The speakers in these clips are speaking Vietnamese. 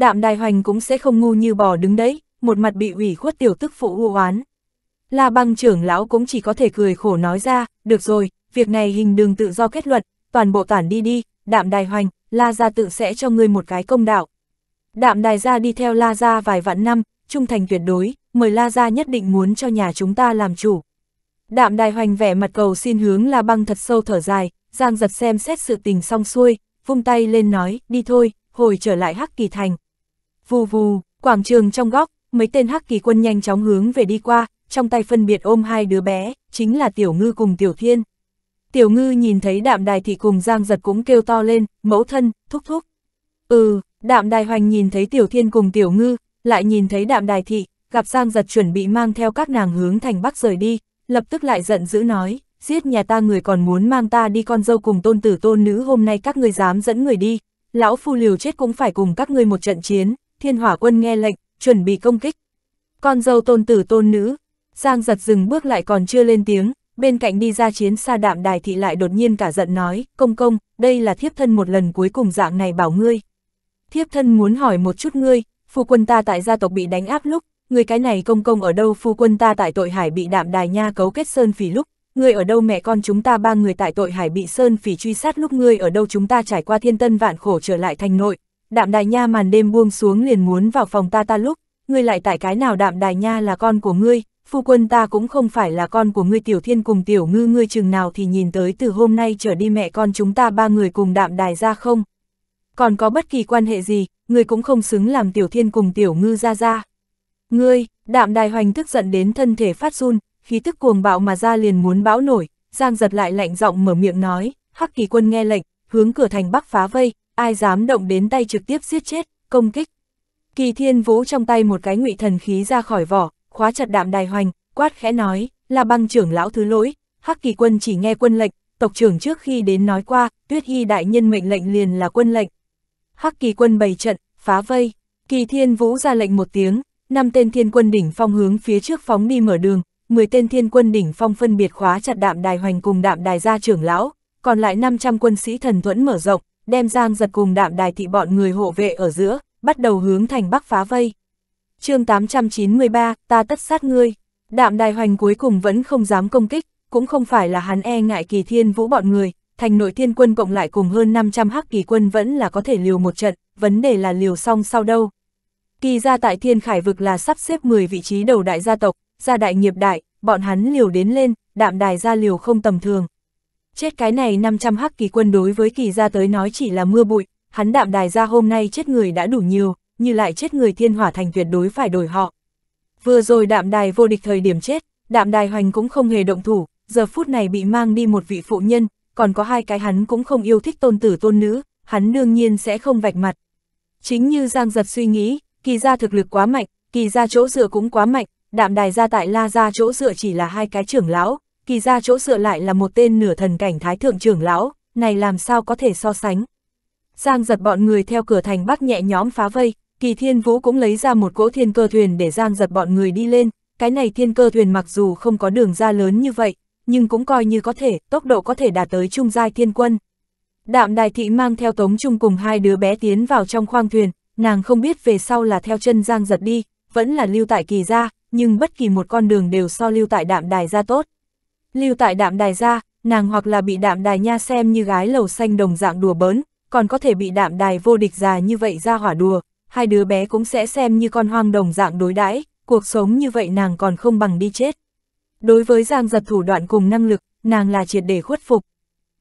đạm đài hoành cũng sẽ không ngu như bò đứng đấy, một mặt bị ủy khuất tiểu tức phụ u oán. La băng trưởng lão cũng chỉ có thể cười khổ nói ra, được rồi, việc này hình đường tự do kết luận, toàn bộ tản đi đi, đạm đài hoành, la gia tự sẽ cho ngươi một cái công đạo. Đạm đài gia đi theo la gia vài vạn năm, trung thành tuyệt đối, mời la gia nhất định muốn cho nhà chúng ta làm chủ. Đạm đài hoành vẻ mặt cầu xin hướng la băng thật sâu thở dài, giang giật xem xét sự tình xong xuôi, vung tay lên nói, đi thôi, hồi trở lại hắc kỳ thành vù vù, quảng trường trong góc, mấy tên hắc kỳ quân nhanh chóng hướng về đi qua, trong tay phân biệt ôm hai đứa bé, chính là Tiểu Ngư cùng Tiểu Thiên. Tiểu Ngư nhìn thấy đạm đài thị cùng Giang Giật cũng kêu to lên, mẫu thân, thúc thúc. Ừ, đạm đài hoành nhìn thấy Tiểu Thiên cùng Tiểu Ngư, lại nhìn thấy đạm đài thị, gặp Giang Giật chuẩn bị mang theo các nàng hướng thành Bắc rời đi, lập tức lại giận dữ nói, giết nhà ta người còn muốn mang ta đi con dâu cùng tôn tử tôn nữ hôm nay các người dám dẫn người đi, lão phu liều chết cũng phải cùng các ngươi một trận chiến, thiên hỏa quân nghe lệnh, chuẩn bị công kích. Con dâu tôn tử tôn nữ, Giang giật dừng bước lại còn chưa lên tiếng, bên cạnh đi ra chiến xa đạm đài thị lại đột nhiên cả giận nói, công công, đây là thiếp thân một lần cuối cùng dạng này bảo ngươi. Thiếp thân muốn hỏi một chút ngươi, phu quân ta tại gia tộc bị đánh áp lúc, người cái này công công ở đâu phu quân ta tại tội hải bị đạm đài nha cấu kết sơn phỉ lúc, ngươi ở đâu mẹ con chúng ta ba người tại tội hải bị sơn phỉ truy sát lúc ngươi ở đâu chúng ta trải qua thiên tân vạn khổ trở lại thành nội, đạm đài nha màn đêm buông xuống liền muốn vào phòng ta ta lúc, ngươi lại tại cái nào đạm đài nha là con của ngươi, phu quân ta cũng không phải là con của ngươi tiểu thiên cùng tiểu ngư ngươi chừng nào thì nhìn tới từ hôm nay trở đi mẹ con chúng ta ba người cùng đạm đài ra không. Còn có bất kỳ quan hệ gì, ngươi cũng không xứng làm tiểu thiên cùng tiểu ngư ra ra. Ngươi, đạm đài hoành tức giận đến thân thể phát run, khí tức cuồng bạo mà ra liền muốn bão nổi, giang giật lại lạnh giọng mở miệng nói, hắc kỳ quân nghe lệnh, hướng cửa thành bắc phá vây, ai dám động đến tay trực tiếp giết chết, công kích. Kỳ thiên Vũ trong tay một cái ngụy thần khí ra khỏi vỏ, khóa chặt đạm đài hoành, quát khẽ nói, là băng trưởng lão thứ lỗi, hắc kỳ quân chỉ nghe quân lệnh, tộc trưởng trước khi đến nói qua, tuyết hy đại nhân mệnh lệnh liền là quân lệnh. Hắc kỳ quân bày trận, phá vây, kỳ thiên vũ ra lệnh một tiếng, năm tên thiên quân đỉnh phong hướng phía trước phóng đi mở đường, 10 tên thiên quân đỉnh phong phân biệt khóa chặt đạm đài hoành cùng đạm đài gia trưởng lão, còn lại 500 quân sĩ thần thuẫn mở rộng, đem giang giật cùng đạm đài thị bọn người hộ vệ ở giữa, bắt đầu hướng thành bắc phá vây. chương 893, ta tất sát ngươi. Đạm đài hoành cuối cùng vẫn không dám công kích, cũng không phải là hắn e ngại kỳ thiên vũ bọn người, thành nội thiên quân cộng lại cùng hơn 500 hắc kỳ quân vẫn là có thể liều một trận, vấn đề là liều xong sau đâu. Kỳ ra tại thiên khải vực là sắp xếp 10 vị trí đầu đại gia tộc, gia đại nghiệp đại, bọn hắn liều đến lên, đạm đài ra liều không tầm thường, Chết cái này 500 hắc kỳ quân đối với kỳ gia tới nói chỉ là mưa bụi, hắn đạm đài ra hôm nay chết người đã đủ nhiều, như lại chết người thiên hỏa thành tuyệt đối phải đổi họ. Vừa rồi đạm đài vô địch thời điểm chết, đạm đài hoành cũng không hề động thủ, giờ phút này bị mang đi một vị phụ nhân, còn có hai cái hắn cũng không yêu thích tôn tử tôn nữ, hắn đương nhiên sẽ không vạch mặt. Chính như Giang Giật suy nghĩ, kỳ gia thực lực quá mạnh, kỳ gia chỗ dựa cũng quá mạnh, đạm đài ra tại La gia chỗ dựa chỉ là hai cái trưởng lão, kỳ ra chỗ dựa lại là một tên nửa thần cảnh thái thượng trưởng lão, này làm sao có thể so sánh. Giang giật bọn người theo cửa thành bắt nhẹ nhóm phá vây, kỳ thiên vũ cũng lấy ra một cỗ thiên cơ thuyền để giang giật bọn người đi lên, cái này thiên cơ thuyền mặc dù không có đường ra lớn như vậy, nhưng cũng coi như có thể, tốc độ có thể đạt tới trung giai thiên quân. Đạm đài thị mang theo tống trung cùng hai đứa bé tiến vào trong khoang thuyền, nàng không biết về sau là theo chân giang giật đi, vẫn là lưu tại kỳ gia, nhưng bất kỳ một con đường đều so lưu tại đạm đài ra tốt lưu tại đạm đài ra, nàng hoặc là bị đạm đài nha xem như gái lầu xanh đồng dạng đùa bớn, còn có thể bị đạm đài vô địch già như vậy ra hỏa đùa, hai đứa bé cũng sẽ xem như con hoang đồng dạng đối đãi cuộc sống như vậy nàng còn không bằng đi chết. Đối với Giang Giật thủ đoạn cùng năng lực, nàng là triệt để khuất phục.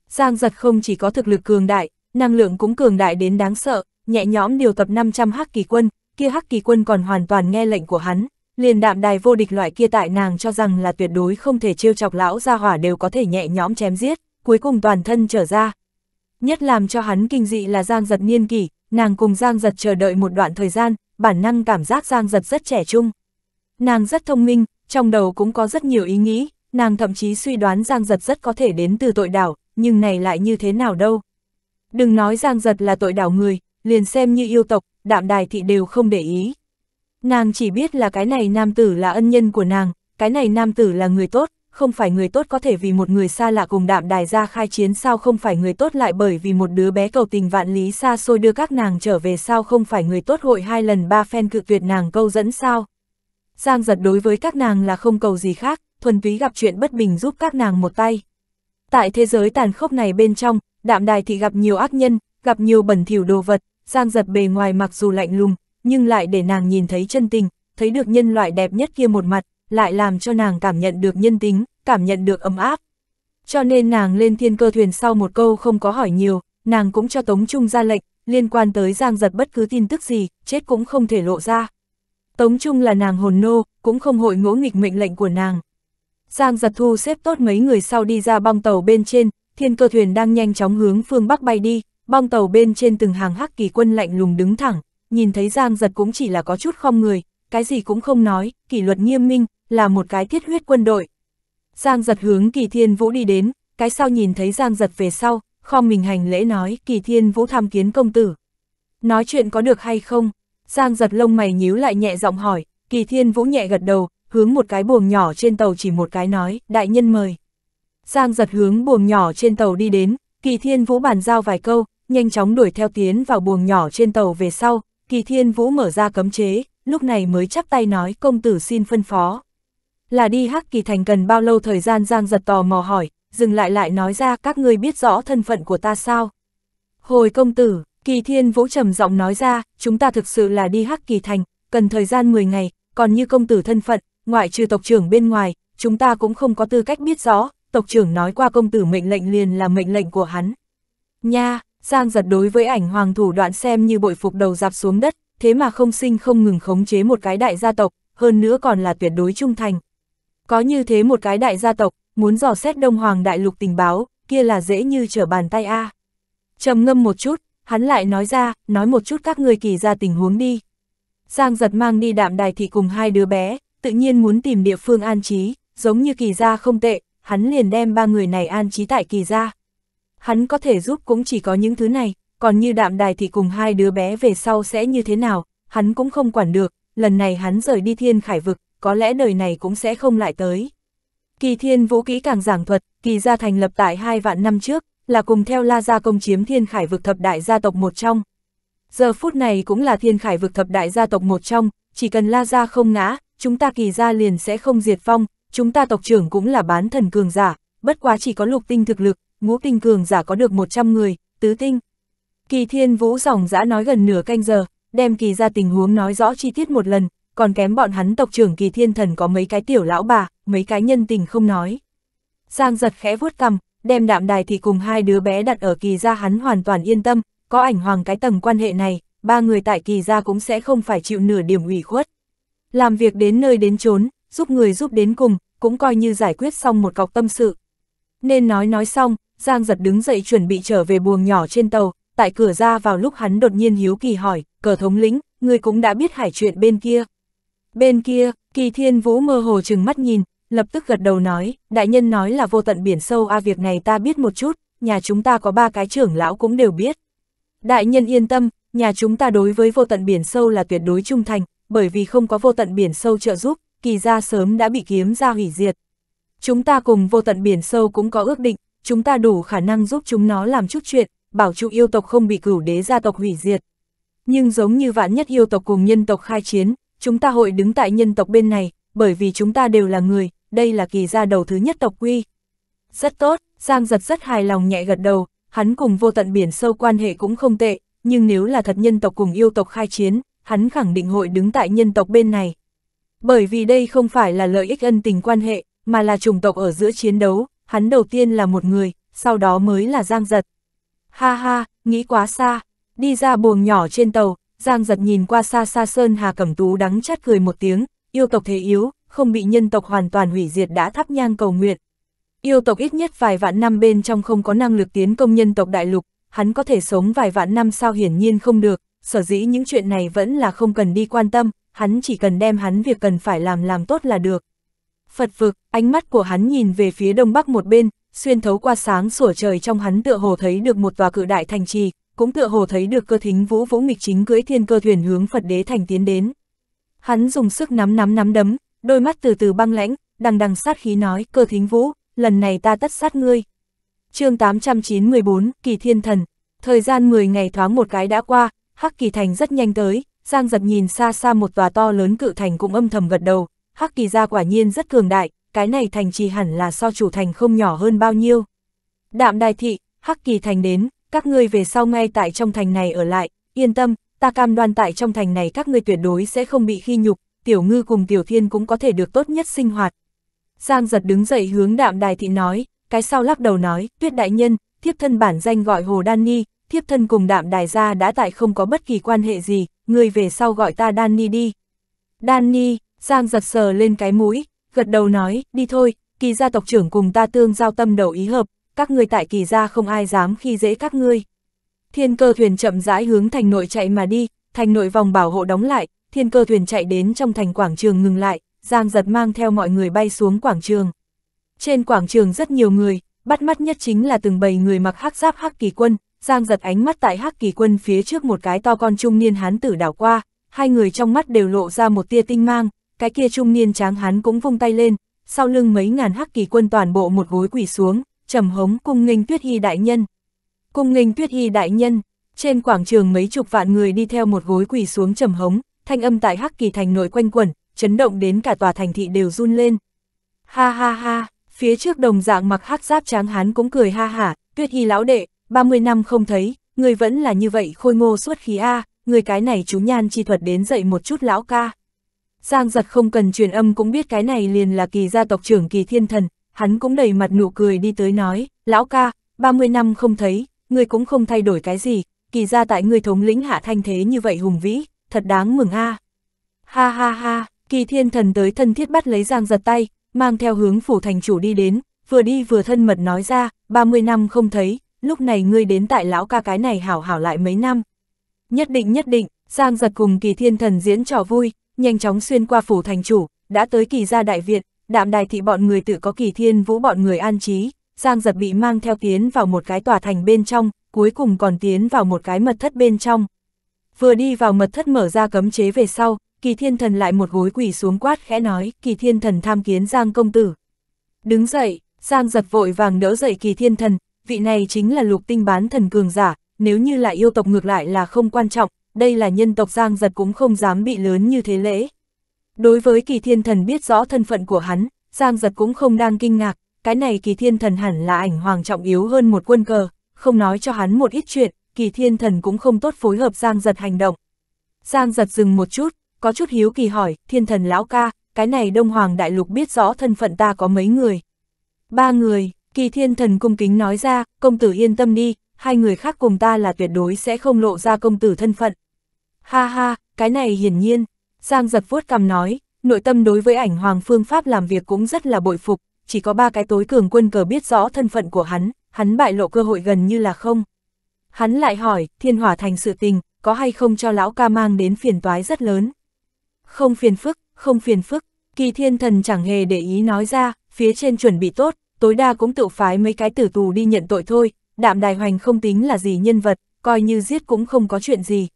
Giang Giật không chỉ có thực lực cường đại, năng lượng cũng cường đại đến đáng sợ, nhẹ nhõm điều tập 500 hắc kỳ quân, kia hắc kỳ quân còn hoàn toàn nghe lệnh của hắn, liền đạm đài vô địch loại kia tại nàng cho rằng là tuyệt đối không thể trêu chọc lão ra hỏa đều có thể nhẹ nhõm chém giết, cuối cùng toàn thân trở ra. Nhất làm cho hắn kinh dị là Giang Giật niên kỷ, nàng cùng Giang Giật chờ đợi một đoạn thời gian, bản năng cảm giác Giang Giật rất trẻ trung. Nàng rất thông minh, trong đầu cũng có rất nhiều ý nghĩ, nàng thậm chí suy đoán Giang Giật rất có thể đến từ tội đảo, nhưng này lại như thế nào đâu. Đừng nói Giang Giật là tội đảo người, liền xem như yêu tộc, đạm đài thị đều không để ý. Nàng chỉ biết là cái này nam tử là ân nhân của nàng, cái này nam tử là người tốt, không phải người tốt có thể vì một người xa lạ cùng đạm đài ra khai chiến sao không phải người tốt lại bởi vì một đứa bé cầu tình vạn lý xa xôi đưa các nàng trở về sao không phải người tốt hội hai lần ba phen cự tuyệt nàng câu dẫn sao. Giang giật đối với các nàng là không cầu gì khác, thuần túy gặp chuyện bất bình giúp các nàng một tay. Tại thế giới tàn khốc này bên trong, đạm đài thì gặp nhiều ác nhân, gặp nhiều bẩn thỉu đồ vật, giang giật bề ngoài mặc dù lạnh lùng, nhưng lại để nàng nhìn thấy chân tình, thấy được nhân loại đẹp nhất kia một mặt, lại làm cho nàng cảm nhận được nhân tính, cảm nhận được ấm áp. Cho nên nàng lên thiên cơ thuyền sau một câu không có hỏi nhiều, nàng cũng cho Tống Trung ra lệnh, liên quan tới Giang Giật bất cứ tin tức gì, chết cũng không thể lộ ra. Tống Trung là nàng hồn nô, cũng không hội ngỗ nghịch mệnh lệnh của nàng. Giang Giật Thu xếp tốt mấy người sau đi ra bong tàu bên trên, thiên cơ thuyền đang nhanh chóng hướng phương Bắc bay đi, bong tàu bên trên từng hàng hắc kỳ quân lạnh lùng đứng thẳng, nhìn thấy Giang giật cũng chỉ là có chút không người, cái gì cũng không nói, kỷ luật nghiêm minh, là một cái thiết huyết quân đội. Giang giật hướng kỳ thiên vũ đi đến, cái sau nhìn thấy Giang giật về sau, không mình hành lễ nói kỳ thiên vũ tham kiến công tử. Nói chuyện có được hay không? Giang giật lông mày nhíu lại nhẹ giọng hỏi, kỳ thiên vũ nhẹ gật đầu, hướng một cái buồng nhỏ trên tàu chỉ một cái nói, đại nhân mời. Giang giật hướng buồng nhỏ trên tàu đi đến, kỳ thiên vũ bàn giao vài câu, nhanh chóng đuổi theo tiến vào buồng nhỏ trên tàu về sau, Kỳ Thiên Vũ mở ra cấm chế, lúc này mới chắp tay nói công tử xin phân phó. Là đi Hắc Kỳ Thành cần bao lâu thời gian Giang giật tò mò hỏi, dừng lại lại nói ra các ngươi biết rõ thân phận của ta sao. Hồi công tử, Kỳ Thiên Vũ trầm giọng nói ra, chúng ta thực sự là đi Hắc Kỳ Thành, cần thời gian 10 ngày, còn như công tử thân phận, ngoại trừ tộc trưởng bên ngoài, chúng ta cũng không có tư cách biết rõ, tộc trưởng nói qua công tử mệnh lệnh liền là mệnh lệnh của hắn. Nha, Giang giật đối với ảnh hoàng thủ đoạn xem như bội phục đầu dạp xuống đất, thế mà không sinh không ngừng khống chế một cái đại gia tộc, hơn nữa còn là tuyệt đối trung thành. Có như thế một cái đại gia tộc, muốn dò xét Đông Hoàng Đại Lục tình báo, kia là dễ như trở bàn tay a. Trầm ngâm một chút, hắn lại nói ra, nói một chút các người kỳ ra tình huống đi. Giang giật mang đi đạm đài thị cùng hai đứa bé, tự nhiên muốn tìm địa phương an trí, giống như kỳ ra không tệ, hắn liền đem ba người này an trí tại kỳ ra hắn có thể giúp cũng chỉ có những thứ này, còn như đạm đài thì cùng hai đứa bé về sau sẽ như thế nào, hắn cũng không quản được, lần này hắn rời đi thiên khải vực, có lẽ đời này cũng sẽ không lại tới. Kỳ thiên vũ kỹ càng giảng thuật, kỳ gia thành lập tại hai vạn năm trước, là cùng theo la gia công chiếm thiên khải vực thập đại gia tộc một trong. Giờ phút này cũng là thiên khải vực thập đại gia tộc một trong, chỉ cần la gia không ngã, chúng ta kỳ gia liền sẽ không diệt vong, chúng ta tộc trưởng cũng là bán thần cường giả, bất quá chỉ có lục tinh thực lực, ngũ tinh cường giả có được 100 người, tứ tinh. Kỳ thiên vũ dòng dã nói gần nửa canh giờ, đem kỳ ra tình huống nói rõ chi tiết một lần, còn kém bọn hắn tộc trưởng kỳ thiên thần có mấy cái tiểu lão bà, mấy cái nhân tình không nói. Giang giật khẽ vuốt cằm, đem đạm đài thì cùng hai đứa bé đặt ở kỳ ra hắn hoàn toàn yên tâm, có ảnh hoàng cái tầng quan hệ này, ba người tại kỳ ra cũng sẽ không phải chịu nửa điểm ủy khuất. Làm việc đến nơi đến chốn, giúp người giúp đến cùng, cũng coi như giải quyết xong một cọc tâm sự. Nên nói nói xong, Giang giật đứng dậy chuẩn bị trở về buồng nhỏ trên tàu, tại cửa ra vào lúc hắn đột nhiên hiếu kỳ hỏi, cờ thống lĩnh, người cũng đã biết hải chuyện bên kia. Bên kia, kỳ thiên vũ mơ hồ chừng mắt nhìn, lập tức gật đầu nói, đại nhân nói là vô tận biển sâu a à, việc này ta biết một chút, nhà chúng ta có ba cái trưởng lão cũng đều biết. Đại nhân yên tâm, nhà chúng ta đối với vô tận biển sâu là tuyệt đối trung thành, bởi vì không có vô tận biển sâu trợ giúp, kỳ gia sớm đã bị kiếm ra hủy diệt. Chúng ta cùng vô tận biển sâu cũng có ước định, chúng ta đủ khả năng giúp chúng nó làm chút chuyện, bảo trụ yêu tộc không bị cửu đế gia tộc hủy diệt. Nhưng giống như vạn nhất yêu tộc cùng nhân tộc khai chiến, chúng ta hội đứng tại nhân tộc bên này, bởi vì chúng ta đều là người, đây là kỳ gia đầu thứ nhất tộc quy. Rất tốt, Giang giật rất hài lòng nhẹ gật đầu, hắn cùng vô tận biển sâu quan hệ cũng không tệ, nhưng nếu là thật nhân tộc cùng yêu tộc khai chiến, hắn khẳng định hội đứng tại nhân tộc bên này. Bởi vì đây không phải là lợi ích ân tình quan hệ, mà là chủng tộc ở giữa chiến đấu, hắn đầu tiên là một người, sau đó mới là Giang Giật. Ha ha, nghĩ quá xa, đi ra buồng nhỏ trên tàu, Giang Giật nhìn qua xa xa Sơn Hà Cẩm Tú đắng chát cười một tiếng, yêu tộc thế yếu, không bị nhân tộc hoàn toàn hủy diệt đã thắp nhang cầu nguyện. Yêu tộc ít nhất vài vạn năm bên trong không có năng lực tiến công nhân tộc đại lục, hắn có thể sống vài vạn năm sao hiển nhiên không được, sở dĩ những chuyện này vẫn là không cần đi quan tâm, hắn chỉ cần đem hắn việc cần phải làm làm tốt là được. Phật vực, ánh mắt của hắn nhìn về phía đông bắc một bên, xuyên thấu qua sáng sủa trời trong hắn tựa hồ thấy được một tòa cự đại thành trì, cũng tựa hồ thấy được cơ thính vũ vũ nghịch chính cưỡi thiên cơ thuyền hướng Phật đế thành tiến đến. Hắn dùng sức nắm nắm nắm đấm, đôi mắt từ từ băng lãnh, đằng đằng sát khí nói, cơ thính vũ, lần này ta tất sát ngươi. chương 894, Kỳ Thiên Thần, thời gian 10 ngày thoáng một cái đã qua, Hắc Kỳ Thành rất nhanh tới, Giang giật nhìn xa xa một tòa to lớn cự thành cũng âm thầm gật đầu, Hắc Kỳ gia quả nhiên rất cường đại, cái này thành trì hẳn là so chủ thành không nhỏ hơn bao nhiêu. Đạm Đài Thị, Hắc Kỳ thành đến, các ngươi về sau ngay tại trong thành này ở lại, yên tâm, ta cam đoan tại trong thành này các ngươi tuyệt đối sẽ không bị khi nhục, tiểu ngư cùng tiểu thiên cũng có thể được tốt nhất sinh hoạt. Giang giật đứng dậy hướng đạm đài thị nói, cái sau lắc đầu nói, tuyết đại nhân, thiếp thân bản danh gọi Hồ Đan Ni, thiếp thân cùng đạm đài gia đã tại không có bất kỳ quan hệ gì, người về sau gọi ta Đan Ni đi. Đan Ni, Giang giật sờ lên cái mũi, gật đầu nói, đi thôi, kỳ gia tộc trưởng cùng ta tương giao tâm đầu ý hợp, các ngươi tại kỳ gia không ai dám khi dễ các ngươi. Thiên cơ thuyền chậm rãi hướng thành nội chạy mà đi, thành nội vòng bảo hộ đóng lại, thiên cơ thuyền chạy đến trong thành quảng trường ngừng lại, Giang giật mang theo mọi người bay xuống quảng trường. Trên quảng trường rất nhiều người, bắt mắt nhất chính là từng bầy người mặc hắc giáp hắc kỳ quân, Giang giật ánh mắt tại hắc kỳ quân phía trước một cái to con trung niên hán tử đảo qua, hai người trong mắt đều lộ ra một tia tinh mang, cái kia trung niên tráng hắn cũng vung tay lên, sau lưng mấy ngàn hắc kỳ quân toàn bộ một gối quỷ xuống, trầm hống cung nghênh tuyết hy đại nhân. Cung nghênh tuyết hy đại nhân, trên quảng trường mấy chục vạn người đi theo một gối quỷ xuống trầm hống, thanh âm tại hắc kỳ thành nội quanh quẩn, chấn động đến cả tòa thành thị đều run lên. Ha ha ha, phía trước đồng dạng mặc hắc giáp tráng hán cũng cười ha ha tuyết hy lão đệ, 30 năm không thấy, người vẫn là như vậy khôi ngô suốt khí A, người cái này chú nhan chi thuật đến dậy một chút lão ca. Giang giật không cần truyền âm cũng biết cái này liền là kỳ gia tộc trưởng kỳ thiên thần, hắn cũng đầy mặt nụ cười đi tới nói, lão ca, 30 năm không thấy, người cũng không thay đổi cái gì, kỳ gia tại người thống lĩnh hạ thanh thế như vậy hùng vĩ, thật đáng mừng a. Ha ha ha, kỳ thiên thần tới thân thiết bắt lấy giang giật tay, mang theo hướng phủ thành chủ đi đến, vừa đi vừa thân mật nói ra, 30 năm không thấy, lúc này ngươi đến tại lão ca cái này hảo hảo lại mấy năm. Nhất định nhất định, Giang giật cùng kỳ thiên thần diễn trò vui, nhanh chóng xuyên qua phủ thành chủ, đã tới kỳ gia đại viện, đạm đài thị bọn người tự có kỳ thiên vũ bọn người an trí, Giang giật bị mang theo tiến vào một cái tòa thành bên trong, cuối cùng còn tiến vào một cái mật thất bên trong. Vừa đi vào mật thất mở ra cấm chế về sau, kỳ thiên thần lại một gối quỳ xuống quát khẽ nói, kỳ thiên thần tham kiến Giang công tử. Đứng dậy, Giang giật vội vàng đỡ dậy kỳ thiên thần, vị này chính là lục tinh bán thần cường giả, nếu như lại yêu tộc ngược lại là không quan trọng, đây là nhân tộc Giang Giật cũng không dám bị lớn như thế lễ. Đối với kỳ thiên thần biết rõ thân phận của hắn, Giang Giật cũng không đang kinh ngạc, cái này kỳ thiên thần hẳn là ảnh hoàng trọng yếu hơn một quân cờ, không nói cho hắn một ít chuyện, kỳ thiên thần cũng không tốt phối hợp Giang Giật hành động. Giang Giật dừng một chút, có chút hiếu kỳ hỏi, thiên thần lão ca, cái này Đông Hoàng Đại Lục biết rõ thân phận ta có mấy người. Ba người, kỳ thiên thần cung kính nói ra, công tử yên tâm đi, hai người khác cùng ta là tuyệt đối sẽ không lộ ra công tử thân phận. Ha ha, cái này hiển nhiên. Giang giật vuốt cằm nói, nội tâm đối với ảnh Hoàng phương pháp làm việc cũng rất là bội phục, chỉ có ba cái tối cường quân cờ biết rõ thân phận của hắn, hắn bại lộ cơ hội gần như là không. Hắn lại hỏi, thiên hỏa thành sự tình, có hay không cho lão ca mang đến phiền toái rất lớn. Không phiền phức, không phiền phức, kỳ thiên thần chẳng hề để ý nói ra, phía trên chuẩn bị tốt, tối đa cũng tự phái mấy cái tử tù đi nhận tội thôi, đạm đài hoành không tính là gì nhân vật, coi như giết cũng không có chuyện gì,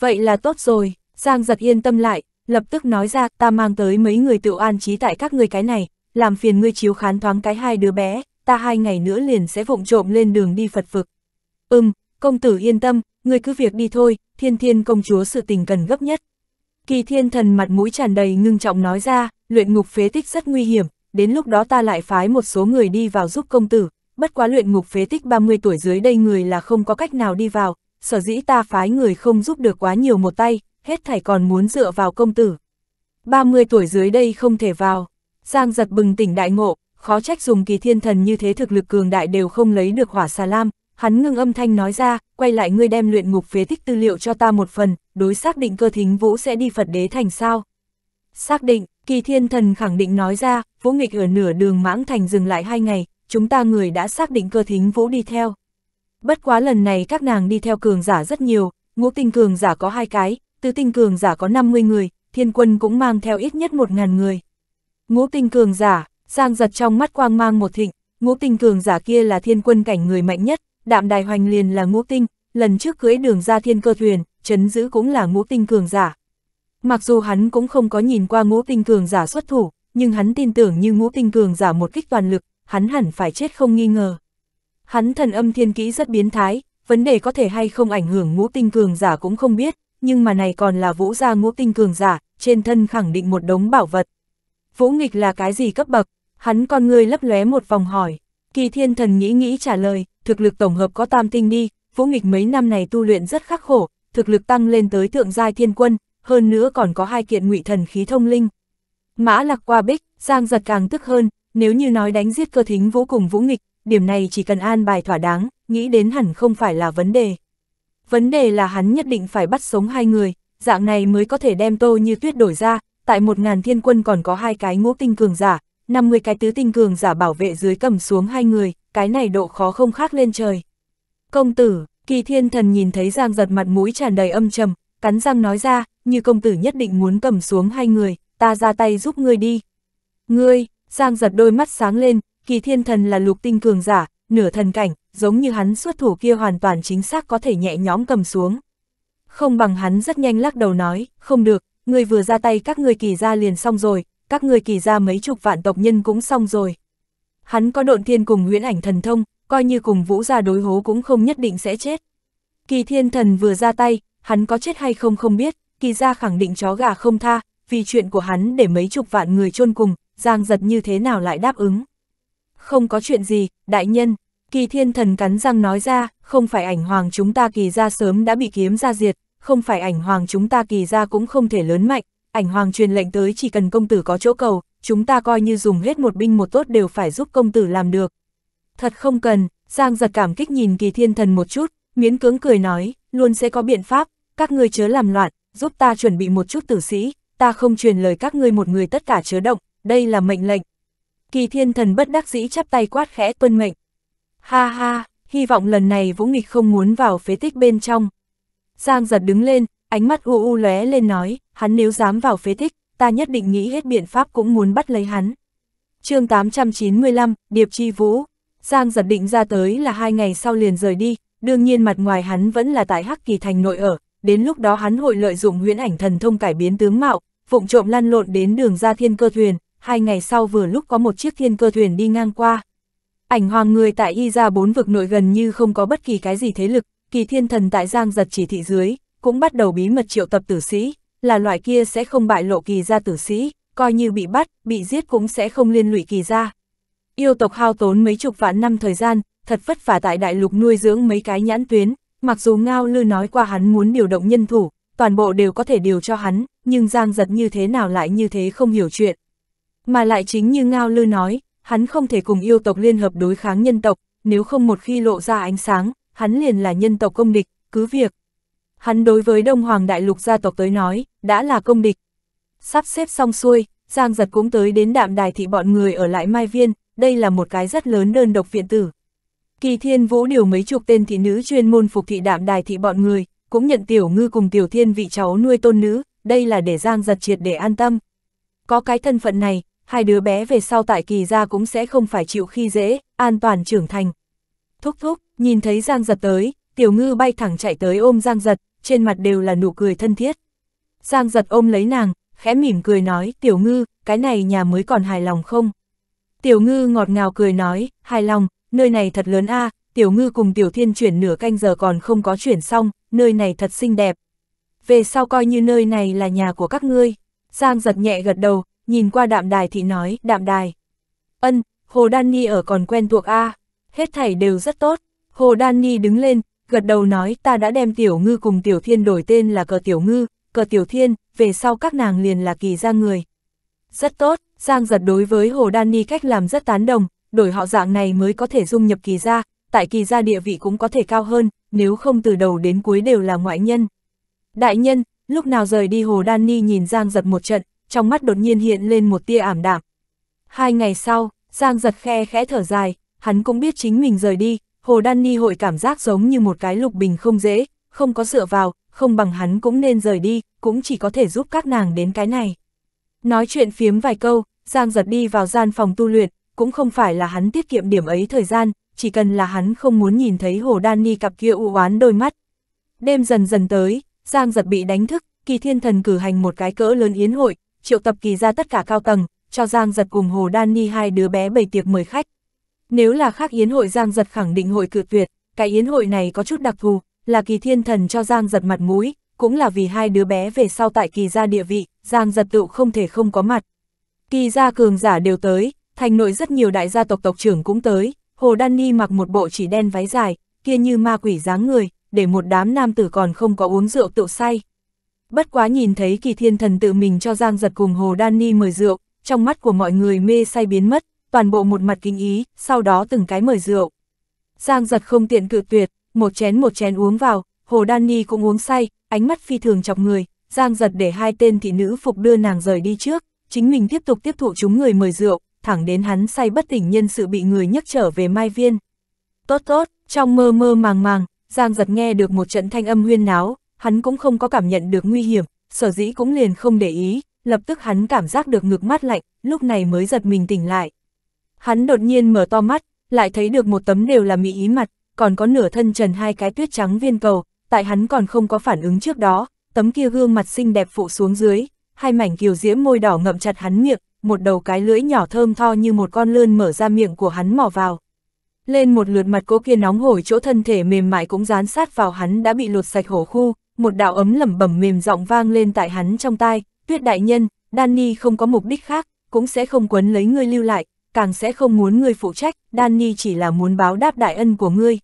Vậy là tốt rồi, Giang giật yên tâm lại, lập tức nói ra ta mang tới mấy người tự an trí tại các người cái này, làm phiền ngươi chiếu khán thoáng cái hai đứa bé, ta hai ngày nữa liền sẽ vụng trộm lên đường đi Phật vực. Ừm, công tử yên tâm, ngươi cứ việc đi thôi, thiên thiên công chúa sự tình cần gấp nhất. Kỳ thiên thần mặt mũi tràn đầy ngưng trọng nói ra, luyện ngục phế tích rất nguy hiểm, đến lúc đó ta lại phái một số người đi vào giúp công tử, bất quá luyện ngục phế tích 30 tuổi dưới đây người là không có cách nào đi vào, sở dĩ ta phái người không giúp được quá nhiều một tay, hết thảy còn muốn dựa vào công tử. 30 tuổi dưới đây không thể vào, Giang giật bừng tỉnh đại ngộ, khó trách dùng kỳ thiên thần như thế thực lực cường đại đều không lấy được hỏa xà lam, hắn ngưng âm thanh nói ra, quay lại ngươi đem luyện ngục phế tích tư liệu cho ta một phần, đối xác định cơ thính vũ sẽ đi Phật đế thành sao. Xác định, kỳ thiên thần khẳng định nói ra, vũ nghịch ở nửa đường mãng thành dừng lại hai ngày, chúng ta người đã xác định cơ thính vũ đi theo. Bất quá lần này các nàng đi theo cường giả rất nhiều, ngũ tinh cường giả có hai cái, tứ tinh cường giả có 50 người, thiên quân cũng mang theo ít nhất 1.000 người. Ngũ tinh cường giả, Giang giật trong mắt quang mang một thịnh, ngũ tinh cường giả kia là thiên quân cảnh người mạnh nhất, đạm đài hoành liền là ngũ tinh, lần trước cưới đường ra thiên cơ thuyền, chấn giữ cũng là ngũ tinh cường giả. Mặc dù hắn cũng không có nhìn qua ngũ tinh cường giả xuất thủ, nhưng hắn tin tưởng như ngũ tinh cường giả một kích toàn lực, hắn hẳn phải chết không nghi ngờ. Hắn thần âm thiên kỹ rất biến thái, vấn đề có thể hay không ảnh hưởng ngũ tinh cường giả cũng không biết, nhưng mà này còn là vũ gia ngũ tinh cường giả, trên thân khẳng định một đống bảo vật. Vũ nghịch là cái gì cấp bậc? Hắn con người lấp lóe một vòng hỏi. Kỳ thiên thần nghĩ nghĩ trả lời, thực lực tổng hợp có tam tinh đi, vũ nghịch mấy năm này tu luyện rất khắc khổ, thực lực tăng lên tới thượng giai thiên quân, hơn nữa còn có hai kiện ngụy thần khí thông linh. Mã lạc qua bích, giang giật càng tức hơn, nếu như nói đánh giết cơ thính vũ cùng vũ nghịch, điểm này chỉ cần an bài thỏa đáng, nghĩ đến hẳn không phải là vấn đề. Vấn đề là hắn nhất định phải bắt sống hai người, dạng này mới có thể đem tô như tuyết đổi ra, tại một ngàn thiên quân còn có hai cái ngũ tinh cường giả, 50 cái tứ tinh cường giả bảo vệ dưới cầm xuống hai người, cái này độ khó không khác lên trời. Công tử, kỳ thiên thần nhìn thấy Giang giật mặt mũi tràn đầy âm trầm, cắn răng nói ra, như công tử nhất định muốn cầm xuống hai người, ta ra tay giúp ngươi đi. Ngươi, Giang giật đôi mắt sáng lên, kỳ thiên thần là lục tinh cường giả, nửa thần cảnh, giống như hắn xuất thủ kia hoàn toàn chính xác có thể nhẹ nhóm cầm xuống. Không bằng hắn rất nhanh lắc đầu nói, không được, người vừa ra tay các người kỳ ra liền xong rồi, các người kỳ ra mấy chục vạn tộc nhân cũng xong rồi. Hắn có độn thiên cùng nguyễn ảnh thần thông, coi như cùng vũ gia đối hố cũng không nhất định sẽ chết. Kỳ thiên thần vừa ra tay, hắn có chết hay không không biết, kỳ gia khẳng định chó gà không tha, vì chuyện của hắn để mấy chục vạn người chôn cùng, giang giật như thế nào lại đáp ứng không có chuyện gì, đại nhân, kỳ thiên thần cắn răng nói ra, không phải ảnh hoàng chúng ta kỳ ra sớm đã bị kiếm ra diệt, không phải ảnh hoàng chúng ta kỳ ra cũng không thể lớn mạnh, ảnh hoàng truyền lệnh tới chỉ cần công tử có chỗ cầu, chúng ta coi như dùng hết một binh một tốt đều phải giúp công tử làm được. Thật không cần, Giang giật cảm kích nhìn kỳ thiên thần một chút, miễn cưỡng cười nói, luôn sẽ có biện pháp, các ngươi chớ làm loạn, giúp ta chuẩn bị một chút tử sĩ, ta không truyền lời các ngươi một người tất cả chớ động, đây là mệnh lệnh. Kỳ thiên thần bất đắc dĩ chắp tay quát khẽ tuân mệnh. Ha ha, hy vọng lần này Vũ Nghịch không muốn vào phế tích bên trong. Giang giật đứng lên, ánh mắt u u lóe lên nói, hắn nếu dám vào phế tích, ta nhất định nghĩ hết biện pháp cũng muốn bắt lấy hắn. chương 895, Điệp Chi Vũ, Giang giật định ra tới là hai ngày sau liền rời đi, đương nhiên mặt ngoài hắn vẫn là tại Hắc Kỳ Thành nội ở, đến lúc đó hắn hội lợi dụng huyễn ảnh thần thông cải biến tướng mạo, vụng trộm lăn lộn đến đường ra thiên cơ thuyền, hai ngày sau vừa lúc có một chiếc thiên cơ thuyền đi ngang qua. Ảnh hoàng người tại y ra bốn vực nội gần như không có bất kỳ cái gì thế lực, kỳ thiên thần tại giang giật chỉ thị dưới, cũng bắt đầu bí mật triệu tập tử sĩ, là loại kia sẽ không bại lộ kỳ gia tử sĩ, coi như bị bắt, bị giết cũng sẽ không liên lụy kỳ gia. Yêu tộc hao tốn mấy chục vạn năm thời gian, thật vất vả tại đại lục nuôi dưỡng mấy cái nhãn tuyến, mặc dù Ngao Lư nói qua hắn muốn điều động nhân thủ, toàn bộ đều có thể điều cho hắn, nhưng Giang giật như thế nào lại như thế không hiểu chuyện, mà lại chính như Ngao Lư nói, hắn không thể cùng yêu tộc liên hợp đối kháng nhân tộc, nếu không một khi lộ ra ánh sáng, hắn liền là nhân tộc công địch, cứ việc. Hắn đối với Đông Hoàng Đại Lục gia tộc tới nói, đã là công địch. Sắp xếp xong xuôi, Giang Giật cũng tới đến đạm đài thị bọn người ở lại Mai Viên, đây là một cái rất lớn đơn độc viện tử. Kỳ Thiên Vũ điều mấy chục tên thị nữ chuyên môn phục thị đạm đài thị bọn người, cũng nhận Tiểu Ngư cùng Tiểu Thiên vị cháu nuôi tôn nữ, đây là để Giang Giật triệt để an tâm. Có cái thân phận này, hai đứa bé về sau tại kỳ ra cũng sẽ không phải chịu khi dễ, an toàn trưởng thành. Thúc thúc, nhìn thấy Giang giật tới, tiểu ngư bay thẳng chạy tới ôm Giang giật, trên mặt đều là nụ cười thân thiết. Giang giật ôm lấy nàng, khẽ mỉm cười nói, tiểu ngư, cái này nhà mới còn hài lòng không? Tiểu ngư ngọt ngào cười nói, hài lòng, nơi này thật lớn a à, tiểu ngư cùng tiểu thiên chuyển nửa canh giờ còn không có chuyển xong, nơi này thật xinh đẹp. Về sau coi như nơi này là nhà của các ngươi. Giang giật nhẹ gật đầu, nhìn qua đạm đài thị nói, đạm đài. Ân, Hồ Đan Ni ở còn quen thuộc A, hết thảy đều rất tốt. Hồ Đan Ni đứng lên, gật đầu nói ta đã đem Tiểu Ngư cùng Tiểu Thiên đổi tên là Cờ Tiểu Ngư, Cờ Tiểu Thiên, về sau các nàng liền là kỳ ra người. Rất tốt, Giang giật đối với Hồ Đan Ni cách làm rất tán đồng, đổi họ dạng này mới có thể dung nhập kỳ ra, tại kỳ ra địa vị cũng có thể cao hơn, nếu không từ đầu đến cuối đều là ngoại nhân. Đại nhân, lúc nào rời đi Hồ Đan Ni nhìn Giang giật một trận, trong mắt đột nhiên hiện lên một tia ảm đạm. Hai ngày sau, Giang giật khe khẽ thở dài, hắn cũng biết chính mình rời đi, Hồ Đan Ni hội cảm giác giống như một cái lục bình không dễ, không có dựa vào, không bằng hắn cũng nên rời đi, cũng chỉ có thể giúp các nàng đến cái này. Nói chuyện phiếm vài câu, Giang giật đi vào gian phòng tu luyện, cũng không phải là hắn tiết kiệm điểm ấy thời gian, chỉ cần là hắn không muốn nhìn thấy Hồ Đan Ni cặp kia u oán đôi mắt. Đêm dần dần tới, Giang giật bị đánh thức, kỳ thiên thần cử hành một cái cỡ lớn yến hội, triệu tập kỳ ra tất cả cao tầng, cho Giang Giật cùng Hồ Đan Ni hai đứa bé bày tiệc mời khách. Nếu là khác yến hội Giang Giật khẳng định hội cự tuyệt, cái yến hội này có chút đặc thù, là kỳ thiên thần cho Giang Giật mặt mũi, cũng là vì hai đứa bé về sau tại kỳ gia địa vị, Giang Giật tự không thể không có mặt. Kỳ gia cường giả đều tới, thành nội rất nhiều đại gia tộc tộc trưởng cũng tới, Hồ Đan Ni mặc một bộ chỉ đen váy dài, kia như ma quỷ dáng người, để một đám nam tử còn không có uống rượu tự say. Bất quá nhìn thấy kỳ thiên thần tự mình cho Giang giật cùng Hồ Đan Ni mời rượu, trong mắt của mọi người mê say biến mất, toàn bộ một mặt kinh ý, sau đó từng cái mời rượu. Giang giật không tiện cự tuyệt, một chén một chén uống vào, Hồ Đan Ni cũng uống say, ánh mắt phi thường chọc người, Giang giật để hai tên thị nữ phục đưa nàng rời đi trước, chính mình tiếp tục tiếp thụ chúng người mời rượu, thẳng đến hắn say bất tỉnh nhân sự bị người nhấc trở về Mai Viên. Tốt tốt, trong mơ mơ màng màng, Giang giật nghe được một trận thanh âm huyên náo, hắn cũng không có cảm nhận được nguy hiểm, sở dĩ cũng liền không để ý, lập tức hắn cảm giác được ngực mát lạnh, lúc này mới giật mình tỉnh lại. Hắn đột nhiên mở to mắt, lại thấy được một tấm đều là mỹ ý mặt, còn có nửa thân trần hai cái tuyết trắng viên cầu, tại hắn còn không có phản ứng trước đó, tấm kia gương mặt xinh đẹp phụ xuống dưới, hai mảnh kiều diễm môi đỏ ngậm chặt hắn miệng, một đầu cái lưỡi nhỏ thơm tho như một con lươn mở ra miệng của hắn mò vào. Lên một lượt mặt cô kia nóng hổi chỗ thân thể mềm mại cũng dán sát vào hắn đã bị lột sạch hổ khu, một đạo ấm lẩm bẩm mềm giọng vang lên tại hắn trong tai, tuyết đại nhân, Danny không có mục đích khác, cũng sẽ không quấn lấy ngươi lưu lại, càng sẽ không muốn ngươi phụ trách, Danny chỉ là muốn báo đáp đại ân của ngươi.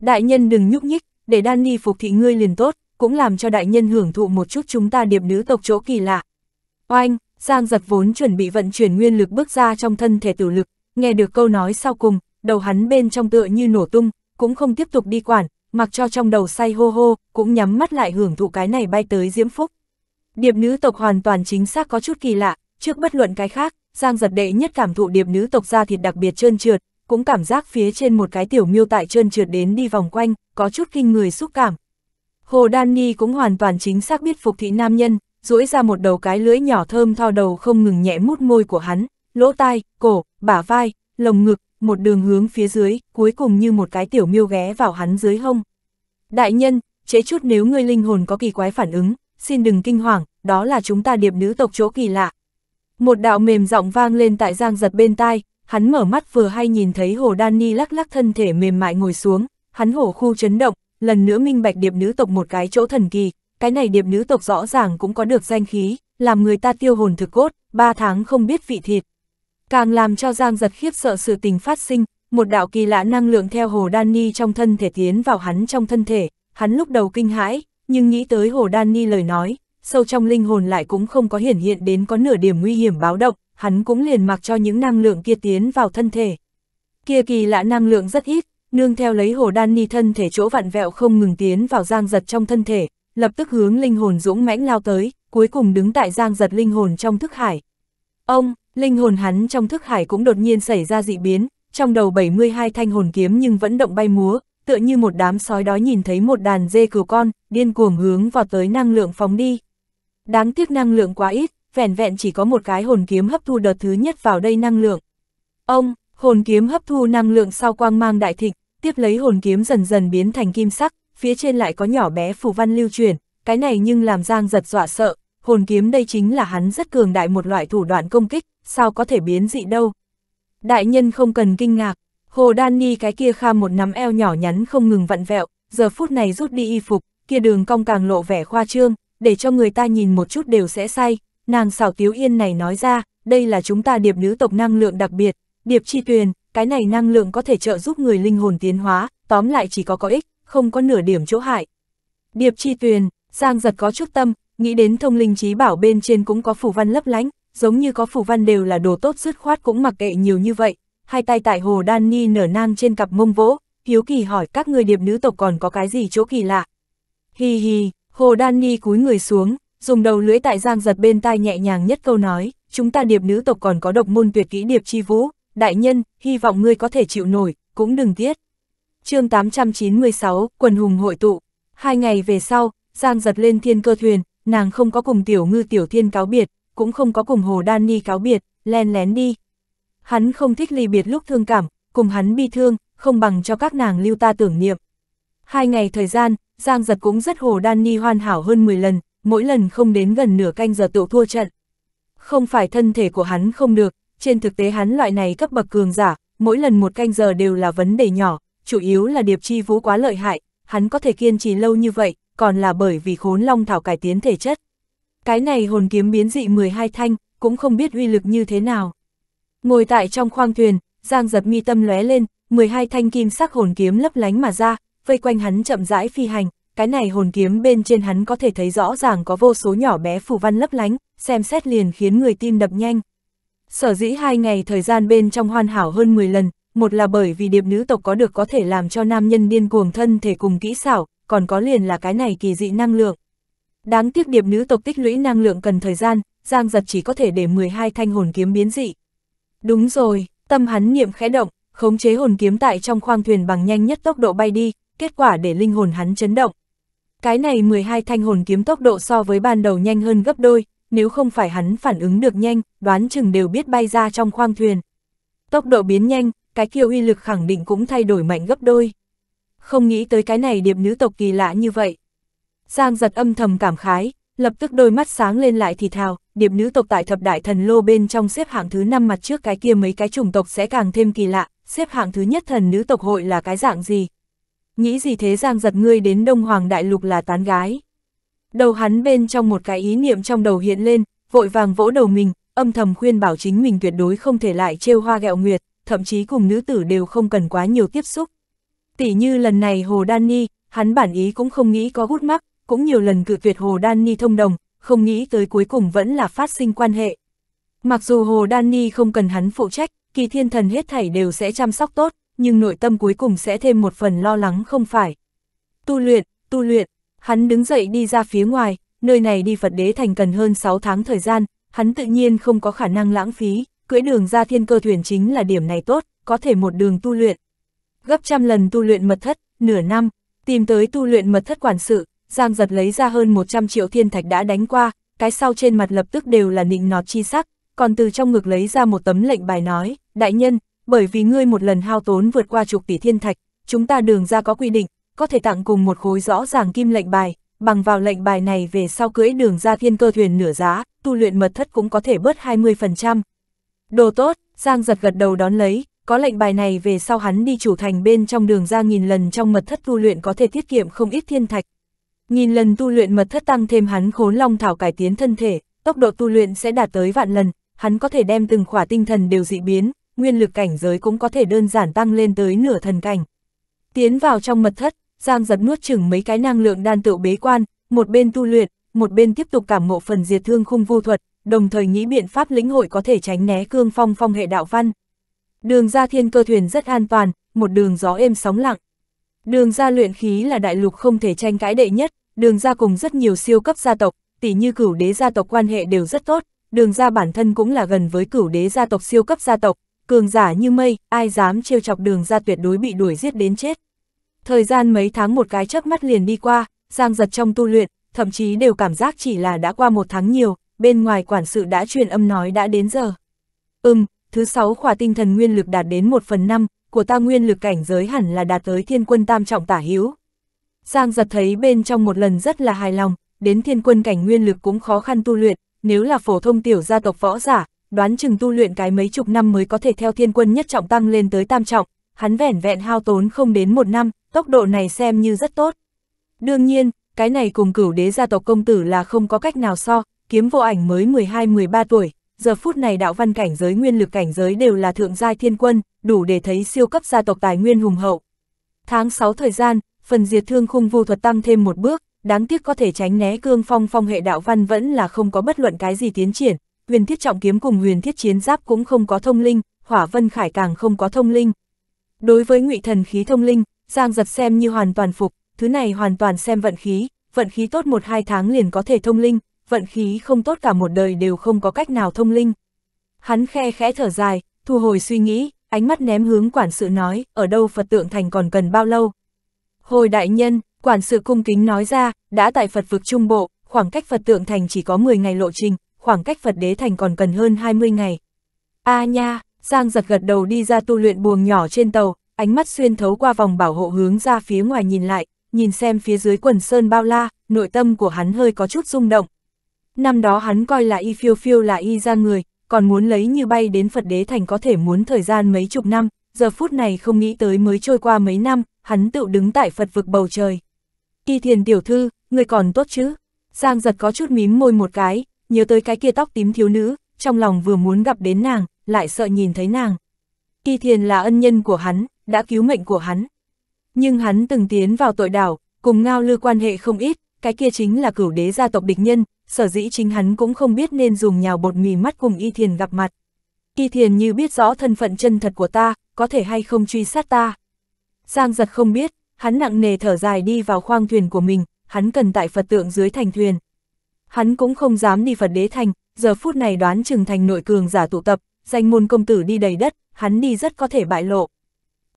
Đại nhân đừng nhúc nhích, để Danny phục thị ngươi liền tốt, cũng làm cho đại nhân hưởng thụ một chút chúng ta điệp nữ tộc chỗ kỳ lạ. Oanh, Giang giật vốn chuẩn bị vận chuyển nguyên lực bước ra trong thân thể tử lực, nghe được câu nói sau cùng, đầu hắn bên trong tựa như nổ tung, cũng không tiếp tục đi quản, mặc cho trong đầu say hô hô, cũng nhắm mắt lại hưởng thụ cái này bay tới diễm phúc. Điệp nữ tộc hoàn toàn chính xác có chút kỳ lạ, trước bất luận cái khác, Giang giật đệ nhất cảm thụ điệp nữ tộc da thịt đặc biệt trơn trượt, cũng cảm giác phía trên một cái tiểu miêu tại trơn trượt đến đi vòng quanh, có chút kinh người xúc cảm. Hồ Đan cũng hoàn toàn chính xác biết phục thị nam nhân, duỗi ra một đầu cái lưỡi nhỏ thơm tho đầu không ngừng nhẹ mút môi của hắn, lỗ tai, cổ, bả vai, lồng ngực, một đường hướng phía dưới, cuối cùng như một cái tiểu miêu ghé vào hắn dưới hông. Đại nhân, chế chút nếu ngươi linh hồn có kỳ quái phản ứng, xin đừng kinh hoàng, đó là chúng ta điệp nữ tộc chỗ kỳ lạ. Một đạo mềm giọng vang lên tại giang giật bên tai, hắn mở mắt vừa hay nhìn thấy hồ đan ni lắc lắc thân thể mềm mại ngồi xuống, hắn hổ khu chấn động, lần nữa minh bạch điệp nữ tộc một cái chỗ thần kỳ, cái này điệp nữ tộc rõ ràng cũng có được danh khí, làm người ta tiêu hồn thực cốt, ba tháng không biết vị thịt. Càng làm cho Giang giật khiếp sợ sự tình phát sinh, một đạo kỳ lạ năng lượng theo hồ đan ni trong thân thể tiến vào hắn trong thân thể, hắn lúc đầu kinh hãi, nhưng nghĩ tới hồ đan ni lời nói, sâu trong linh hồn lại cũng không có hiển hiện đến có nửa điểm nguy hiểm báo động, hắn cũng liền mặc cho những năng lượng kia tiến vào thân thể. Kia kỳ lạ năng lượng rất ít, nương theo lấy hồ đan ni thân thể chỗ vặn vẹo không ngừng tiến vào giang giật trong thân thể, lập tức hướng linh hồn dũng mãnh lao tới, cuối cùng đứng tại giang giật linh hồn trong thức hải. Ông, Linh hồn hắn trong thức hải cũng đột nhiên xảy ra dị biến, trong đầu 72 thanh hồn kiếm nhưng vẫn động bay múa, tựa như một đám sói đói nhìn thấy một đàn dê cừu con, điên cuồng hướng vào tới năng lượng phóng đi. Đáng tiếc năng lượng quá ít, vẻn vẹn chỉ có một cái hồn kiếm hấp thu đợt thứ nhất vào đây năng lượng. Ông, hồn kiếm hấp thu năng lượng sau quang mang đại thịnh, tiếp lấy hồn kiếm dần dần biến thành kim sắc, phía trên lại có nhỏ bé phù văn lưu truyền, cái này nhưng làm Giang giật dọa sợ, hồn kiếm đây chính là hắn rất cường đại một loại thủ đoạn công kích, sao có thể biến dị đâu. Đại nhân không cần kinh ngạc, hồ đan ni cái kia kha một nắm eo nhỏ nhắn không ngừng vặn vẹo, giờ phút này rút đi y phục, kia đường cong càng lộ vẻ khoa trương, để cho người ta nhìn một chút đều sẽ say, nàng xảo tiếu yên này nói ra, đây là chúng ta điệp nữ tộc năng lượng đặc biệt, điệp chi tuyền, cái này năng lượng có thể trợ giúp người linh hồn tiến hóa, tóm lại chỉ có có ích, không có nửa điểm chỗ hại. Điệp chi tuyền, Giang giật có chút tâm, nghĩ đến thông linh trí bảo bên trên cũng có phủ văn lấp lánh, giống như có phủ văn đều là đồ tốt dứt khoát cũng mặc kệ nhiều như vậy. Hai tay tại hồ đan ni nở nang trên cặp mông vỗ, hiếu kỳ hỏi các người điệp nữ tộc còn có cái gì chỗ kỳ lạ. Hi hi, hồ đan ni cúi người xuống, dùng đầu lưỡi tại giang giật bên tai nhẹ nhàng nhất câu nói, chúng ta điệp nữ tộc còn có độc môn tuyệt kỹ điệp chi vũ, đại nhân, hy vọng ngươi có thể chịu nổi, cũng đừng tiếc. chương 896, quần hùng hội tụ. Hai ngày về sau, Giang giật lên thiên cơ thuyền, nàng không có cùng tiểu ngư tiểu thiên cáo biệt, cũng không có cùng hồ đan ni cáo biệt, len lén đi. Hắn không thích ly biệt lúc thương cảm, cùng hắn bi thương, không bằng cho các nàng lưu ta tưởng niệm. Hai ngày thời gian, Giang giật cũng rất hồ đan ni hoàn hảo hơn 10 lần, mỗi lần không đến gần nửa canh giờ tự thua trận. Không phải thân thể của hắn không được, trên thực tế hắn loại này cấp bậc cường giả, mỗi lần một canh giờ đều là vấn đề nhỏ, chủ yếu là điệp chi vũ quá lợi hại, hắn có thể kiên trì lâu như vậy, còn là bởi vì khốn long thảo cải tiến thể chất. Cái này hồn kiếm biến dị 12 thanh, cũng không biết uy lực như thế nào. Ngồi tại trong khoang thuyền, Giang giật mi tâm lóe lên, 12 thanh kim sắc hồn kiếm lấp lánh mà ra, vây quanh hắn chậm rãi phi hành, cái này hồn kiếm bên trên hắn có thể thấy rõ ràng có vô số nhỏ bé phù văn lấp lánh, xem xét liền khiến người tim đập nhanh. Sở dĩ hai ngày thời gian bên trong hoàn hảo hơn 10 lần, một là bởi vì điệp nữ tộc có được có thể làm cho nam nhân điên cuồng thân thể cùng kỹ xảo, còn có liền là cái này kỳ dị năng lượng. Đáng tiếc điệp nữ tộc tích lũy năng lượng cần thời gian, Giang Giật chỉ có thể để 12 thanh hồn kiếm biến dị. Đúng rồi, tâm hắn niệm khẽ động, khống chế hồn kiếm tại trong khoang thuyền bằng nhanh nhất tốc độ bay đi, kết quả để linh hồn hắn chấn động. Cái này 12 thanh hồn kiếm tốc độ so với ban đầu nhanh hơn gấp đôi, nếu không phải hắn phản ứng được nhanh, đoán chừng đều biết bay ra trong khoang thuyền. Tốc độ biến nhanh, cái kia uy lực khẳng định cũng thay đổi mạnh gấp đôi. Không nghĩ tới cái này điệp nữ tộc kỳ lạ như vậy. Giang giật âm thầm cảm khái, lập tức đôi mắt sáng lên lại thì thào, điệp nữ tộc tại thập đại thần lô bên trong xếp hạng thứ 5 mặt trước cái kia mấy cái chủng tộc sẽ càng thêm kỳ lạ, xếp hạng thứ nhất thần nữ tộc hội là cái dạng gì. Nghĩ gì thế Giang giật ngươi đến Đông Hoàng Đại Lục là tán gái. Đầu hắn bên trong một cái ý niệm trong đầu hiện lên, vội vàng vỗ đầu mình, âm thầm khuyên bảo chính mình tuyệt đối không thể lại trêu hoa gẹo nguyệt thậm chí cùng nữ tử đều không cần quá nhiều tiếp xúc. Tỷ như lần này Hồ Đan Ni, hắn bản ý cũng không nghĩ có hút mắc, cũng nhiều lần cự tuyệt Hồ Đan Ni thông đồng, không nghĩ tới cuối cùng vẫn là phát sinh quan hệ. Mặc dù Hồ Đan Ni không cần hắn phụ trách, kỳ thiên thần hết thảy đều sẽ chăm sóc tốt, nhưng nội tâm cuối cùng sẽ thêm một phần lo lắng không phải. Tu luyện, tu luyện, hắn đứng dậy đi ra phía ngoài, nơi này đi Phật đế thành cần hơn 6 tháng thời gian, hắn tự nhiên không có khả năng lãng phí cưỡi đường ra thiên cơ thuyền chính là điểm này tốt, có thể một đường tu luyện. Gấp trăm lần tu luyện mật thất, nửa năm, tìm tới tu luyện mật thất quản sự, Giang giật lấy ra hơn 100 triệu thiên thạch đã đánh qua, cái sau trên mặt lập tức đều là nịnh nọt chi sắc, còn từ trong ngực lấy ra một tấm lệnh bài nói, đại nhân, bởi vì ngươi một lần hao tốn vượt qua chục tỷ thiên thạch, chúng ta đường ra có quy định, có thể tặng cùng một khối rõ ràng kim lệnh bài, bằng vào lệnh bài này về sau cưỡi đường ra thiên cơ thuyền nửa giá, tu luyện mật thất cũng có thể bớt 20%. Đồ tốt, Giang giật gật đầu đón lấy, có lệnh bài này về sau hắn đi chủ thành bên trong đường ra nghìn lần trong mật thất tu luyện có thể tiết kiệm không ít thiên thạch. Nghìn lần tu luyện mật thất tăng thêm hắn khốn long thảo cải tiến thân thể, tốc độ tu luyện sẽ đạt tới vạn lần, hắn có thể đem từng khỏa tinh thần đều dị biến, nguyên lực cảnh giới cũng có thể đơn giản tăng lên tới nửa thần cảnh. Tiến vào trong mật thất, Giang giật nuốt chừng mấy cái năng lượng đan tự bế quan, một bên tu luyện, một bên tiếp tục cảm ngộ phần diệt thương khung vu thuật, đồng thời nghĩ biện pháp lĩnh hội có thể tránh né cương phong phong hệ đạo văn. Đường ra thiên cơ thuyền rất an toàn, một đường gió êm sóng lặng. Đường ra luyện khí là đại lục không thể tranh cãi đệ nhất, đường ra cùng rất nhiều siêu cấp gia tộc, tỷ như cửu đế gia tộc quan hệ đều rất tốt, đường ra bản thân cũng là gần với cửu đế gia tộc siêu cấp gia tộc, cường giả như mây, ai dám trêu chọc đường ra tuyệt đối bị đuổi giết đến chết. Thời gian mấy tháng một cái chớp mắt liền đi qua, Giang giật trong tu luyện, thậm chí đều cảm giác chỉ là đã qua một tháng nhiều, bên ngoài quản sự đã truyền âm nói đã đến giờ. Ừm, thứ sáu khỏa tinh thần nguyên lực đạt đến một phần năm của ta nguyên lực cảnh giới hẳn là đạt tới thiên quân tam trọng tả hiếu. Giang giật thấy bên trong một lần rất là hài lòng, đến thiên quân cảnh nguyên lực cũng khó khăn tu luyện, nếu là phổ thông tiểu gia tộc võ giả, đoán chừng tu luyện cái mấy chục năm mới có thể theo thiên quân nhất trọng tăng lên tới tam trọng, hắn vẻn vẹn hao tốn không đến một năm, tốc độ này xem như rất tốt. Đương nhiên, cái này cùng cửu đế gia tộc công tử là không có cách nào so, kiếm vô ảnh mới 12-13 tuổi, giờ phút này đạo văn cảnh giới nguyên lực cảnh giới đều là thượng giai thiên quân, đủ để thấy siêu cấp gia tộc tài nguyên hùng hậu. Tháng 6 thời gian, phần diệt thương khung vu thuật tăng thêm một bước, đáng tiếc có thể tránh né cương phong phong hệ đạo văn vẫn là không có bất luận cái gì tiến triển, huyền thiết trọng kiếm cùng huyền thiết chiến giáp cũng không có thông linh, hỏa vân khải càng không có thông linh. Đối với ngụy thần khí thông linh, Giang giật xem như hoàn toàn phục, thứ này hoàn toàn xem vận khí, vận khí tốt một hai tháng liền có thể thông linh, vận khí không tốt cả một đời đều không có cách nào thông linh. Hắn khe khẽ thở dài, thu hồi suy nghĩ, ánh mắt ném hướng quản sự nói, ở đâu Phật tượng thành còn cần bao lâu. Hồi đại nhân, quản sự cung kính nói ra, đã tại Phật vực trung bộ, khoảng cách Phật tượng thành chỉ có 10 ngày lộ trình, khoảng cách Phật đế thành còn cần hơn 20 ngày. A à nha, Giang giật gật đầu đi ra tu luyện buồng nhỏ trên tàu, ánh mắt xuyên thấu qua vòng bảo hộ hướng ra phía ngoài nhìn lại, nhìn xem phía dưới quần sơn bao la, nội tâm của hắn hơi có chút rung động, năm đó hắn coi là y phiêu phiêu là y ra người, còn muốn lấy như bay đến Phật đế thành có thể muốn thời gian mấy chục năm, giờ phút này không nghĩ tới mới trôi qua mấy năm, hắn tự đứng tại Phật vực bầu trời. Y thiền tiểu thư, người còn tốt chứ? Giang giật có chút mím môi một cái, nhớ tới cái kia tóc tím thiếu nữ, trong lòng vừa muốn gặp đến nàng, lại sợ nhìn thấy nàng. Y thiền là ân nhân của hắn, đã cứu mệnh của hắn. Nhưng hắn từng tiến vào tội đảo, cùng ngao lư quan hệ không ít, cái kia chính là cửu đế gia tộc địch nhân, sở dĩ chính hắn cũng không biết nên dùng nhào bột mì mắt cùng Y Thiền gặp mặt. Y Thiền như biết rõ thân phận chân thật của ta, có thể hay không truy sát ta. Giang giật không biết, hắn nặng nề thở dài đi vào khoang thuyền của mình, hắn cần tại Phật tượng dưới thành thuyền. Hắn cũng không dám đi Phật đế thành, giờ phút này đoán chừng thành nội cường giả tụ tập, danh môn công tử đi đầy đất, hắn đi rất có thể bại lộ.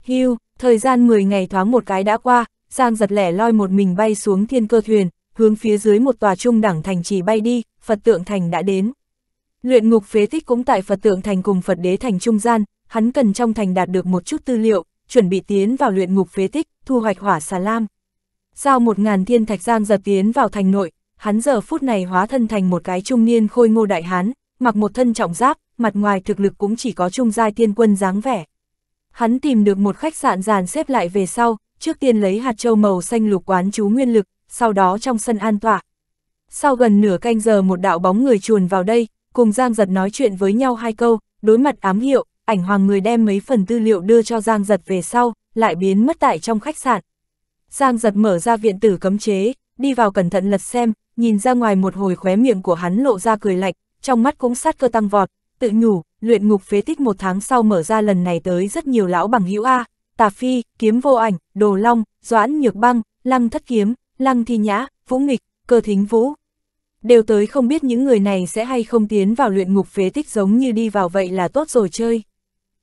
Hưu, thời gian 10 ngày thoáng một cái đã qua, Giang giật lẻ loi một mình bay xuống thiên cơ thuyền, hướng phía dưới một tòa trung đẳng thành trì bay đi, Phật tượng thành đã đến. Luyện ngục phế tích cũng tại Phật tượng thành cùng Phật đế thành trung gian, hắn cần trong thành đạt được một chút tư liệu, chuẩn bị tiến vào luyện ngục phế tích, thu hoạch hỏa xà lam. Giao một ngàn thiên thạch giang giật tiến vào thành nội, hắn giờ phút này hóa thân thành một cái trung niên khôi ngô đại hán, mặc một thân trọng giáp, mặt ngoài thực lực cũng chỉ có trung giai thiên quân dáng vẻ. Hắn tìm được một khách sạn dàn xếp lại về sau, trước tiên lấy hạt châu màu xanh lục quán chú nguyên lực, sau đó trong sân an tọa. Sau gần nửa canh giờ một đạo bóng người chuồn vào đây, cùng Giang Giật nói chuyện với nhau hai câu, đối mặt ám hiệu, ảnh hoàng người đem mấy phần tư liệu đưa cho Giang Giật về sau, lại biến mất tại trong khách sạn. Giang Giật mở ra viện tử cấm chế, đi vào cẩn thận lật xem, nhìn ra ngoài một hồi khóe miệng của hắn lộ ra cười lạnh, trong mắt cũng sát cơ tăng vọt, tự nhủ, luyện ngục phế tích một tháng sau mở ra lần này tới rất nhiều lão bằng hữu A, Tà Phi, Kiếm Vô Ảnh, Đồ Long, Doãn Nhược Băng, Lăng Thất Kiếm, Lăng Thi Nhã, Vũ Nghịch, Cơ Thính Vũ. Đều tới không biết những người này sẽ hay không tiến vào luyện ngục phế tích giống như đi vào vậy là tốt rồi chơi.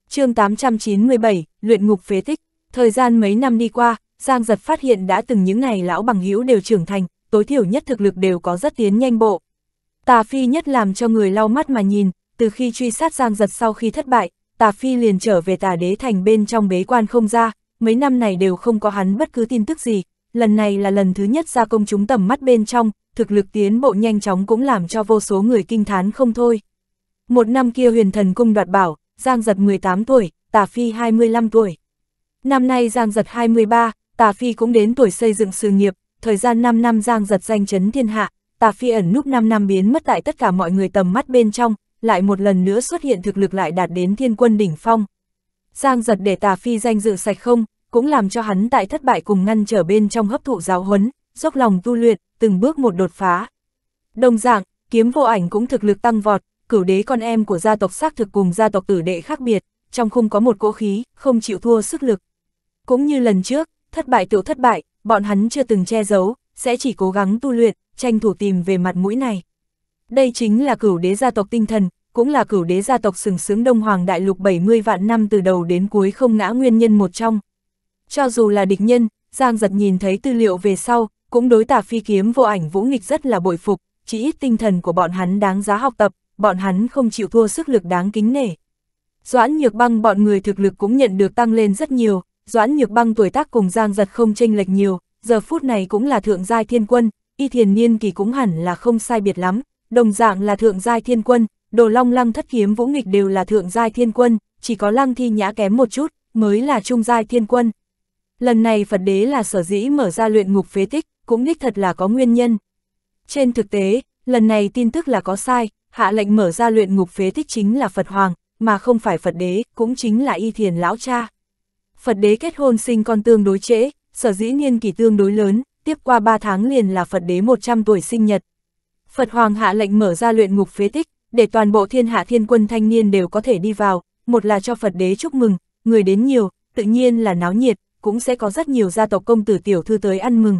chương 897, luyện ngục phế tích. Thời gian mấy năm đi qua, Giang Giật phát hiện đã từng những ngày lão bằng hữu đều trưởng thành, tối thiểu nhất thực lực đều có rất tiến nhanh bộ. Tà Phi nhất làm cho người lau mắt mà nhìn, từ khi truy sát Giang Giật sau khi thất bại, Tà Phi liền trở về tà đế thành bên trong bế quan không ra, mấy năm này đều không có hắn bất cứ tin tức gì, lần này là lần thứ nhất ra công chúng tầm mắt bên trong, thực lực tiến bộ nhanh chóng cũng làm cho vô số người kinh thán không thôi. Một năm kia huyền thần cung đoạt bảo, Giang Giật 18 tuổi, Tà Phi 25 tuổi. Năm nay Giang Giật 23, Tà Phi cũng đến tuổi xây dựng sự nghiệp, thời gian 5 năm Giang Giật danh chấn thiên hạ, Tà Phi ẩn núp 5 năm biến mất tại tất cả mọi người tầm mắt bên trong, lại một lần nữa xuất hiện thực lực lại đạt đến thiên quân đỉnh phong. Giang Giật để Tà Phi danh dự sạch không, cũng làm cho hắn tại thất bại cùng ngăn trở bên trong hấp thụ giáo huấn, dốc lòng tu luyện, từng bước một đột phá. Đồng dạng, kiếm vô ảnh cũng thực lực tăng vọt, cửu đế con em của gia tộc xác thực cùng gia tộc tử đệ khác biệt, trong khung có một cỗ khí, không chịu thua sức lực. Cũng như lần trước, thất bại tiểu thất bại, bọn hắn chưa từng che giấu, sẽ chỉ cố gắng tu luyện, tranh thủ tìm về mặt mũi này. Đây chính là cửu đế gia tộc tinh thần, cũng là cửu đế gia tộc sừng sướng Đông Hoàng Đại Lục 70 vạn năm từ đầu đến cuối không ngã nguyên nhân một trong, cho dù là địch nhân, Giang giật nhìn thấy tư liệu về sau, cũng đối tả phi kiếm vô ảnh vũ nghịch rất là bội phục, chỉ ít tinh thần của bọn hắn đáng giá học tập, bọn hắn không chịu thua sức lực đáng kính nể. Doãn nhược băng bọn người thực lực cũng nhận được tăng lên rất nhiều, Doãn nhược băng tuổi tác cùng Giang giật không chênh lệch nhiều, giờ phút này cũng là thượng giai thiên quân, y thiền niên kỳ cũng hẳn là không sai biệt lắm, đồng dạng là thượng giai thiên quân, đồ long lăng thất kiếm vũ nghịch đều là thượng giai thiên quân, chỉ có lăng thi nhã kém một chút, mới là trung giai thiên quân, Lần này Phật đế là sở dĩ mở ra luyện ngục phế tích, cũng đích thật là có nguyên nhân. Trên thực tế, lần này tin tức là có sai, hạ lệnh mở ra luyện ngục phế tích chính là Phật Hoàng, mà không phải Phật đế, cũng chính là y thiền lão cha. Phật đế kết hôn sinh con tương đối trễ, sở dĩ niên kỳ tương đối lớn, tiếp qua 3 tháng liền là Phật đế 100 tuổi sinh nhật. Phật Hoàng hạ lệnh mở ra luyện ngục phế tích, để toàn bộ thiên hạ thiên quân thanh niên đều có thể đi vào, một là cho Phật đế chúc mừng, người đến nhiều, tự nhiên là náo nhiệt, cũng sẽ có rất nhiều gia tộc công tử tiểu thư tới ăn mừng.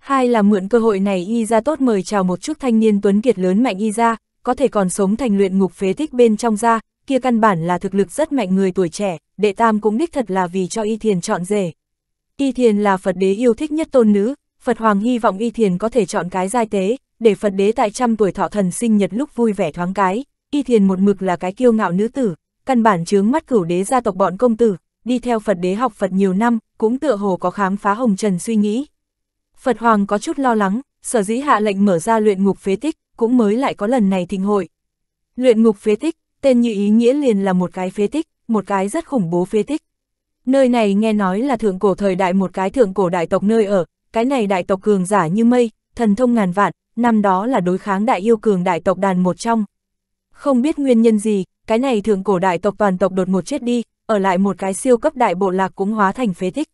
Hai là mượn cơ hội này y ra tốt mời chào một chút thanh niên tuấn kiệt lớn mạnh y ra, có thể còn sống thành luyện ngục phế tích bên trong ra, kia căn bản là thực lực rất mạnh người tuổi trẻ, đệ tam cũng đích thật là vì cho y thiền chọn rể. Y thiền là Phật đế yêu thích nhất tôn nữ, Phật Hoàng hy vọng y thiền có thể chọn cái giai tế, để Phật đế tại trăm tuổi thọ thần sinh nhật lúc vui vẻ thoáng cái, y thiền một mực là cái kiêu ngạo nữ tử, căn bản chướng mắt cửu đế gia tộc bọn công tử, đi theo Phật đế học Phật nhiều năm, cũng tựa hồ có khám phá hồng trần suy nghĩ. Phật Hoàng có chút lo lắng, sở dĩ hạ lệnh mở ra luyện ngục phế tích, cũng mới lại có lần này thịnh hội. Luyện ngục phế tích, tên như ý nghĩa liền là một cái phế tích, một cái rất khủng bố phế tích. Nơi này nghe nói là thượng cổ thời đại một cái thượng cổ đại tộc nơi ở, cái này đại tộc cường giả như mây, thần thông ngàn vạn, năm đó là đối kháng đại yêu cường đại tộc đàn một trong. Không biết nguyên nhân gì, cái này thượng cổ đại tộc toàn tộc đột một chết đi, ở lại một cái siêu cấp đại bộ lạc cũng hóa thành phế tích.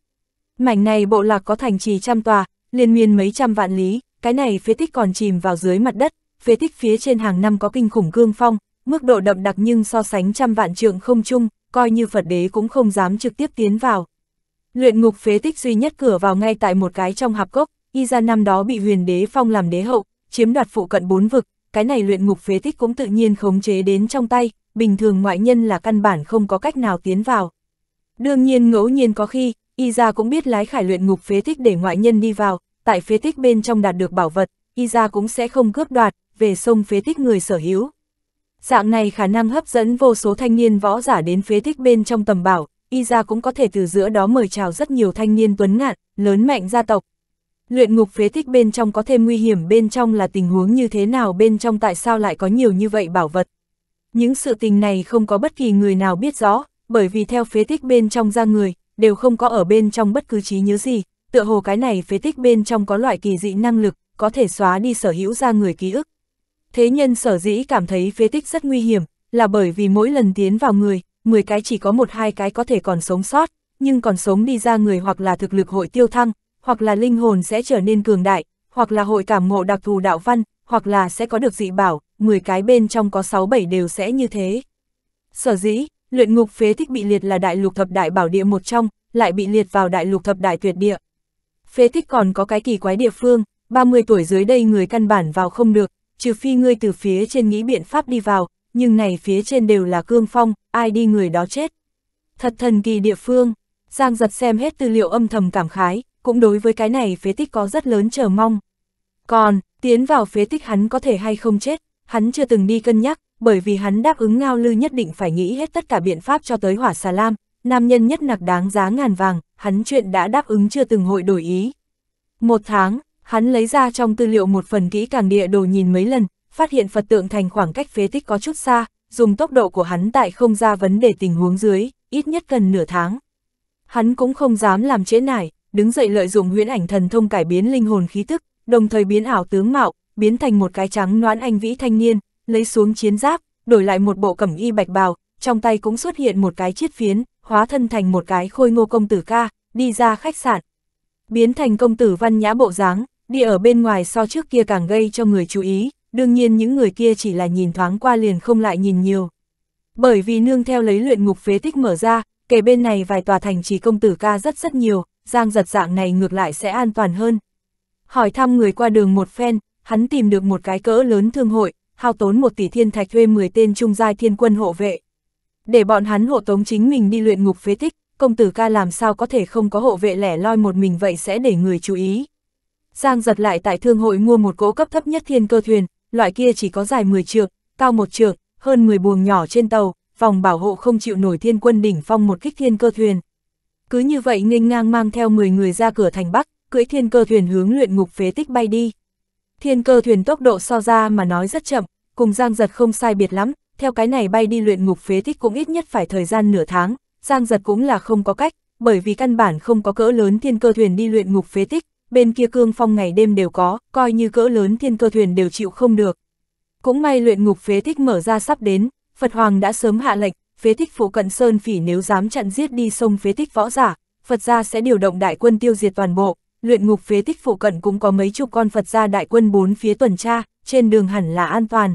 Mảnh này bộ lạc có thành trì trăm tòa, liên miên mấy trăm vạn lý, cái này phế tích còn chìm vào dưới mặt đất, phế tích phía trên hàng năm có kinh khủng cương phong, mức độ đậm đặc nhưng so sánh trăm vạn trượng không chung, coi như Phật đế cũng không dám trực tiếp tiến vào. Luyện ngục phế tích duy nhất cửa vào ngay tại một cái trong hạp cốc, y ra năm đó bị huyền đế phong làm đế hậu, chiếm đoạt phụ cận bốn vực, cái này luyện ngục phế tích cũng tự nhiên khống chế đến trong tay, bình thường ngoại nhân là căn bản không có cách nào tiến vào. Đương nhiên ngẫu nhiên có khi, y ra cũng biết lái khải luyện ngục phế tích để ngoại nhân đi vào, tại phế tích bên trong đạt được bảo vật, y ra cũng sẽ không cướp đoạt, về sông phế tích người sở hữu. Dạng này khả năng hấp dẫn vô số thanh niên võ giả đến phế tích bên trong tầm bảo, y ra cũng có thể từ giữa đó mời chào rất nhiều thanh niên tuấn ngạn, lớn mạnh gia tộc. Luyện ngục phế tích bên trong có thêm nguy hiểm bên trong là tình huống như thế nào bên trong tại sao lại có nhiều như vậy bảo vật, những sự tình này không có bất kỳ người nào biết rõ, bởi vì theo phế tích bên trong ra người, đều không có ở bên trong bất cứ trí nhớ gì, tựa hồ cái này phế tích bên trong có loại kỳ dị năng lực, có thể xóa đi sở hữu ra người ký ức. Thế nhân sở dĩ cảm thấy phế tích rất nguy hiểm, là bởi vì mỗi lần tiến vào người, 10 cái chỉ có một hai cái có thể còn sống sót, nhưng còn sống đi ra người hoặc là thực lực hội tiêu thăng, hoặc là linh hồn sẽ trở nên cường đại, hoặc là hội cảm ngộ đặc thù đạo văn, hoặc là sẽ có được dị bảo, 10 cái bên trong có 6-7 đều sẽ như thế. Sở dĩ, luyện ngục phế thích bị liệt là đại lục thập đại bảo địa một trong, lại bị liệt vào đại lục thập đại tuyệt địa. Phế thích còn có cái kỳ quái địa phương, 30 tuổi dưới đây người căn bản vào không được, trừ phi ngươi từ phía trên nghĩ biện pháp đi vào, nhưng này phía trên đều là cương phong, ai đi người đó chết. Thật thần kỳ địa phương, Giang giật xem hết tư liệu âm thầm cảm khái, cũng đối với cái này phế tích có rất lớn chờ mong. Còn, Tiến vào phế tích hắn có thể hay không chết, hắn chưa từng đi cân nhắc, bởi vì hắn đáp ứng Ngao Lư nhất định phải nghĩ hết tất cả biện pháp cho tới hỏa xà lam, nam nhân nhất nặc đáng giá ngàn vàng, hắn chuyện đã đáp ứng chưa từng hội đổi ý. Một tháng, hắn lấy ra trong tư liệu một phần kỹ càng địa đồ nhìn mấy lần, phát hiện Phật tượng thành khoảng cách phế tích có chút xa, dùng tốc độ của hắn tại không ra vấn đề tình huống dưới, ít nhất cần nửa tháng. Hắn cũng không dám làm trễ nải, đứng dậy lợi dụng huyễn ảnh thần thông cải biến linh hồn khí tức, đồng thời biến ảo tướng mạo, biến thành một cái trắng noãn anh vĩ thanh niên, lấy xuống chiến giáp, đổi lại một bộ cẩm y bạch bào, trong tay cũng xuất hiện một cái chiết phiến, hóa thân thành một cái khôi ngô công tử ca, đi ra khách sạn. Biến thành công tử văn nhã bộ dáng, đi ở bên ngoài so trước kia càng gây cho người chú ý, đương nhiên những người kia chỉ là nhìn thoáng qua liền không lại nhìn nhiều. Bởi vì nương theo lấy luyện ngục phế tích mở ra, kể bên này vài tòa thành trì công tử ca rất rất nhiều, giang giật dạng này ngược lại sẽ an toàn hơn, hỏi thăm người qua đường một phen, hắn tìm được một cái cỡ lớn thương hội, hao tốn một tỷ thiên thạch thuê 10 tên trung giai thiên quân hộ vệ. Để bọn hắn hộ tống chính mình đi luyện ngục phế tích, công tử ca làm sao có thể không có hộ vệ lẻ loi một mình vậy sẽ để người chú ý. Giang giật lại tại thương hội mua một cỗ cấp thấp nhất thiên cơ thuyền, loại kia chỉ có dài 10 trượng, cao một trượng, hơn 10 buồng nhỏ trên tàu, vòng bảo hộ không chịu nổi thiên quân đỉnh phong một kích thiên cơ thuyền. Cứ như vậy nghênh ngang mang theo 10 người ra cửa thành Bắc, cưỡi thiên cơ thuyền hướng luyện ngục phế tích bay đi. Thiên cơ thuyền tốc độ so ra mà nói rất chậm, cùng Giang Giật không sai biệt lắm, theo cái này bay đi luyện ngục phế tích cũng ít nhất phải thời gian nửa tháng, Giang Giật cũng là không có cách, bởi vì căn bản không có cỡ lớn thiên cơ thuyền đi luyện ngục phế tích, bên kia cương phong ngày đêm đều có, coi như cỡ lớn thiên cơ thuyền đều chịu không được. Cũng may luyện ngục phế tích mở ra sắp đến, Phật Hoàng đã sớm hạ lệnh, phế tích phụ cận sơn phỉ nếu dám chặn giết đi sông phế tích võ giả, Phật gia sẽ điều động đại quân tiêu diệt toàn bộ, luyện ngục phế tích phụ cận cũng có mấy chục con Phật gia đại quân bốn phía tuần tra, trên đường hẳn là an toàn.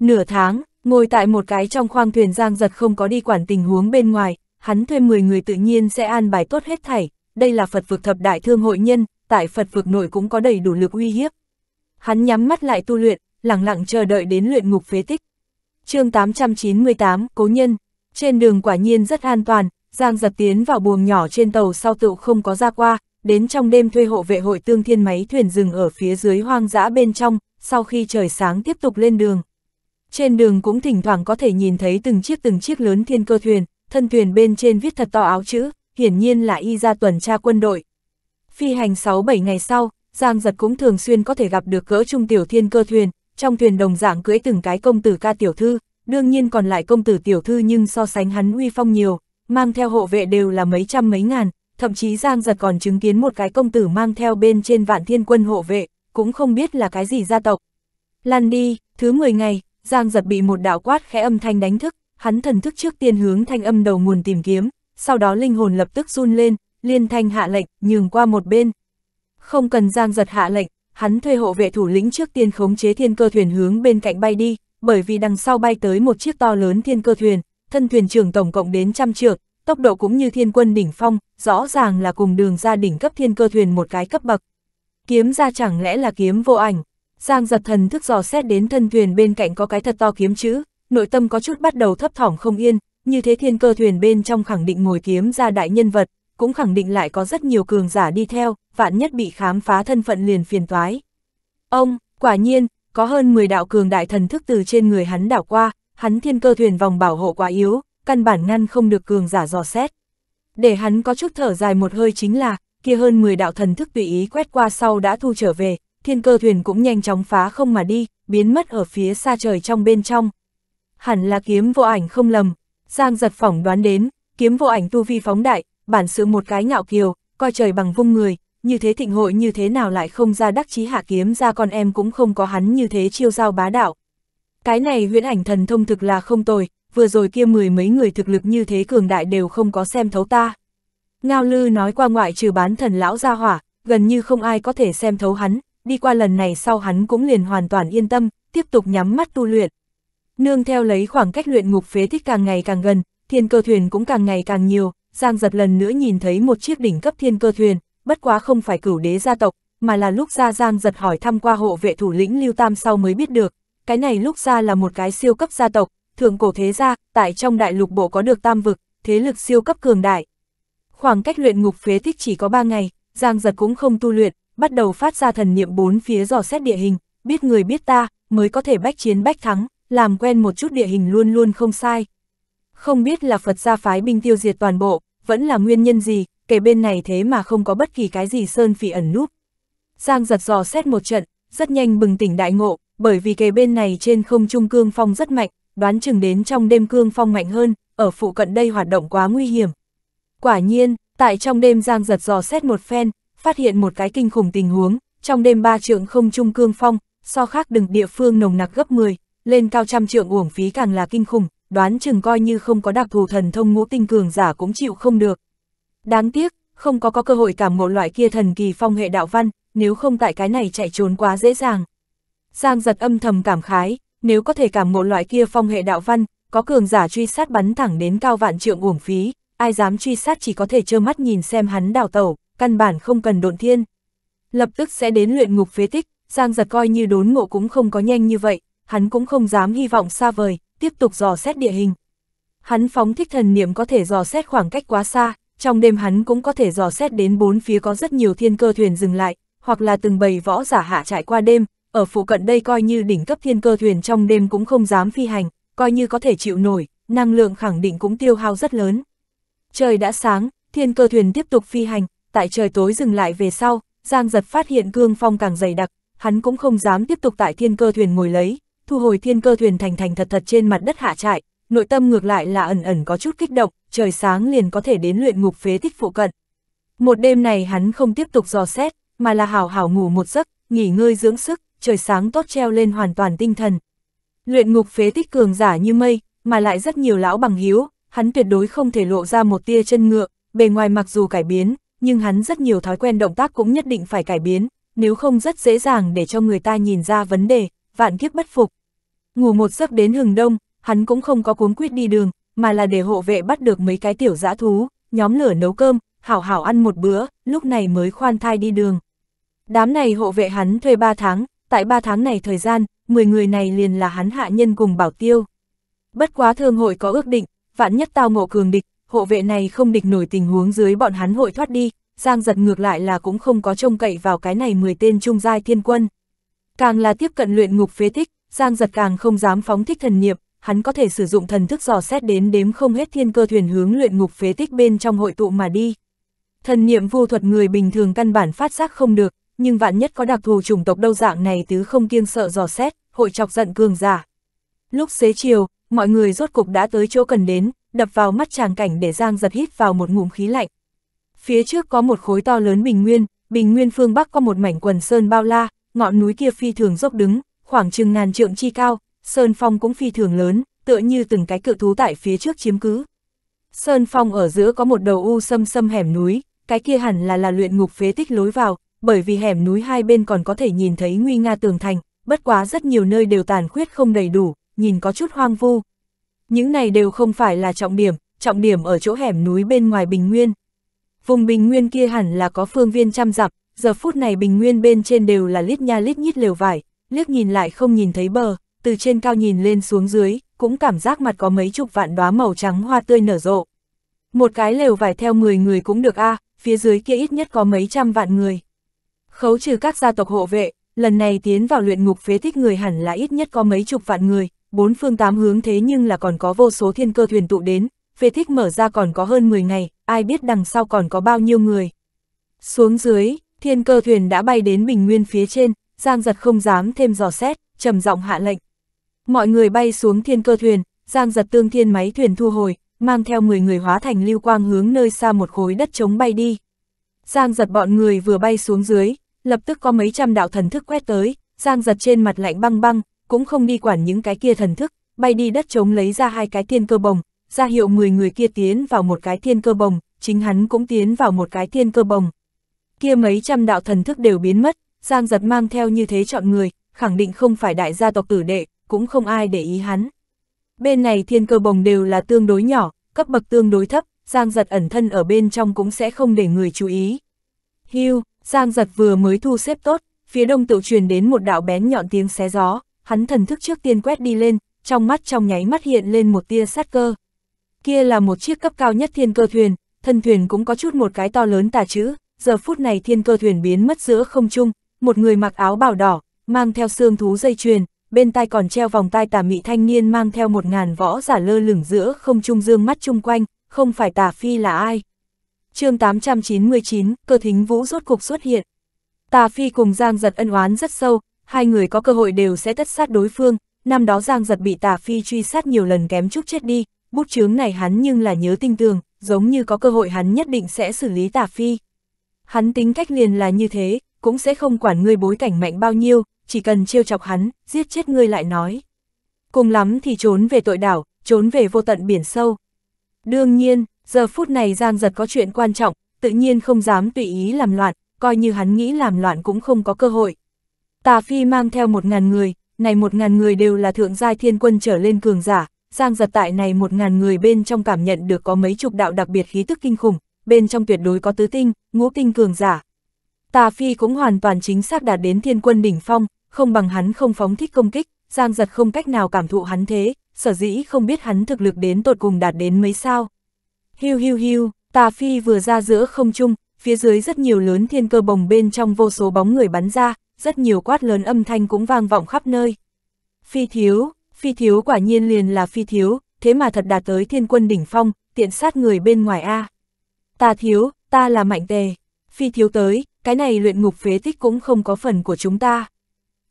Nửa tháng, ngồi tại một cái trong khoang thuyền giang giật không có đi quản tình huống bên ngoài, hắn thuê 10 người tự nhiên sẽ an bài tốt hết thảy, đây là Phật vực thập đại thương hội nhân, tại Phật vực nội cũng có đầy đủ lực uy hiếp. Hắn nhắm mắt lại tu luyện, lặng lặng chờ đợi đến luyện ngục phế tích. chương 898, Cố Nhân, trên đường quả nhiên rất an toàn, Giang giật tiến vào buồng nhỏ trên tàu sau tựu không có ra qua, đến trong đêm thuê hộ vệ hội tương thiên máy thuyền dừng ở phía dưới hoang dã bên trong, sau khi trời sáng tiếp tục lên đường. Trên đường cũng thỉnh thoảng có thể nhìn thấy từng chiếc từng chiếc lớn thiên cơ thuyền, thân thuyền bên trên viết thật to áo chữ, hiển nhiên là y ra tuần tra quân đội. Phi hành 6-7 ngày sau, Giang Giật cũng thường xuyên có thể gặp được cỡ trung tiểu thiên cơ thuyền, trong thuyền đồng dạng cưỡi từng cái công tử ca tiểu thư, đương nhiên còn lại công tử tiểu thư nhưng so sánh hắn uy phong nhiều, mang theo hộ vệ đều là mấy trăm mấy ngàn, thậm chí Giang giật còn chứng kiến một cái công tử mang theo bên trên vạn thiên quân hộ vệ, cũng không biết là cái gì gia tộc. Lan đi, thứ 10 ngày, Giang giật bị một đạo quát khẽ âm thanh đánh thức, hắn thần thức trước tiên hướng thanh âm đầu nguồn tìm kiếm, sau đó linh hồn lập tức run lên, liên thanh hạ lệnh, nhường qua một bên. Không cần Giang giật hạ lệnh, hắn thuê hộ vệ thủ lĩnh trước tiên khống chế thiên cơ thuyền hướng bên cạnh bay đi, bởi vì đằng sau bay tới một chiếc to lớn thiên cơ thuyền, thân thuyền trưởng tổng cộng đến trăm trượng, tốc độ cũng như thiên quân đỉnh phong, rõ ràng là cùng đường ra đỉnh cấp thiên cơ thuyền một cái cấp bậc. Kiếm ra chẳng lẽ là kiếm vô ảnh, Giang giật thần thức dò xét đến thân thuyền bên cạnh có cái thật to kiếm chữ, nội tâm có chút bắt đầu thấp thỏm không yên, như thế thiên cơ thuyền bên trong khẳng định ngồi kiếm ra đại nhân vật, cũng khẳng định lại có rất nhiều cường giả đi theo, vạn nhất bị khám phá thân phận liền phiền toái. Ông, quả nhiên, có hơn 10 đạo cường đại thần thức từ trên người hắn đảo qua, hắn thiên cơ thuyền vòng bảo hộ quá yếu, căn bản ngăn không được cường giả dò xét. Để hắn có chút thở dài một hơi chính là, kia hơn 10 đạo thần thức tùy ý quét qua sau đã thu trở về, thiên cơ thuyền cũng nhanh chóng phá không mà đi, biến mất ở phía xa trời trong bên trong. Hẳn là kiếm vô ảnh không lầm, Giang giật phỏng đoán đến, kiếm vô ảnh tu vi phóng đại, bản sự một cái ngạo kiều, coi trời bằng vung người, như thế thịnh hội như thế nào lại không ra đắc chí hạ kiếm ra con em cũng không có hắn như thế chiêu giao bá đạo. Cái này huyễn ảnh thần thông thực là không tồi, vừa rồi kia mười mấy người thực lực như thế cường đại đều không có xem thấu ta. Ngao Lư nói qua ngoại trừ bán thần lão ra hỏa, gần như không ai có thể xem thấu hắn, đi qua lần này sau hắn cũng liền hoàn toàn yên tâm, tiếp tục nhắm mắt tu luyện. Nương theo lấy khoảng cách luyện ngục phế tích càng ngày càng gần, thiên cơ thuyền cũng càng ngày càng nhiều, Giang giật lần nữa nhìn thấy một chiếc đỉnh cấp thiên cơ thuyền, bất quá không phải cửu đế gia tộc, mà là lúc ra Giang giật hỏi thăm qua hộ vệ thủ lĩnh Lưu Tam sau mới biết được, cái này lúc ra là một cái siêu cấp gia tộc, thượng cổ thế gia, tại trong đại lục bộ có được tam vực, thế lực siêu cấp cường đại. Khoảng cách luyện ngục phế tích chỉ có 3 ngày, Giang Giật cũng không tu luyện, bắt đầu phát ra thần niệm bốn phía dò xét địa hình, biết người biết ta, mới có thể bách chiến bách thắng, làm quen một chút địa hình luôn luôn không sai. Không biết là Phật gia phái binh tiêu diệt toàn bộ, vẫn là nguyên nhân gì, kể bên này thế mà không có bất kỳ cái gì sơn phỉ ẩn núp. Giang giật dò xét một trận, rất nhanh bừng tỉnh đại ngộ, bởi vì kề bên này trên không trung cương phong rất mạnh, đoán chừng đến trong đêm cương phong mạnh hơn, ở phụ cận đây hoạt động quá nguy hiểm. Quả nhiên, tại trong đêm Giang giật dò xét một phen, phát hiện một cái kinh khủng tình huống, trong đêm ba trượng không trung cương phong, so khác đừng địa phương nồng nặc gấp 10, lên cao trăm trượng uổng phí càng là kinh khủng, đoán chừng coi như không có đặc thù thần thông ngũ tinh cường giả cũng chịu không được. Đáng tiếc, không có có cơ hội cảm ngộ loại kia thần kỳ phong hệ đạo văn, nếu không tại cái này chạy trốn quá dễ dàng. Giang giật âm thầm cảm khái, nếu có thể cảm ngộ loại kia phong hệ đạo văn, có cường giả truy sát bắn thẳng đến cao vạn trượng uổng phí, ai dám truy sát chỉ có thể trơ mắt nhìn xem hắn đào tẩu, căn bản không cần độn thiên. Lập tức sẽ đến luyện ngục phế tích, Giang giật coi như đốn ngộ cũng không có nhanh như vậy, hắn cũng không dám hy vọng xa vời, tiếp tục dò xét địa hình. Hắn phóng thích thần niệm có thể dò xét khoảng cách quá xa, trong đêm hắn cũng có thể dò xét đến bốn phía có rất nhiều thiên cơ thuyền dừng lại, hoặc là từng bầy võ giả hạ trải qua đêm, ở phụ cận đây coi như đỉnh cấp thiên cơ thuyền trong đêm cũng không dám phi hành, coi như có thể chịu nổi, năng lượng khẳng định cũng tiêu hao rất lớn. Trời đã sáng, thiên cơ thuyền tiếp tục phi hành, tại trời tối dừng lại về sau, Giang Giật phát hiện cương phong càng dày đặc, hắn cũng không dám tiếp tục tại thiên cơ thuyền ngồi lấy, thu hồi thiên cơ thuyền thành thành thật thật trên mặt đất hạ trại, nội tâm ngược lại là ẩn ẩn có chút kích động, trời sáng liền có thể đến luyện ngục phế tích phụ cận. Một đêm này hắn không tiếp tục dò xét, mà là hào hào ngủ một giấc, nghỉ ngơi dưỡng sức, trời sáng tốt treo lên hoàn toàn tinh thần. Luyện ngục phế tích cường giả như mây, mà lại rất nhiều lão bằng hiếu, hắn tuyệt đối không thể lộ ra một tia chân ngựa, bề ngoài mặc dù cải biến, nhưng hắn rất nhiều thói quen động tác cũng nhất định phải cải biến, nếu không rất dễ dàng để cho người ta nhìn ra vấn đề, vạn kiếp bất phục. Ngủ một giấc đến hừng đông, hắn cũng không có cuốn quyết đi đường, mà là để hộ vệ bắt được mấy cái tiểu dã thú, nhóm lửa nấu cơm, hảo hảo ăn một bữa, lúc này mới khoan thai đi đường. Đám này hộ vệ hắn thuê 3 tháng, tại ba tháng này thời gian, 10 người này liền là hắn hạ nhân cùng bảo tiêu. Bất quá thương hội có ước định, vạn nhất tao ngộ cường địch, hộ vệ này không địch nổi tình huống dưới bọn hắn hội thoát đi, Giang giật ngược lại là cũng không có trông cậy vào cái này 10 tên trung giai thiên quân. Càng là tiếp cận luyện ngục phế thích, Giang giật càng không dám phóng thích thần niệm, hắn có thể sử dụng thần thức dò xét đến đếm không hết thiên cơ thuyền hướng luyện ngục phế tích bên trong hội tụ mà đi. Thần niệm vô thuật người bình thường căn bản phát giác không được, nhưng vạn nhất có đặc thù chủng tộc đâu dạng này tứ không kiêng sợ dò xét, hội chọc giận cường giả. Lúc xế chiều, mọi người rốt cục đã tới chỗ cần đến, đập vào mắt tràng cảnh để Giang giật hít vào một ngụm khí lạnh. Phía trước có một khối to lớn bình nguyên, bình nguyên phương Bắc có một mảnh quần sơn bao la, ngọn núi kia phi thường dốc đứng, khoảng chừng ngàn trượng chi cao, sơn phong cũng phi thường lớn, tựa như từng cái cự thú tại phía trước chiếm cứ. Sơn phong ở giữa có một đầu u sâm sâm hẻm núi, cái kia hẳn là là luyện ngục phế tích lối vào, bởi vì hẻm núi hai bên còn có thể nhìn thấy nguy nga tường thành, bất quá rất nhiều nơi đều tàn khuyết không đầy đủ, nhìn có chút hoang vu. Những này đều không phải là trọng điểm, trọng điểm ở chỗ hẻm núi bên ngoài Bình Nguyên. Vùng Bình Nguyên kia hẳn là có phương viên chăm dặm, giờ phút này Bình Nguyên bên trên đều là lít nha lít nhít lều vải, liếc nhìn lại không nhìn thấy bờ, từ trên cao nhìn lên xuống dưới, cũng cảm giác mặt có mấy chục vạn đóa màu trắng hoa tươi nở rộ. Một cái lều vải theo 10 người cũng được a, à, phía dưới kia ít nhất có mấy trăm vạn người. Khấu trừ các gia tộc hộ vệ, lần này tiến vào luyện ngục phế thích người hẳn là ít nhất có mấy chục vạn người, bốn phương tám hướng thế nhưng là còn có vô số thiên cơ thuyền tụ đến, phế thích mở ra còn có hơn 10 ngày, ai biết đằng sau còn có bao nhiêu người. Xuống dưới, thiên cơ thuyền đã bay đến bình nguyên phía trên, Giang giật không dám thêm dò xét, trầm giọng hạ lệnh. Mọi người bay xuống thiên cơ thuyền, Giang giật tương thiên máy thuyền thu hồi, mang theo 10 người hóa thành lưu quang hướng nơi xa một khối đất trống bay đi. Giang giật bọn người vừa bay xuống dưới, lập tức có mấy trăm đạo thần thức quét tới, Giang giật trên mặt lạnh băng băng, cũng không đi quản những cái kia thần thức, bay đi đất trống lấy ra hai cái thiên cơ bồng, ra hiệu 10 người kia tiến vào một cái thiên cơ bồng, chính hắn cũng tiến vào một cái thiên cơ bồng. Kia mấy trăm đạo thần thức đều biến mất, Giang giật mang theo như thế chọn người, khẳng định không phải đại gia tộc tử đệ, cũng không ai để ý hắn. Bên này thiên cơ bồng đều là tương đối nhỏ, cấp bậc tương đối thấp, Giang giật ẩn thân ở bên trong cũng sẽ không để người chú ý. Hưu, Giang giật vừa mới thu xếp tốt, phía đông tự truyền đến một đạo bén nhọn tiếng xé gió, hắn thần thức trước tiên quét đi lên, trong mắt trong nháy mắt hiện lên một tia sát cơ. Kia là một chiếc cấp cao nhất thiên cơ thuyền, thân thuyền cũng có chút một cái to lớn tà chữ, giờ phút này thiên cơ thuyền biến mất giữa không trung, một người mặc áo bào đỏ, mang theo xương thú dây chuyền, bên tai còn treo vòng tai tà mị thanh niên mang theo một ngàn võ giả lơ lửng giữa không trung dương mắt chung quanh, không phải tà phi là ai chương 899, cơ thính vũ rốt cục xuất hiện. Tà Phi cùng Giang Giật ân oán rất sâu, hai người có cơ hội đều sẽ tất sát đối phương, năm đó Giang Giật bị Tà Phi truy sát nhiều lần kém chút chết đi, bút chướng này hắn nhưng là nhớ tinh tường, giống như có cơ hội hắn nhất định sẽ xử lý Tà Phi. Hắn tính cách liền là như thế, cũng sẽ không quản ngươi bối cảnh mạnh bao nhiêu, chỉ cần trêu chọc hắn, giết chết ngươi lại nói. Cùng lắm thì trốn về tội đảo, trốn về vô tận biển sâu. Đương nhiên, Giờ phút này Giang Giật có chuyện quan trọng, tự nhiên không dám tùy ý làm loạn, coi như hắn nghĩ làm loạn cũng không có cơ hội. Tà Phi mang theo một ngàn người, này một ngàn người đều là thượng giai thiên quân trở lên cường giả, Giang Giật tại này một ngàn người bên trong cảm nhận được có mấy chục đạo đặc biệt khí tức kinh khủng, bên trong tuyệt đối có tứ tinh, ngũ tinh cường giả. Tà Phi cũng hoàn toàn chính xác đạt đến thiên quân đỉnh phong, không bằng hắn không phóng thích công kích, Giang Giật không cách nào cảm thụ hắn thế, sở dĩ không biết hắn thực lực đến tột cùng đạt đến mấy sao. Hiu hiu hiu, tà phi vừa ra giữa không trung, phía dưới rất nhiều lớn thiên cơ bồng bên trong vô số bóng người bắn ra, rất nhiều quát lớn âm thanh cũng vang vọng khắp nơi. Phi thiếu, phi thiếu quả nhiên liền là phi thiếu, thế mà thật đạt tới thiên quân đỉnh phong, tiện sát người bên ngoài A. Ta thiếu, ta là mạnh tề. Phi thiếu tới, cái này luyện ngục phế tích cũng không có phần của chúng ta.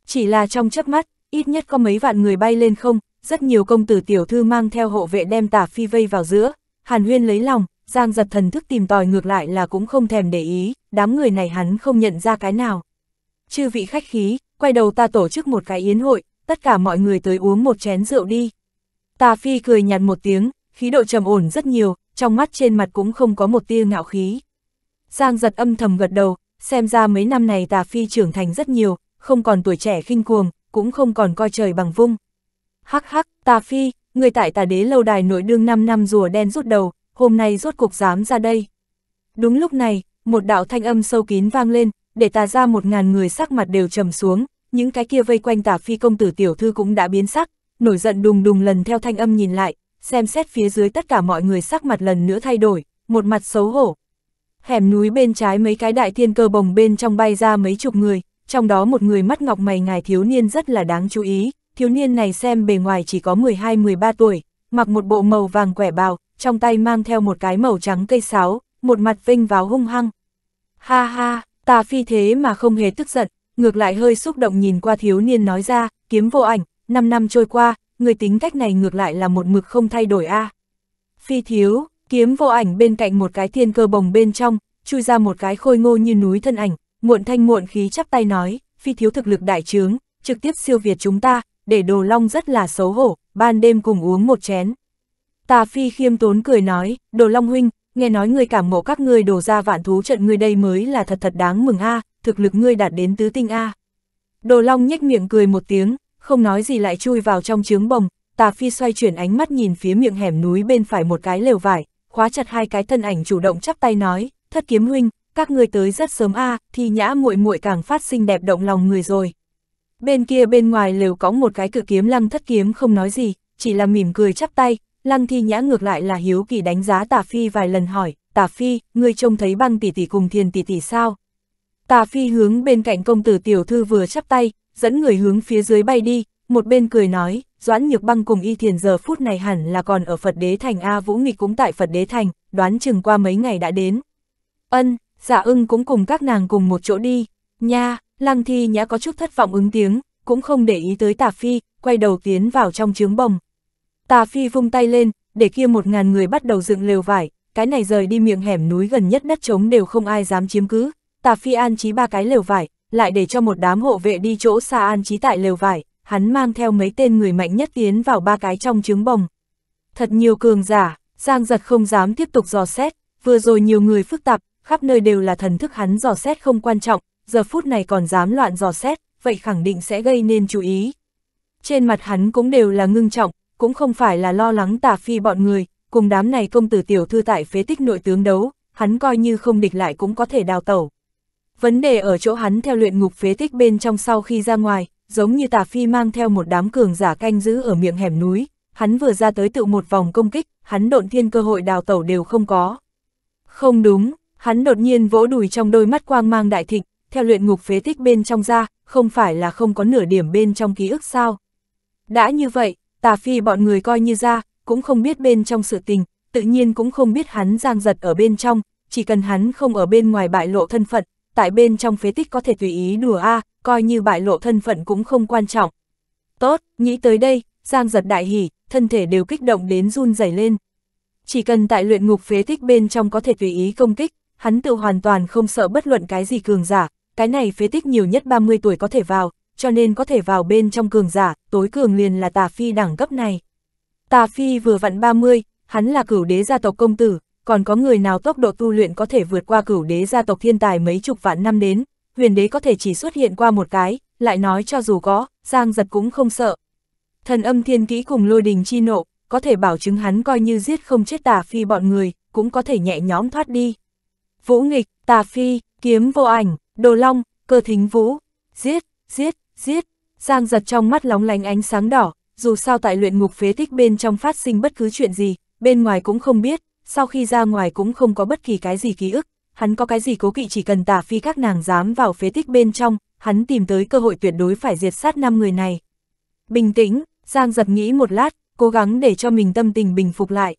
Chỉ là trong chớp mắt, ít nhất có mấy vạn người bay lên không, rất nhiều công tử tiểu thư mang theo hộ vệ đem tà phi vây vào giữa, Hàn Huyên lấy lòng, Giang Dật thần thức tìm tòi ngược lại là cũng không thèm để ý, đám người này hắn không nhận ra cái nào. Chư vị khách khí, quay đầu ta tổ chức một cái yến hội, tất cả mọi người tới uống một chén rượu đi. Tà Phi cười nhạt một tiếng, khí độ trầm ổn rất nhiều, trong mắt trên mặt cũng không có một tia ngạo khí. Giang Dật âm thầm gật đầu, xem ra mấy năm này Tà Phi trưởng thành rất nhiều, không còn tuổi trẻ khinh cuồng, cũng không còn coi trời bằng vung. Hắc hắc, Tà Phi, người tại tà đế lâu đài nội đương 5 năm rùa đen rút đầu, hôm nay rốt cuộc dám ra đây. Đúng lúc này, một đạo thanh âm sâu kín vang lên, để tà ra một ngàn người sắc mặt đều trầm xuống, những cái kia vây quanh tà phi công tử tiểu thư cũng đã biến sắc, nổi giận đùng đùng lần theo thanh âm nhìn lại, xem xét phía dưới tất cả mọi người sắc mặt lần nữa thay đổi, một mặt xấu hổ. Hẻm núi bên trái mấy cái đại thiên cơ bồng bên trong bay ra mấy chục người, trong đó một người mắt ngọc mày ngài thiếu niên rất là đáng chú ý, thiếu niên này xem bề ngoài chỉ có 12-13 tuổi, mặc một bộ màu vàng quẻ bào, trong tay mang theo một cái màu trắng cây sáo, một mặt vinh vào hung hăng. Ha ha, ta phi thế mà không hề tức giận, ngược lại hơi xúc động nhìn qua thiếu niên nói ra, kiếm vô ảnh, 5 năm trôi qua, người tính cách này ngược lại là một mực không thay đổi a. À. Phi thiếu, kiếm vô ảnh bên cạnh một cái thiên cơ bồng bên trong, chui ra một cái khôi ngô như núi thân ảnh, muộn thanh muộn khí chắp tay nói, phi thiếu thực lực đại trướng, trực tiếp siêu việt chúng ta, để đồ long rất là xấu hổ, ban đêm cùng uống một chén. Tà Phi khiêm tốn cười nói, đồ long huynh, nghe nói người cảm mộ các ngươi đồ ra vạn thú trận ngươi đây mới là thật thật đáng mừng a thực lực ngươi đạt đến tứ tinh a Đồ long nhếch miệng cười một tiếng, không nói gì lại chui vào trong trướng bồng, Tà Phi xoay chuyển ánh mắt nhìn phía miệng hẻm núi bên phải một cái lều vải, khóa chặt hai cái thân ảnh chủ động chắp tay nói, thất kiếm huynh, các ngươi tới rất sớm a à, thì nhã muội muội càng phát sinh đẹp động lòng người rồi. Bên kia bên ngoài lều có một cái cự kiếm lăng thất kiếm không nói gì, chỉ là mỉm cười chắp tay, lăng thi nhã ngược lại là hiếu kỳ đánh giá tà phi vài lần hỏi, tà phi, ngươi trông thấy băng tỷ tỷ cùng thiền tỷ tỷ sao? tà phi hướng bên cạnh công tử tiểu thư vừa chắp tay, dẫn người hướng phía dưới bay đi, một bên cười nói, Doãn Nhược Băng cùng Y Thiền giờ phút này hẳn là còn ở Phật Đế Thành A Vũ Nghịch cũng tại Phật Đế Thành, đoán chừng qua mấy ngày đã đến. Ân, dạ ưng cũng cùng các nàng cùng một chỗ đi, nha, Lăng thi nhã có chút thất vọng ứng tiếng, cũng không để ý tới tà phi, quay đầu tiến vào trong trướng bồng. Tà phi vung tay lên, để kia một ngàn người bắt đầu dựng lều vải, cái này rời đi miệng hẻm núi gần nhất đất trống đều không ai dám chiếm cứ. Tà phi an trí ba cái lều vải, lại để cho một đám hộ vệ đi chỗ xa an trí tại lều vải, hắn mang theo mấy tên người mạnh nhất tiến vào ba cái trong trướng bồng. Thật nhiều cường giả, Giang giật không dám tiếp tục dò xét, vừa rồi nhiều người phức tạp, khắp nơi đều là thần thức hắn dò xét không quan trọng, giờ phút này còn dám loạn dò xét, vậy khẳng định sẽ gây nên chú ý. Trên mặt hắn cũng đều là ngưng trọng, cũng không phải là lo lắng tà phi bọn người, cùng đám này công tử tiểu thư tại phế tích nội tướng đấu, hắn coi như không địch lại cũng có thể đào tẩu. Vấn đề ở chỗ hắn theo luyện ngục phế tích bên trong sau khi ra ngoài, giống như tà phi mang theo một đám cường giả canh giữ ở miệng hẻm núi, hắn vừa ra tới tự một vòng công kích, hắn độn thiên cơ hội đào tẩu đều không có. Không đúng, hắn đột nhiên vỗ đùi trong đôi mắt quang mang đại thịnh, theo luyện ngục phế tích bên trong ra, không phải là không có nửa điểm bên trong ký ức sao. Đã như vậy, tà phi bọn người coi như ra, cũng không biết bên trong sự tình, tự nhiên cũng không biết hắn giang giật ở bên trong, chỉ cần hắn không ở bên ngoài bại lộ thân phận, tại bên trong phế tích có thể tùy ý đùa a coi như bại lộ thân phận cũng không quan trọng. Tốt, nghĩ tới đây, giang giật đại hỉ, thân thể đều kích động đến run rẩy lên. Chỉ cần tại luyện ngục phế tích bên trong có thể tùy ý công kích, hắn tự hoàn toàn không sợ bất luận cái gì cường giả, cái này phế tích nhiều nhất 30 tuổi có thể vào, cho nên có thể vào bên trong cường giả, tối cường liền là tà phi đẳng cấp này. Tà phi vừa vặn 30, hắn là cửu đế gia tộc công tử, còn có người nào tốc độ tu luyện có thể vượt qua cửu đế gia tộc thiên tài mấy chục vạn năm đến, huyền đế có thể chỉ xuất hiện qua một cái, lại nói cho dù có, giang giật cũng không sợ. Thần âm thiên kỹ cùng lôi đình chi nộ, có thể bảo chứng hắn coi như giết không chết tà phi bọn người, cũng có thể nhẹ nhóm thoát đi. Vũ nghịch, tà phi, kiếm vô ảnh, Đồ Long, cơ thính vũ, giết, giết, giết, Giang giật trong mắt lóng lánh ánh sáng đỏ, dù sao tại luyện ngục phế tích bên trong phát sinh bất cứ chuyện gì, bên ngoài cũng không biết, sau khi ra ngoài cũng không có bất kỳ cái gì ký ức, hắn có cái gì cố kỵ chỉ cần tả phi các nàng dám vào phế tích bên trong, hắn tìm tới cơ hội tuyệt đối phải diệt sát năm người này. Bình tĩnh, Giang giật nghĩ một lát, cố gắng để cho mình tâm tình bình phục lại.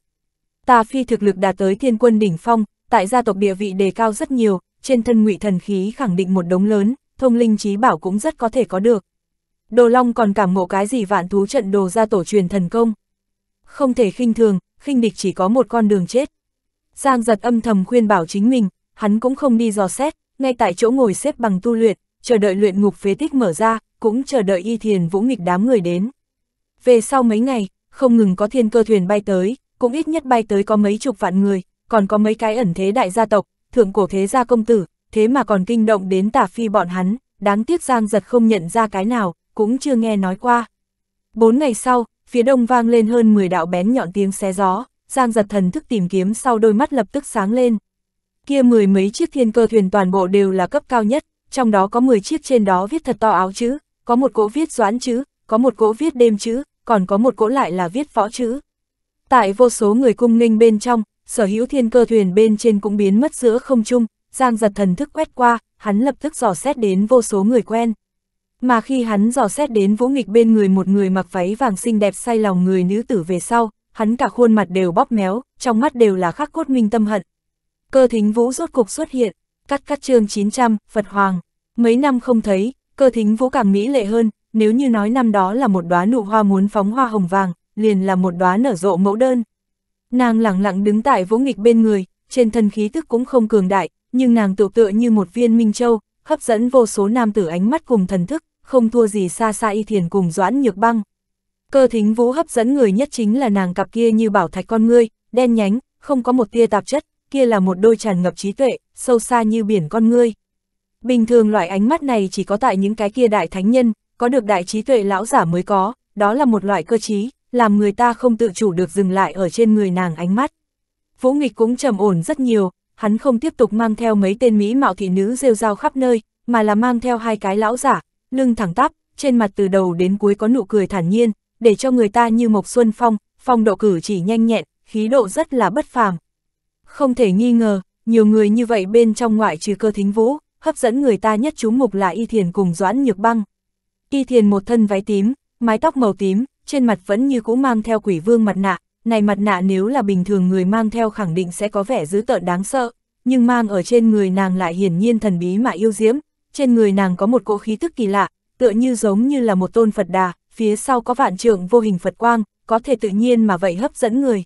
Tà phi thực lực đạt tới thiên quân đỉnh phong, tại gia tộc địa vị đề cao rất nhiều, trên thân ngụy thần khí khẳng định một đống lớn, thông linh trí bảo cũng rất có thể có được. Đồ Long còn cảm ngộ cái gì vạn thú trận đồ ra tổ truyền thần công. Không thể khinh thường, khinh địch chỉ có một con đường chết. Giang giật âm thầm khuyên bảo chính mình, hắn cũng không đi dò xét, ngay tại chỗ ngồi xếp bằng tu luyện, chờ đợi luyện ngục phế tích mở ra, cũng chờ đợi y thiền vũ nghịch đám người đến. Về sau mấy ngày, không ngừng có thiên cơ thuyền bay tới, cũng ít nhất bay tới có mấy chục vạn người, còn có mấy cái ẩn thế đại gia tộc, thượng cổ thế gia công tử, thế mà còn kinh động đến tả phi bọn hắn, đáng tiếc Giang giật không nhận ra cái nào, cũng chưa nghe nói qua. Bốn ngày sau, phía đông vang lên hơn 10 đạo bén nhọn tiếng xé gió, Giang giật thần thức tìm kiếm sau đôi mắt lập tức sáng lên. Kia mười mấy chiếc thiên cơ thuyền toàn bộ đều là cấp cao nhất, trong đó có 10 chiếc trên đó viết thật to áo chữ, có một cỗ viết doãn chữ, có một cỗ viết đêm chữ, còn có một cỗ lại là viết võ chữ. Tại vô số người cung nghênh bên trong, sở hữu thiên cơ thuyền bên trên cũng biến mất giữa không trung, Giang giật thần thức quét qua, hắn lập tức dò xét đến vô số người quen. Mà khi hắn dò xét đến vũ nghịch bên người một người mặc váy vàng xinh đẹp say lòng người nữ tử về sau, hắn cả khuôn mặt đều bóp méo, trong mắt đều là khắc cốt minh tâm hận. Cơ thính vũ rốt cục xuất hiện, cắt cắt chương 900, Phật Hoàng. Mấy năm không thấy, cơ thính vũ càng mỹ lệ hơn, nếu như nói năm đó là một đóa nụ hoa muốn phóng hoa hồng vàng, liền là một đóa nở rộ mẫu đơn. Nàng lặng lặng đứng tại vỗ nghịch bên người, trên thân khí tức cũng không cường đại, nhưng nàng tựa tựa như một viên minh châu, hấp dẫn vô số nam tử ánh mắt cùng thần thức, không thua gì xa xa y thiền cùng doãn nhược băng. Cơ thính vũ hấp dẫn người nhất chính là nàng cặp kia như bảo thạch con ngươi, đen nhánh, không có một tia tạp chất, kia là một đôi tràn ngập trí tuệ, sâu xa như biển con ngươi. Bình thường loại ánh mắt này chỉ có tại những cái kia đại thánh nhân, có được đại trí tuệ lão giả mới có, đó là một loại cơ trí, làm người ta không tự chủ được dừng lại ở trên người nàng ánh mắt. Vũ nghịch cũng trầm ổn rất nhiều, hắn không tiếp tục mang theo mấy tên Mỹ mạo thị nữ rêu rao khắp nơi, mà là mang theo hai cái lão giả, lưng thẳng tắp, trên mặt từ đầu đến cuối có nụ cười thản nhiên, để cho người ta như Mộc Xuân Phong, phong độ cử chỉ nhanh nhẹn, khí độ rất là bất phàm. Không thể nghi ngờ, nhiều người như vậy bên trong ngoại trừ cơ thính vũ, hấp dẫn người ta nhất chú mục là Y Thiền cùng Doãn Nhược Băng. Y Thiền một thân váy tím, mái tóc màu tím, trên mặt vẫn như cũ mang theo quỷ vương mặt nạ, này mặt nạ nếu là bình thường người mang theo khẳng định sẽ có vẻ dữ tợn đáng sợ, nhưng mang ở trên người nàng lại hiển nhiên thần bí mà yêu diễm, trên người nàng có một cỗ khí tức kỳ lạ, tựa như giống như là một tôn Phật đà, phía sau có vạn trượng vô hình Phật quang, có thể tự nhiên mà vậy hấp dẫn người.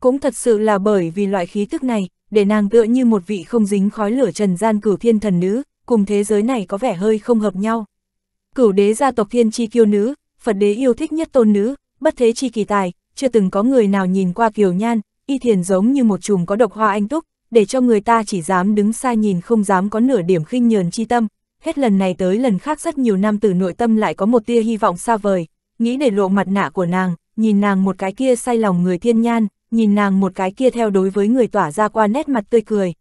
Cũng thật sự là bởi vì loại khí tức này, để nàng tựa như một vị không dính khói lửa trần gian cửu thiên thần nữ, cùng thế giới này có vẻ hơi không hợp nhau. Cửu đế gia tộc thiên chi kiêu nữ, Phật đế yêu thích nhất tôn nữ, bất thế chi kỳ tài, chưa từng có người nào nhìn qua kiều nhan, y thiền giống như một chùm có độc hoa anh túc, để cho người ta chỉ dám đứng xa nhìn không dám có nửa điểm khinh nhờn chi tâm. Hết lần này tới lần khác rất nhiều nam tử nội tâm lại có một tia hy vọng xa vời, nghĩ để lộ mặt nạ của nàng, nhìn nàng một cái kia say lòng người thiên nhan, nhìn nàng một cái kia theo đối với người tỏa ra qua nét mặt tươi cười.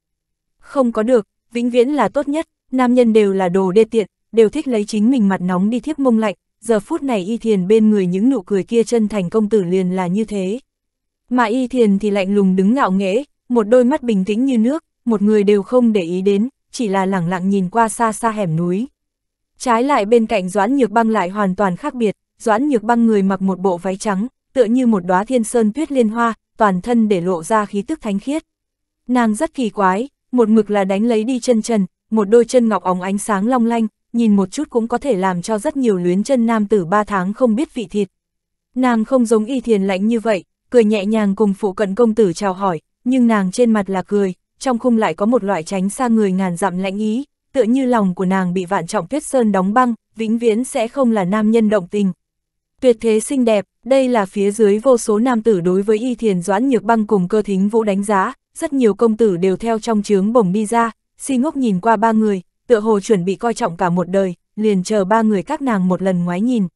Không có được, vĩnh viễn là tốt nhất, nam nhân đều là đồ đê tiện, đều thích lấy chính mình mặt nóng đi thiếp mông lạnh, giờ phút này y thiền bên người những nụ cười kia chân thành công tử liền là như thế. Mà y thiền thì lạnh lùng đứng ngạo nghễ, một đôi mắt bình tĩnh như nước, một người đều không để ý đến, chỉ là lẳng lặng nhìn qua xa xa hẻm núi. Trái lại bên cạnh Doãn Nhược Băng lại hoàn toàn khác biệt, Doãn Nhược Băng người mặc một bộ váy trắng, tựa như một đóa thiên sơn tuyết liên hoa, toàn thân để lộ ra khí tức thánh khiết. Nàng rất kỳ quái, một ngực là đánh lấy đi chân trần, một đôi chân ngọc óng ánh sáng long lanh, nhìn một chút cũng có thể làm cho rất nhiều luyến chân nam tử ba tháng không biết vị thịt. Nàng không giống y thiền lạnh như vậy, cười nhẹ nhàng cùng phụ cận công tử chào hỏi, nhưng nàng trên mặt là cười, trong khung lại có một loại tránh xa người ngàn dặm lạnh ý, tựa như lòng của nàng bị vạn trọng tuyết sơn đóng băng, vĩnh viễn sẽ không là nam nhân động tình. Tuyệt thế xinh đẹp, đây là phía dưới vô số nam tử đối với y thiền doãn nhược băng cùng cơ thính vũ đánh giá, rất nhiều công tử đều theo trong chướng bổng đi ra, si ngốc nhìn qua ba người, tựa hồ chuẩn bị coi trọng cả một đời, liền chờ ba người các nàng một lần ngoái nhìn.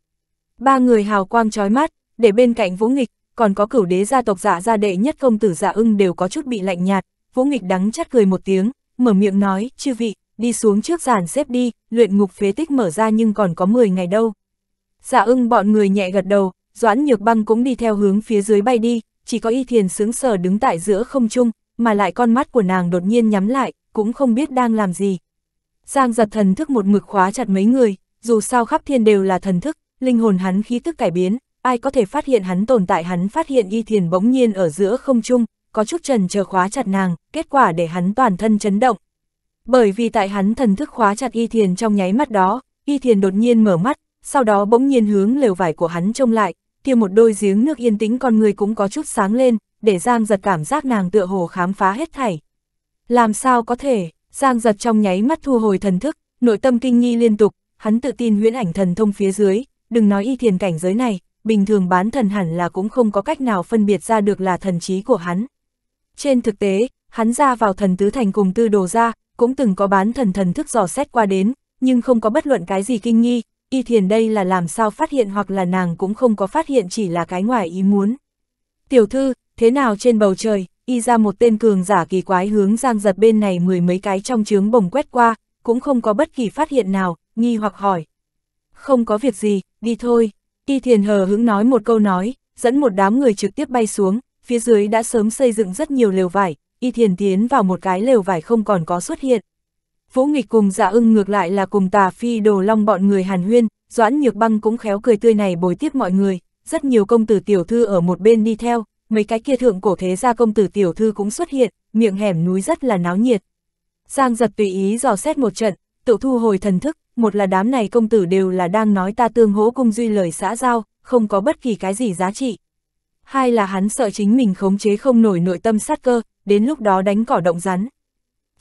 Ba người hào quang trói mắt, để bên cạnh Vũ Nghịch, còn có cửu đế gia tộc giả dạ gia đệ nhất công tử giả dạ ưng đều có chút bị lạnh nhạt, Vũ Nghịch đắng chắt cười một tiếng, mở miệng nói, chư vị, đi xuống trước giàn xếp đi, luyện ngục phế tích mở ra nhưng còn có 10 ngày đâu. Giả dạ ưng bọn người nhẹ gật đầu, Doãn Nhược Băng cũng đi theo hướng phía dưới bay đi, chỉ có Y Thiền sướng sờ đứng tại giữa không trung, mà lại con mắt của nàng đột nhiên nhắm lại, cũng không biết đang làm gì. Giang giật thần thức một mực khóa chặt mấy người, dù sao khắp thiên đều là thần thức, linh hồn hắn khí tức cải biến, ai có thể phát hiện hắn tồn tại hắn phát hiện y thiền bỗng nhiên ở giữa không trung, có chút trần chờ khóa chặt nàng, kết quả để hắn toàn thân chấn động. Bởi vì tại hắn thần thức khóa chặt y thiền trong nháy mắt đó, y thiền đột nhiên mở mắt, sau đó bỗng nhiên hướng lều vải của hắn trông lại, kia một đôi giếng nước yên tĩnh con người cũng có chút sáng lên, để Giang giật cảm giác nàng tựa hồ khám phá hết thảy. Làm sao có thể, Giang giật trong nháy mắt thu hồi thần thức, nội tâm kinh nghi liên tục, hắn tự tin huyễn ảnh thần thông phía dưới, đừng nói y thiền cảnh giới này, bình thường bán thần hẳn là cũng không có cách nào phân biệt ra được là thần trí của hắn. Trên thực tế, hắn ra vào thần tứ thành cùng tư đồ ra, cũng từng có bán thần thần thức dò xét qua đến, nhưng không có bất luận cái gì kinh nghi, y thiền đây là làm sao phát hiện hoặc là nàng cũng không có phát hiện chỉ là cái ngoài ý muốn. Tiểu thư, thế nào trên bầu trời? y ra một tên cường giả kỳ quái hướng giang giật bên này mười mấy cái trong chướng bồng quét qua, cũng không có bất kỳ phát hiện nào, nghi hoặc hỏi. Không có việc gì, đi thôi. Y thiền hờ hững nói một câu nói, dẫn một đám người trực tiếp bay xuống, phía dưới đã sớm xây dựng rất nhiều lều vải, y thiền tiến vào một cái lều vải không còn có xuất hiện. Vũ nghịch cùng dạ ưng ngược lại là cùng tà phi đồ long bọn người hàn huyên, doãn nhược băng cũng khéo cười tươi này bồi tiếp mọi người, rất nhiều công tử tiểu thư ở một bên đi theo, mấy cái kia thượng cổ thế gia công tử tiểu thư cũng xuất hiện, miệng hẻm núi rất là náo nhiệt. Giang giật tùy ý dò xét một trận, tự thu hồi thần thức, một là đám này công tử đều là đang nói ta tương hỗ cung duy lời xã giao, không có bất kỳ cái gì giá trị. Hai là hắn sợ chính mình khống chế không nổi nội tâm sát cơ, đến lúc đó đánh cỏ động rắn.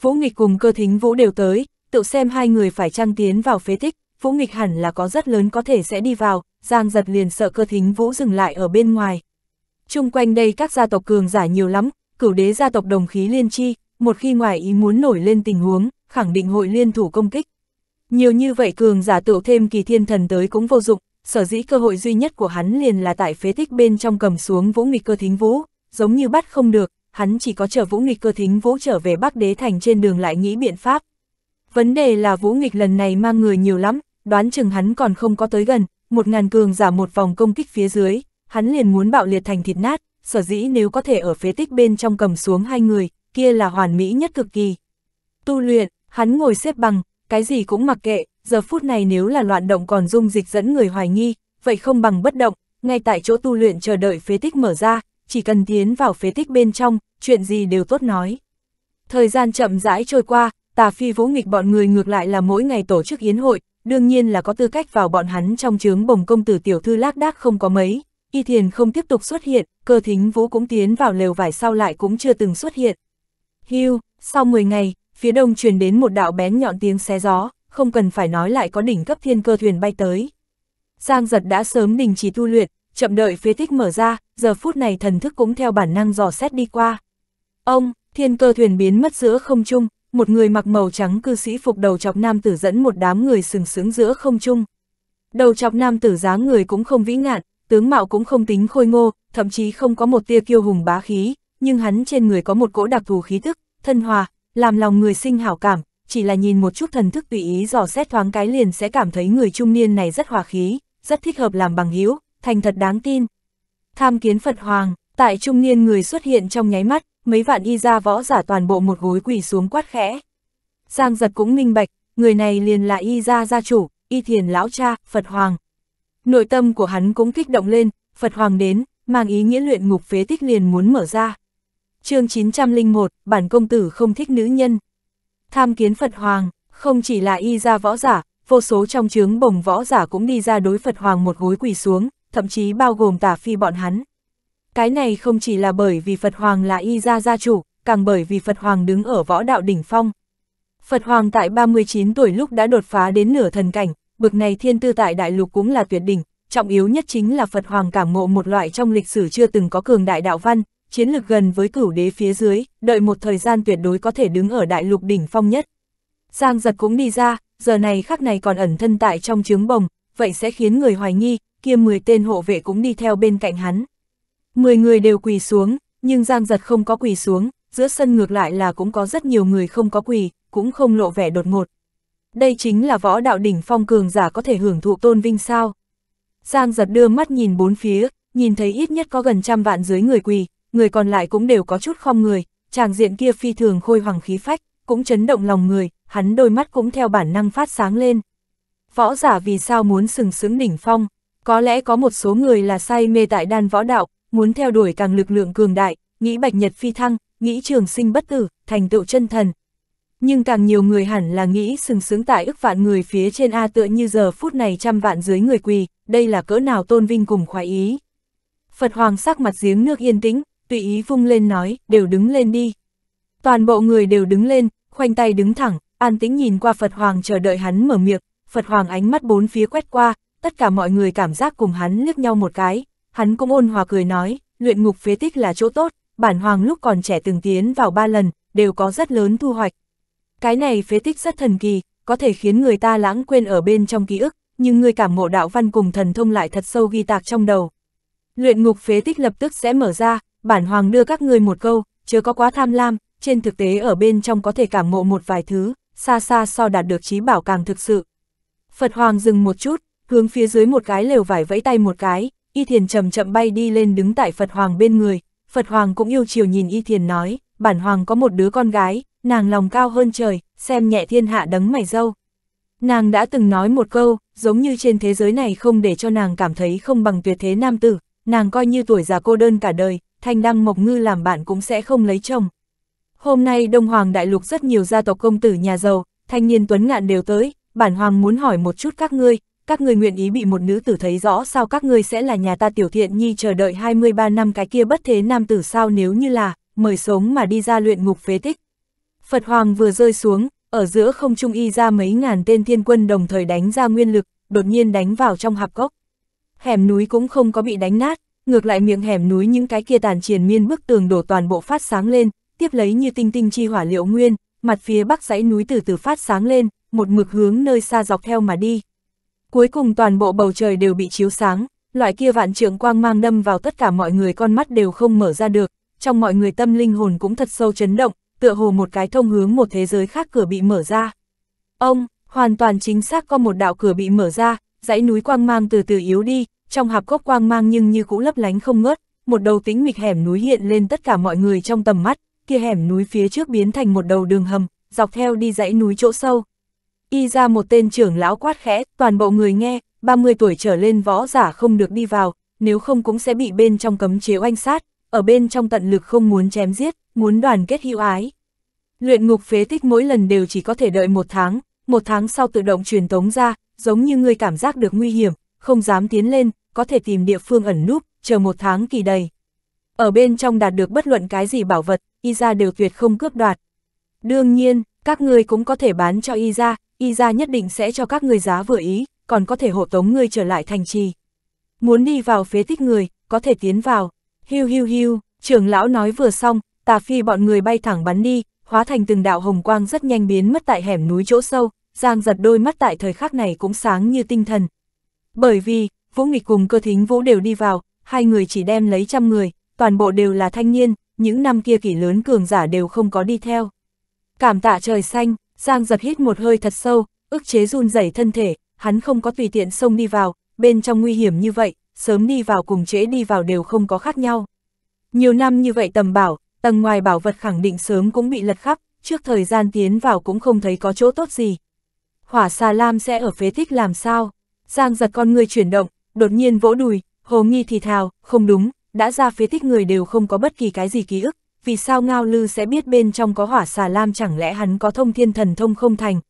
Vũ nghịch cùng cơ thính vũ đều tới, tự xem hai người phải trăng tiến vào phế tích, vũ nghịch hẳn là có rất lớn có thể sẽ đi vào, Giang giật liền sợ cơ thính vũ dừng lại ở bên ngoài, chung quanh đây các gia tộc cường giả nhiều lắm, cửu đế gia tộc đồng khí liên chi, một khi ngoài ý muốn nổi lên tình huống, khẳng định hội liên thủ công kích. Nhiều như vậy cường giả tựu thêm kỳ thiên thần tới cũng vô dụng, sở dĩ cơ hội duy nhất của hắn liền là tại phế tích bên trong cầm xuống vũ nghịch cơ thính vũ, giống như bắt không được, hắn chỉ có chờ vũ nghịch cơ thính vũ trở về Bắc Đế Thành trên đường lại nghĩ biện pháp. Vấn đề là vũ nghịch lần này mang người nhiều lắm, đoán chừng hắn còn không có tới gần, một ngàn cường giả một vòng công kích phía dưới, hắn liền muốn bạo liệt thành thịt nát, sở dĩ nếu có thể ở phế tích bên trong cầm xuống hai người, kia là hoàn mỹ nhất cực kỳ. Tu luyện, hắn ngồi xếp bằng, cái gì cũng mặc kệ, giờ phút này nếu là loạn động còn dung dịch dẫn người hoài nghi, vậy không bằng bất động, ngay tại chỗ tu luyện chờ đợi phế tích mở ra, chỉ cần tiến vào phế tích bên trong, chuyện gì đều tốt nói. Thời gian chậm rãi trôi qua, tà phi vũ nghịch bọn người ngược lại là mỗi ngày tổ chức yến hội, đương nhiên là có tư cách vào bọn hắn trong chướng bồng công tử tiểu thư lác đác không có mấy, Y Thiền không tiếp tục xuất hiện, cơ thính vũ cũng tiến vào lều vải sau lại cũng chưa từng xuất hiện. Hưu, sau 10 ngày, phía đông truyền đến một đạo bén nhọn tiếng xé gió, không cần phải nói lại có đỉnh cấp thiên cơ thuyền bay tới. Giang giật đã sớm đình chỉ tu luyện, chậm đợi phía tích mở ra, giờ phút này thần thức cũng theo bản năng dò xét đi qua. Ông, thiên cơ thuyền biến mất giữa không trung, một người mặc màu trắng cư sĩ phục đầu chọc nam tử dẫn một đám người sừng sướng giữa không trung. Đầu chọc nam tử dáng người cũng không vĩ ngạn, tướng mạo cũng không tính khôi ngô, thậm chí không có một tia kiêu hùng bá khí, nhưng hắn trên người có một cỗ đặc thù khí thức, thân hòa, làm lòng người sinh hảo cảm, chỉ là nhìn một chút thần thức tùy ý dò xét thoáng cái liền sẽ cảm thấy người trung niên này rất hòa khí, rất thích hợp làm bằng hữu, thành thật đáng tin. Tham kiến Phật Hoàng, tại trung niên người xuất hiện trong nháy mắt, mấy vạn y ra võ giả toàn bộ một gối quỳ xuống quát khẽ. Giang giật cũng minh bạch, người này liền là y ra gia chủ, y thiền lão cha, Phật Hoàng. Nội tâm của hắn cũng kích động lên, Phật Hoàng đến, mang ý nghĩa luyện ngục phế tích liền muốn mở ra. chương 901, bản công tử không thích nữ nhân. Tham kiến Phật Hoàng, không chỉ là y ra võ giả, vô số trong chướng bồng võ giả cũng đi ra đối Phật Hoàng một gối quỳ xuống, thậm chí bao gồm tả phi bọn hắn. Cái này không chỉ là bởi vì Phật Hoàng là y ra gia chủ, càng bởi vì Phật Hoàng đứng ở võ đạo đỉnh phong. Phật Hoàng tại 39 tuổi lúc đã đột phá đến nửa thần cảnh, bực này thiên tư tại đại lục cũng là tuyệt đỉnh, trọng yếu nhất chính là Phật Hoàng cảm ngộ một loại trong lịch sử chưa từng có cường đại đạo văn, chiến lực gần với cửu đế phía dưới, đợi một thời gian tuyệt đối có thể đứng ở đại lục đỉnh phong nhất. Giang giật cũng đi ra, giờ này khắc này còn ẩn thân tại trong trướng bồng, vậy sẽ khiến người hoài nghi, kia 10 tên hộ vệ cũng đi theo bên cạnh hắn. 10 người đều quỳ xuống, nhưng Giang giật không có quỳ xuống, giữa sân ngược lại là cũng có rất nhiều người không có quỳ, cũng không lộ vẻ đột ngột, đây chính là võ đạo đỉnh phong cường giả có thể hưởng thụ tôn vinh sao. Giang giật đưa mắt nhìn bốn phía, nhìn thấy ít nhất có gần trăm vạn dưới người quỳ, người còn lại cũng đều có chút khom người, chàng diện kia phi thường khôi hoàng khí phách, cũng chấn động lòng người, hắn đôi mắt cũng theo bản năng phát sáng lên. Võ giả vì sao muốn sừng sướng đỉnh phong, có lẽ có một số người là say mê tại đan võ đạo, muốn theo đuổi càng lực lượng cường đại, nghĩ bạch nhật phi thăng, nghĩ trường sinh bất tử, thành tựu chân thần, nhưng càng nhiều người hẳn là nghĩ sừng sướng tại ức vạn người phía trên A tựa như giờ phút này trăm vạn dưới người quỳ, đây là cỡ nào tôn vinh cùng khoái ý. Phật Hoàng sắc mặt giếng nước yên tĩnh, tùy ý vung lên nói, đều đứng lên đi. Toàn bộ người đều đứng lên, khoanh tay đứng thẳng, an tĩnh nhìn qua Phật Hoàng chờ đợi hắn mở miệng, Phật Hoàng ánh mắt bốn phía quét qua, tất cả mọi người cảm giác cùng hắn liếc nhau một cái, hắn cũng ôn hòa cười nói, luyện ngục phế tích là chỗ tốt, bản Hoàng lúc còn trẻ từng tiến vào ba lần, đều có rất lớn thu hoạch, cái này phế tích rất thần kỳ, có thể khiến người ta lãng quên ở bên trong ký ức, nhưng người cảm ngộ đạo văn cùng thần thông lại thật sâu ghi tạc trong đầu. Luyện ngục phế tích lập tức sẽ mở ra, bản hoàng đưa các người một câu, chưa có quá tham lam, trên thực tế ở bên trong có thể cảm ngộ một vài thứ, xa xa so đạt được trí bảo càng thực sự. Phật hoàng dừng một chút, hướng phía dưới một cái lều vải vẫy tay một cái, Y Thiền chậm chậm bay đi lên đứng tại Phật hoàng bên người, Phật hoàng cũng yêu chiều nhìn Y Thiền nói, bản hoàng có một đứa con gái, nàng lòng cao hơn trời, xem nhẹ thiên hạ đấng mày dâu. Nàng đã từng nói một câu, giống như trên thế giới này không để cho nàng cảm thấy không bằng tuyệt thế nam tử, nàng coi như tuổi già cô đơn cả đời, thanh đăng mộc ngư làm bạn cũng sẽ không lấy chồng. Hôm nay Đông Hoàng Đại Lục rất nhiều gia tộc công tử nhà giàu, thanh niên tuấn ngạn đều tới, bản hoàng muốn hỏi một chút các ngươi, các ngươi nguyện ý bị một nữ tử thấy rõ sao các ngươi sẽ là nhà ta tiểu thiện nhi chờ đợi 23 năm cái kia bất thế nam tử sao nếu như là, mời sống mà đi ra luyện ngục phế tích. Phật Hoàng vừa rơi xuống, ở giữa không trung y ra mấy ngàn tên thiên quân đồng thời đánh ra nguyên lực, đột nhiên đánh vào trong hạp cốc. Hẻm núi cũng không có bị đánh nát, ngược lại miệng hẻm núi những cái kia tàn triền miên bức tường đổ toàn bộ phát sáng lên, tiếp lấy như tinh tinh chi hỏa liệu nguyên, mặt phía bắc dãy núi từ từ phát sáng lên, một mực hướng nơi xa dọc theo mà đi. Cuối cùng toàn bộ bầu trời đều bị chiếu sáng, loại kia vạn trượng quang mang đâm vào tất cả mọi người con mắt đều không mở ra được, trong mọi người tâm linh hồn cũng thật sâu chấn động, tựa hồ một cái thông hướng một thế giới khác cửa bị mở ra. Ông, hoàn toàn chính xác có một đạo cửa bị mở ra, dãy núi quang mang từ từ yếu đi, trong hạp cốc quang mang nhưng như cũ lấp lánh không ngớt, một đầu tĩnh mịch hẻm núi hiện lên tất cả mọi người trong tầm mắt, kia hẻm núi phía trước biến thành một đầu đường hầm, dọc theo đi dãy núi chỗ sâu. Y ra một tên trưởng lão quát khẽ, toàn bộ người nghe, 30 tuổi trở lên võ giả không được đi vào, nếu không cũng sẽ bị bên trong cấm chế oanh sát, ở bên trong tận lực không muốn chém giết, muốn đoàn kết hữu ái. Luyện ngục phế tích mỗi lần đều chỉ có thể đợi một tháng, một tháng sau tự động truyền tống ra, giống như người cảm giác được nguy hiểm, không dám tiến lên, có thể tìm địa phương ẩn núp, chờ một tháng kỳ đầy. Ở bên trong đạt được bất luận cái gì bảo vật, y ra đều tuyệt không cướp đoạt. Đương nhiên, các ngươi cũng có thể bán cho y ra, y ra nhất định sẽ cho các ngươi giá vừa ý, còn có thể hộ tống ngươi trở lại thành trì. Muốn đi vào phế tích người, có thể tiến vào, Hiu hiu hiu, trưởng lão nói vừa xong, tà phi bọn người bay thẳng bắn đi, hóa thành từng đạo hồng quang rất nhanh biến mất tại hẻm núi chỗ sâu, Giang giật đôi mắt tại thời khắc này cũng sáng như tinh thần. Bởi vì, Vũ Nghịch cùng cơ thính Vũ đều đi vào, hai người chỉ đem lấy trăm người, toàn bộ đều là thanh niên, những năm kia kỷ lớn cường giả đều không có đi theo. Cảm tạ trời xanh, Giang giật hít một hơi thật sâu, ức chế run rẩy thân thể, hắn không có tùy tiện xông đi vào, bên trong nguy hiểm như vậy, sớm đi vào cùng trễ đi vào đều không có khác nhau. Nhiều năm như vậy tầm bảo, tầng ngoài bảo vật khẳng định sớm cũng bị lật khắp, trước thời gian tiến vào cũng không thấy có chỗ tốt gì. Hỏa xà lam sẽ ở phế tích làm sao? Giang giật con người chuyển động, đột nhiên vỗ đùi, hồ nghi thì thào, không đúng, đã ra phế tích người đều không có bất kỳ cái gì ký ức, vì sao Ngao Lư sẽ biết bên trong có hỏa xà lam chẳng lẽ hắn có thông thiên thần thông không thành.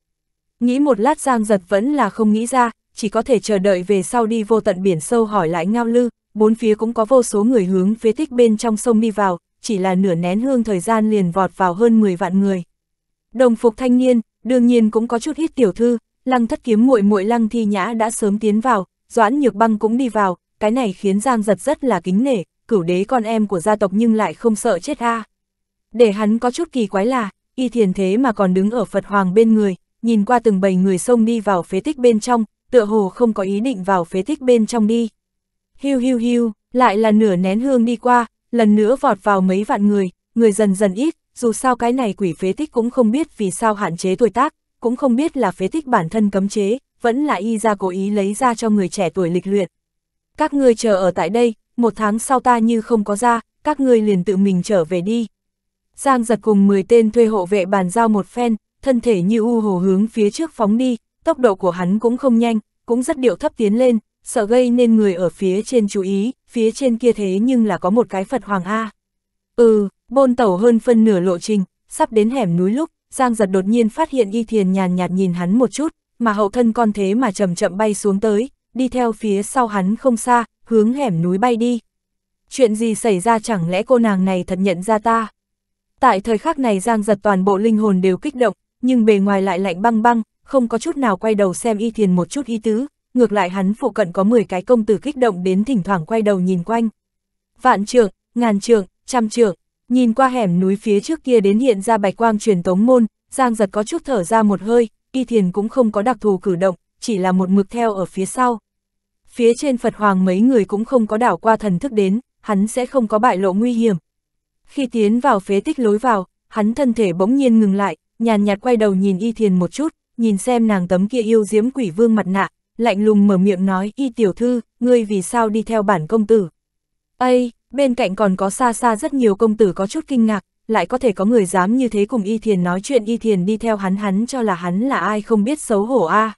Nghĩ một lát Giang giật vẫn là không nghĩ ra, chỉ có thể chờ đợi về sau đi vô tận biển sâu hỏi lại ngao lư, bốn phía cũng có vô số người hướng phía tích bên trong sông đi vào, chỉ là nửa nén hương thời gian liền vọt vào hơn 10 vạn người. Đồng phục thanh niên, đương nhiên cũng có chút ít tiểu thư, lăng thất kiếm muội muội lăng thi nhã đã sớm tiến vào, doãn nhược băng cũng đi vào, cái này khiến Giang giật rất là kính nể, cửu đế con em của gia tộc nhưng lại không sợ chết a Để hắn có chút kỳ quái là, y thiền thế mà còn đứng ở Phật Hoàng bên người, nhìn qua từng bầy người sông đi vào phế tích bên trong, tựa hồ không có ý định vào phế tích bên trong đi. Hiu hiu hiu, lại là nửa nén hương đi qua, lần nữa vọt vào mấy vạn người, người dần dần ít, dù sao cái này quỷ phế tích cũng không biết vì sao hạn chế tuổi tác, cũng không biết là phế tích bản thân cấm chế, vẫn là y ra cố ý lấy ra cho người trẻ tuổi lịch luyện. Các ngươi chờ ở tại đây, một tháng sau ta như không có ra, các ngươi liền tự mình trở về đi. Giang giật cùng 10 tên thuê hộ vệ bàn giao một phen, thân thể như u hồ hướng phía trước phóng đi, tốc độ của hắn cũng không nhanh, cũng rất điệu thấp tiến lên, sợ gây nên người ở phía trên chú ý, phía trên kia thế nhưng là có một cái Phật Hoàng A. Ừ, bôn tẩu hơn phân nửa lộ trình, sắp đến hẻm núi lúc, Giang giật đột nhiên phát hiện y thiền nhàn nhạt nhìn hắn một chút, mà hậu thân con thế mà chậm chậm bay xuống tới, đi theo phía sau hắn không xa, hướng hẻm núi bay đi. Chuyện gì xảy ra chẳng lẽ cô nàng này thật nhận ra ta? Tại thời khắc này Giang giật toàn bộ linh hồn đều kích động, nhưng bề ngoài lại lạnh băng băng, không có chút nào quay đầu xem y thiền một chút Y tứ, ngược lại hắn phụ cận có 10 cái công tử kích động đến thỉnh thoảng quay đầu nhìn quanh. Vạn trượng, ngàn trượng, trăm trượng, nhìn qua hẻm núi phía trước kia đến hiện ra bạch quang truyền tống môn, Giang giật có chút thở ra một hơi, y thiền cũng không có đặc thù cử động, chỉ là một mực theo ở phía sau. Phía trên Phật Hoàng mấy người cũng không có đảo qua thần thức đến, hắn sẽ không có bại lộ nguy hiểm. Khi tiến vào phế tích lối vào, hắn thân thể bỗng nhiên ngừng lại, nhàn nhạt quay đầu nhìn y thiền một chút, nhìn xem nàng tấm kia yêu diếm quỷ vương mặt nạ, lạnh lùng mở miệng nói, y tiểu thư, ngươi vì sao đi theo bản công tử. Ây, bên cạnh còn có xa xa rất nhiều công tử có chút kinh ngạc, lại có thể có người dám như thế cùng y thiền nói chuyện y thiền đi theo hắn hắn cho là hắn là ai không biết xấu hổ a à.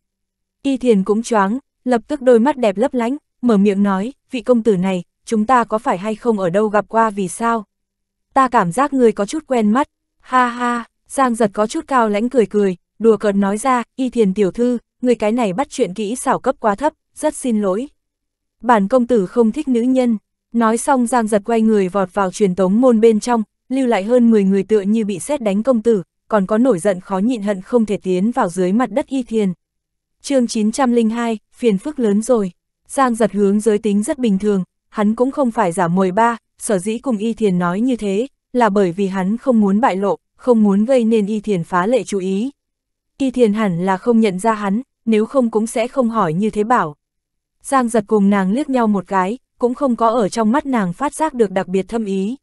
Y thiền cũng choáng, lập tức đôi mắt đẹp lấp lánh, mở miệng nói, vị công tử này, chúng ta có phải hay không ở đâu gặp qua vì sao? Ta cảm giác người có chút quen mắt, ha ha, Giang giật có chút cao lãnh cười cười, đùa cợt nói ra, y thiền tiểu thư, người cái này bắt chuyện kỹ xảo cấp quá thấp, rất xin lỗi. Bản công tử không thích nữ nhân, nói xong giang giật quay người vọt vào truyền tống môn bên trong, lưu lại hơn 10 người tựa như bị xét đánh công tử, còn có nổi giận khó nhịn hận không thể tiến vào dưới mặt đất y thiền. chương 902, phiền phức lớn rồi, giang giật hướng giới tính rất bình thường, hắn cũng không phải giả mồi ba, sở dĩ cùng y thiền nói như thế, là bởi vì hắn không muốn bại lộ, không muốn gây nên y thiền phá lệ chú ý, Ti Thiền hẳn là không nhận ra hắn, nếu không cũng sẽ không hỏi như thế bảo. Giang giật cùng nàng liếc nhau một cái, cũng không có ở trong mắt nàng phát giác được đặc biệt thâm ý.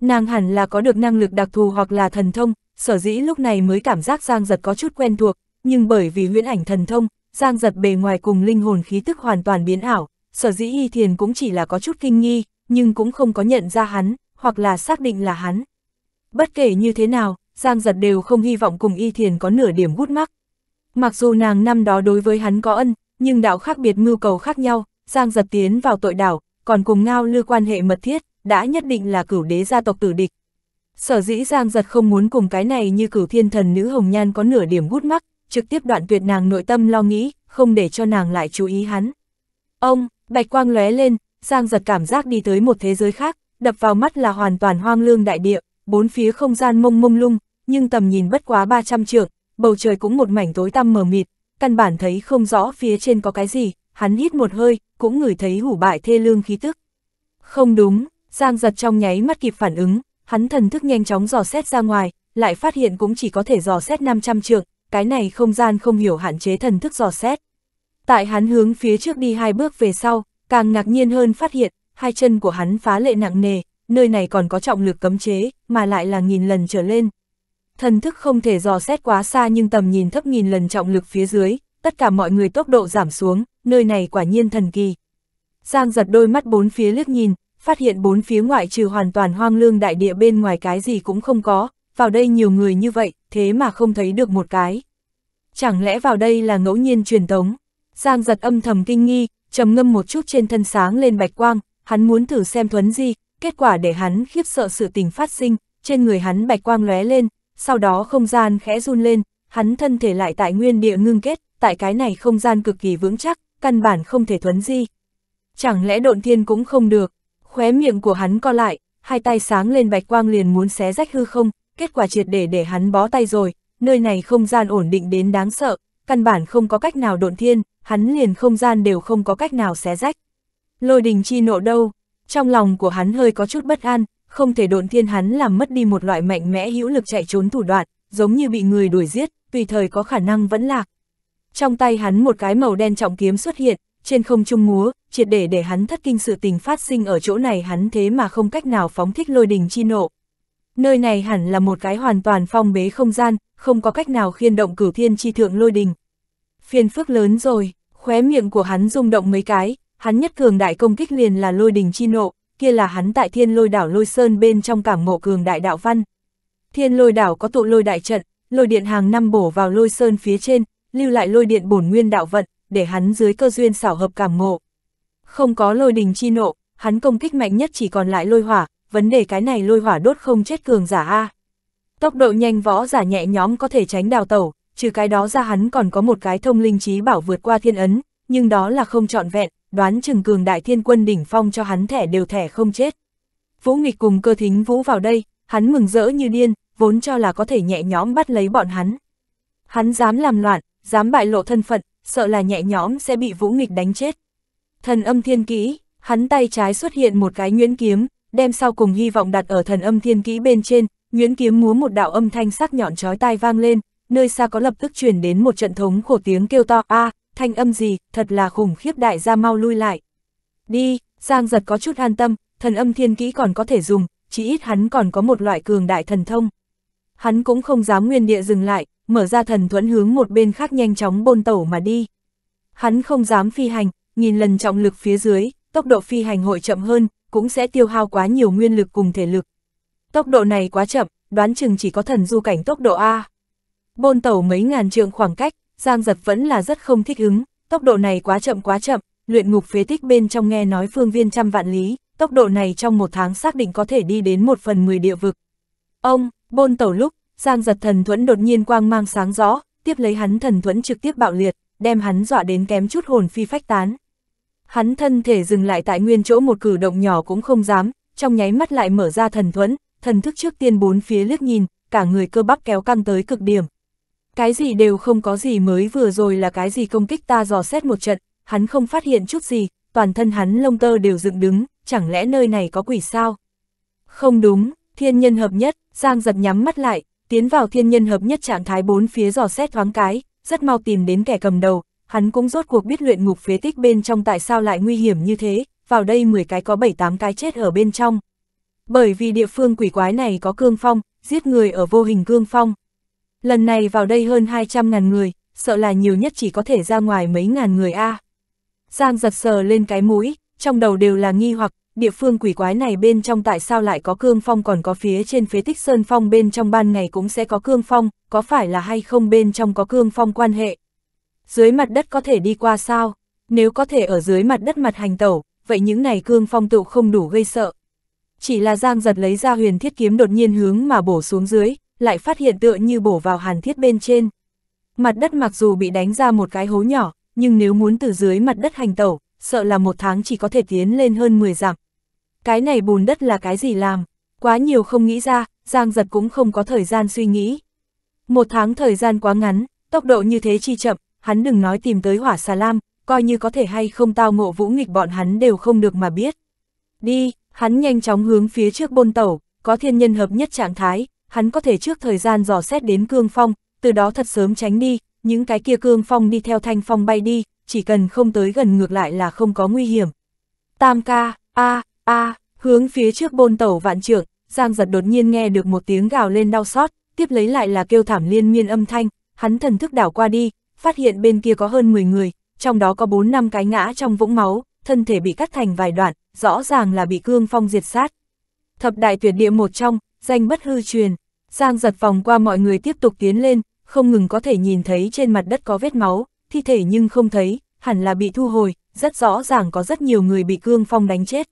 Nàng hẳn là có được năng lực đặc thù hoặc là thần thông, sở dĩ lúc này mới cảm giác Giang giật có chút quen thuộc, nhưng bởi vì huyễn ảnh thần thông, Giang giật bề ngoài cùng linh hồn khí tức hoàn toàn biến ảo, sở dĩ Y Thiền cũng chỉ là có chút kinh nghi, nhưng cũng không có nhận ra hắn, hoặc là xác định là hắn. Bất kể như thế nào, Giang giật đều không hy vọng cùng y thiền có nửa điểm gút mắc. Mặc dù nàng năm đó đối với hắn có ân, nhưng đạo khác biệt mưu cầu khác nhau, Giang giật tiến vào tội đảo, còn cùng ngao lưu quan hệ mật thiết, đã nhất định là cửu đế gia tộc tử địch. Sở dĩ Giang giật không muốn cùng cái này như cửu thiên thần nữ hồng nhan có nửa điểm gút mắc, trực tiếp đoạn tuyệt nàng nội tâm lo nghĩ, không để cho nàng lại chú ý hắn. Ông, bạch quang lóe lên, Giang giật cảm giác đi tới một thế giới khác, đập vào mắt là hoàn toàn hoang lương đại địa, bốn phía không gian mông mông lung, nhưng tầm nhìn bất quá 300 trượng, bầu trời cũng một mảnh tối tăm mờ mịt, căn bản thấy không rõ phía trên có cái gì, hắn hít một hơi, cũng ngửi thấy hủ bại thê lương khí tức. Không đúng, Giang giật trong nháy mắt kịp phản ứng, hắn thần thức nhanh chóng dò xét ra ngoài, lại phát hiện cũng chỉ có thể dò xét 500 trượng, cái này không gian không hiểu hạn chế thần thức dò xét. Tại hắn hướng phía trước đi hai bước về sau, càng ngạc nhiên hơn phát hiện, hai chân của hắn phá lệ nặng nề, nơi này còn có trọng lực cấm chế, mà lại là nghìn lần trở lên. Thần thức không thể dò xét quá xa nhưng tầm nhìn thấp nghìn lần trọng lực phía dưới, tất cả mọi người tốc độ giảm xuống, nơi này quả nhiên thần kỳ. Giang giật đôi mắt bốn phía liếc nhìn, phát hiện bốn phía ngoại trừ hoàn toàn hoang lương đại địa bên ngoài cái gì cũng không có, vào đây nhiều người như vậy, thế mà không thấy được một cái. Chẳng lẽ vào đây là ngẫu nhiên truyền tống? Giang giật âm thầm kinh nghi, trầm ngâm một chút trên thân sáng lên bạch quang, hắn muốn thử xem thuấn gì kết quả để hắn khiếp sợ sự tình phát sinh, trên người hắn bạch quang lóe lên, sau đó không gian khẽ run lên, hắn thân thể lại tại nguyên địa ngưng kết, tại cái này không gian cực kỳ vững chắc, căn bản không thể thuấn di. Chẳng lẽ độn thiên cũng không được, khóe miệng của hắn co lại, hai tay sáng lên bạch quang liền muốn xé rách hư không, kết quả triệt để để hắn bó tay rồi, nơi này không gian ổn định đến đáng sợ, căn bản không có cách nào độn thiên, hắn liền không gian đều không có cách nào xé rách. Lôi đình chi nộ đâu, trong lòng của hắn hơi có chút bất an, không thể độn thiên hắn làm mất đi một loại mạnh mẽ hữu lực chạy trốn thủ đoạn, giống như bị người đuổi giết, tùy thời có khả năng vẫn lạc. Trong tay hắn một cái màu đen trọng kiếm xuất hiện, trên không trung múa, triệt để để hắn thất kinh sự tình phát sinh ở chỗ này hắn thế mà không cách nào phóng thích lôi đình chi nộ. Nơi này hẳn là một cái hoàn toàn phong bế không gian, không có cách nào khiên động cửu thiên chi thượng lôi đình. Phiền phức lớn rồi, khóe miệng của hắn rung động mấy cái, Hắn nhất cường đại công kích liền là lôi đình chi nộ, kia là hắn tại thiên lôi đảo lôi sơn bên trong cảm ngộ cường đại đạo văn. Thiên lôi đảo có tụ lôi đại trận, lôi điện hàng năm bổ vào lôi sơn phía trên, lưu lại lôi điện bổn nguyên đạo vận, để hắn dưới cơ duyên xảo hợp cảm ngộ. Không có lôi đình chi nộ, hắn công kích mạnh nhất chỉ còn lại lôi hỏa, vấn đề cái này lôi hỏa đốt không chết cường giả A. Tốc độ nhanh võ giả nhẹ nhóm có thể tránh đào tẩu, trừ cái đó ra hắn còn có một cái thông linh trí bảo vượt qua thiên ấn, nhưng đó là không trọn vẹn, đoán chừng cường đại thiên quân đỉnh phong cho hắn thẻ đều thẻ không chết. Vũ nghịch cùng cơ thính vũ vào đây, hắn mừng rỡ như điên, vốn cho là có thể nhẹ nhõm bắt lấy bọn hắn. Hắn dám làm loạn, dám bại lộ thân phận, sợ là nhẹ nhõm sẽ bị vũ nghịch đánh chết. Thần âm thiên kỹ, hắn tay trái xuất hiện một cái nguyễn kiếm, đem sau cùng hy vọng đặt ở thần âm thiên kỹ bên trên, nguyễn kiếm múa một đạo âm thanh sắc nhọn chói tai vang lên, nơi xa có lập tức truyền đến một trận thống khổ tiếng kêu to a, thanh âm gì, thật là khủng khiếp đại gia mau lui lại. Đi, Giang giật có chút an tâm, thần âm thiên kỹ còn có thể dùng, chỉ ít hắn còn có một loại cường đại thần thông. Hắn cũng không dám nguyên địa dừng lại, mở ra thần thuẫn hướng một bên khác nhanh chóng bôn tẩu mà đi. Hắn không dám phi hành, nghìn lần trọng lực phía dưới, tốc độ phi hành hội chậm hơn, cũng sẽ tiêu hao quá nhiều nguyên lực cùng thể lực. Tốc độ này quá chậm, đoán chừng chỉ có thần du cảnh tốc độ A. Bôn tẩu mấy ngàn trượng khoảng cách, Giang Giật vẫn là rất không thích ứng, tốc độ này quá chậm quá chậm, luyện ngục phế tích bên trong nghe nói phương viên trăm vạn lý, tốc độ này trong một tháng xác định có thể đi đến một phần mười địa vực. Ông, bôn tẩu lúc, Giang Giật thần thuẫn đột nhiên quang mang sáng rõ, tiếp lấy hắn thần thuẫn trực tiếp bạo liệt, đem hắn dọa đến kém chút hồn phi phách tán. Hắn thân thể dừng lại tại nguyên chỗ một cử động nhỏ cũng không dám, trong nháy mắt lại mở ra thần thuẫn, thần thức trước tiên bốn phía liếc nhìn, cả người cơ bắp kéo căng tới cực điểm. Cái gì đều không có gì mới vừa rồi là cái gì công kích ta dò xét một trận, hắn không phát hiện chút gì, toàn thân hắn lông tơ đều dựng đứng, chẳng lẽ nơi này có quỷ sao? Không đúng, thiên nhân hợp nhất, Giang giật nhắm mắt lại, tiến vào thiên nhân hợp nhất trạng thái bốn phía dò xét thoáng cái, rất mau tìm đến kẻ cầm đầu, hắn cũng rốt cuộc biết luyện ngục phế tích bên trong tại sao lại nguy hiểm như thế, vào đây 10 cái có 7-8 cái chết ở bên trong. Bởi vì địa phương quỷ quái này có cương phong, giết người ở vô hình cương phong. Lần này vào đây hơn 200.000 người, sợ là nhiều nhất chỉ có thể ra ngoài mấy ngàn người a. À. Giang giật sờ lên cái mũi, trong đầu đều là nghi hoặc, địa phương quỷ quái này bên trong tại sao lại có cương phong còn có phía trên phế tích sơn phong bên trong ban ngày cũng sẽ có cương phong, có phải là hay không bên trong có cương phong quan hệ. Dưới mặt đất có thể đi qua sao? Nếu có thể ở dưới mặt đất mặt hành tẩu, vậy những này cương phong tụ không đủ gây sợ. Chỉ là Giang giật lấy ra huyền thiết kiếm đột nhiên hướng mà bổ xuống dưới, lại phát hiện tựa như bổ vào hàn thiết bên trên. Mặt đất mặc dù bị đánh ra một cái hố nhỏ, nhưng nếu muốn từ dưới mặt đất hành tẩu, sợ là một tháng chỉ có thể tiến lên hơn 10 dặm. Cái này bùn đất là cái gì làm? Quá nhiều không nghĩ ra, Giang Giật cũng không có thời gian suy nghĩ. Một tháng thời gian quá ngắn, tốc độ như thế chi chậm, hắn đừng nói tìm tới hỏa xà lam, coi như có thể hay không tao ngộ vũ nghịch bọn hắn đều không được mà biết. Đi, hắn nhanh chóng hướng phía trước bôn tẩu, có thiên nhân hợp nhất trạng thái, hắn có thể trước thời gian dò xét đến cương phong, từ đó thật sớm tránh đi, những cái kia cương phong đi theo thanh phong bay đi, chỉ cần không tới gần ngược lại là không có nguy hiểm. Tam ca, a, a, hướng phía trước bôn tẩu vạn trưởng, Giang giật đột nhiên nghe được một tiếng gào lên đau xót, tiếp lấy lại là kêu thảm liên miên âm thanh, hắn thần thức đảo qua đi, phát hiện bên kia có hơn 10 người, trong đó có 4 năm cái ngã trong vũng máu, thân thể bị cắt thành vài đoạn, rõ ràng là bị cương phong diệt sát. Thập đại tuyệt địa một trong, danh bất hư truyền. Giang giật vòng qua mọi người tiếp tục tiến lên, không ngừng có thể nhìn thấy trên mặt đất có vết máu, thi thể nhưng không thấy, hẳn là bị thu hồi, rất rõ ràng có rất nhiều người bị cương phong đánh chết.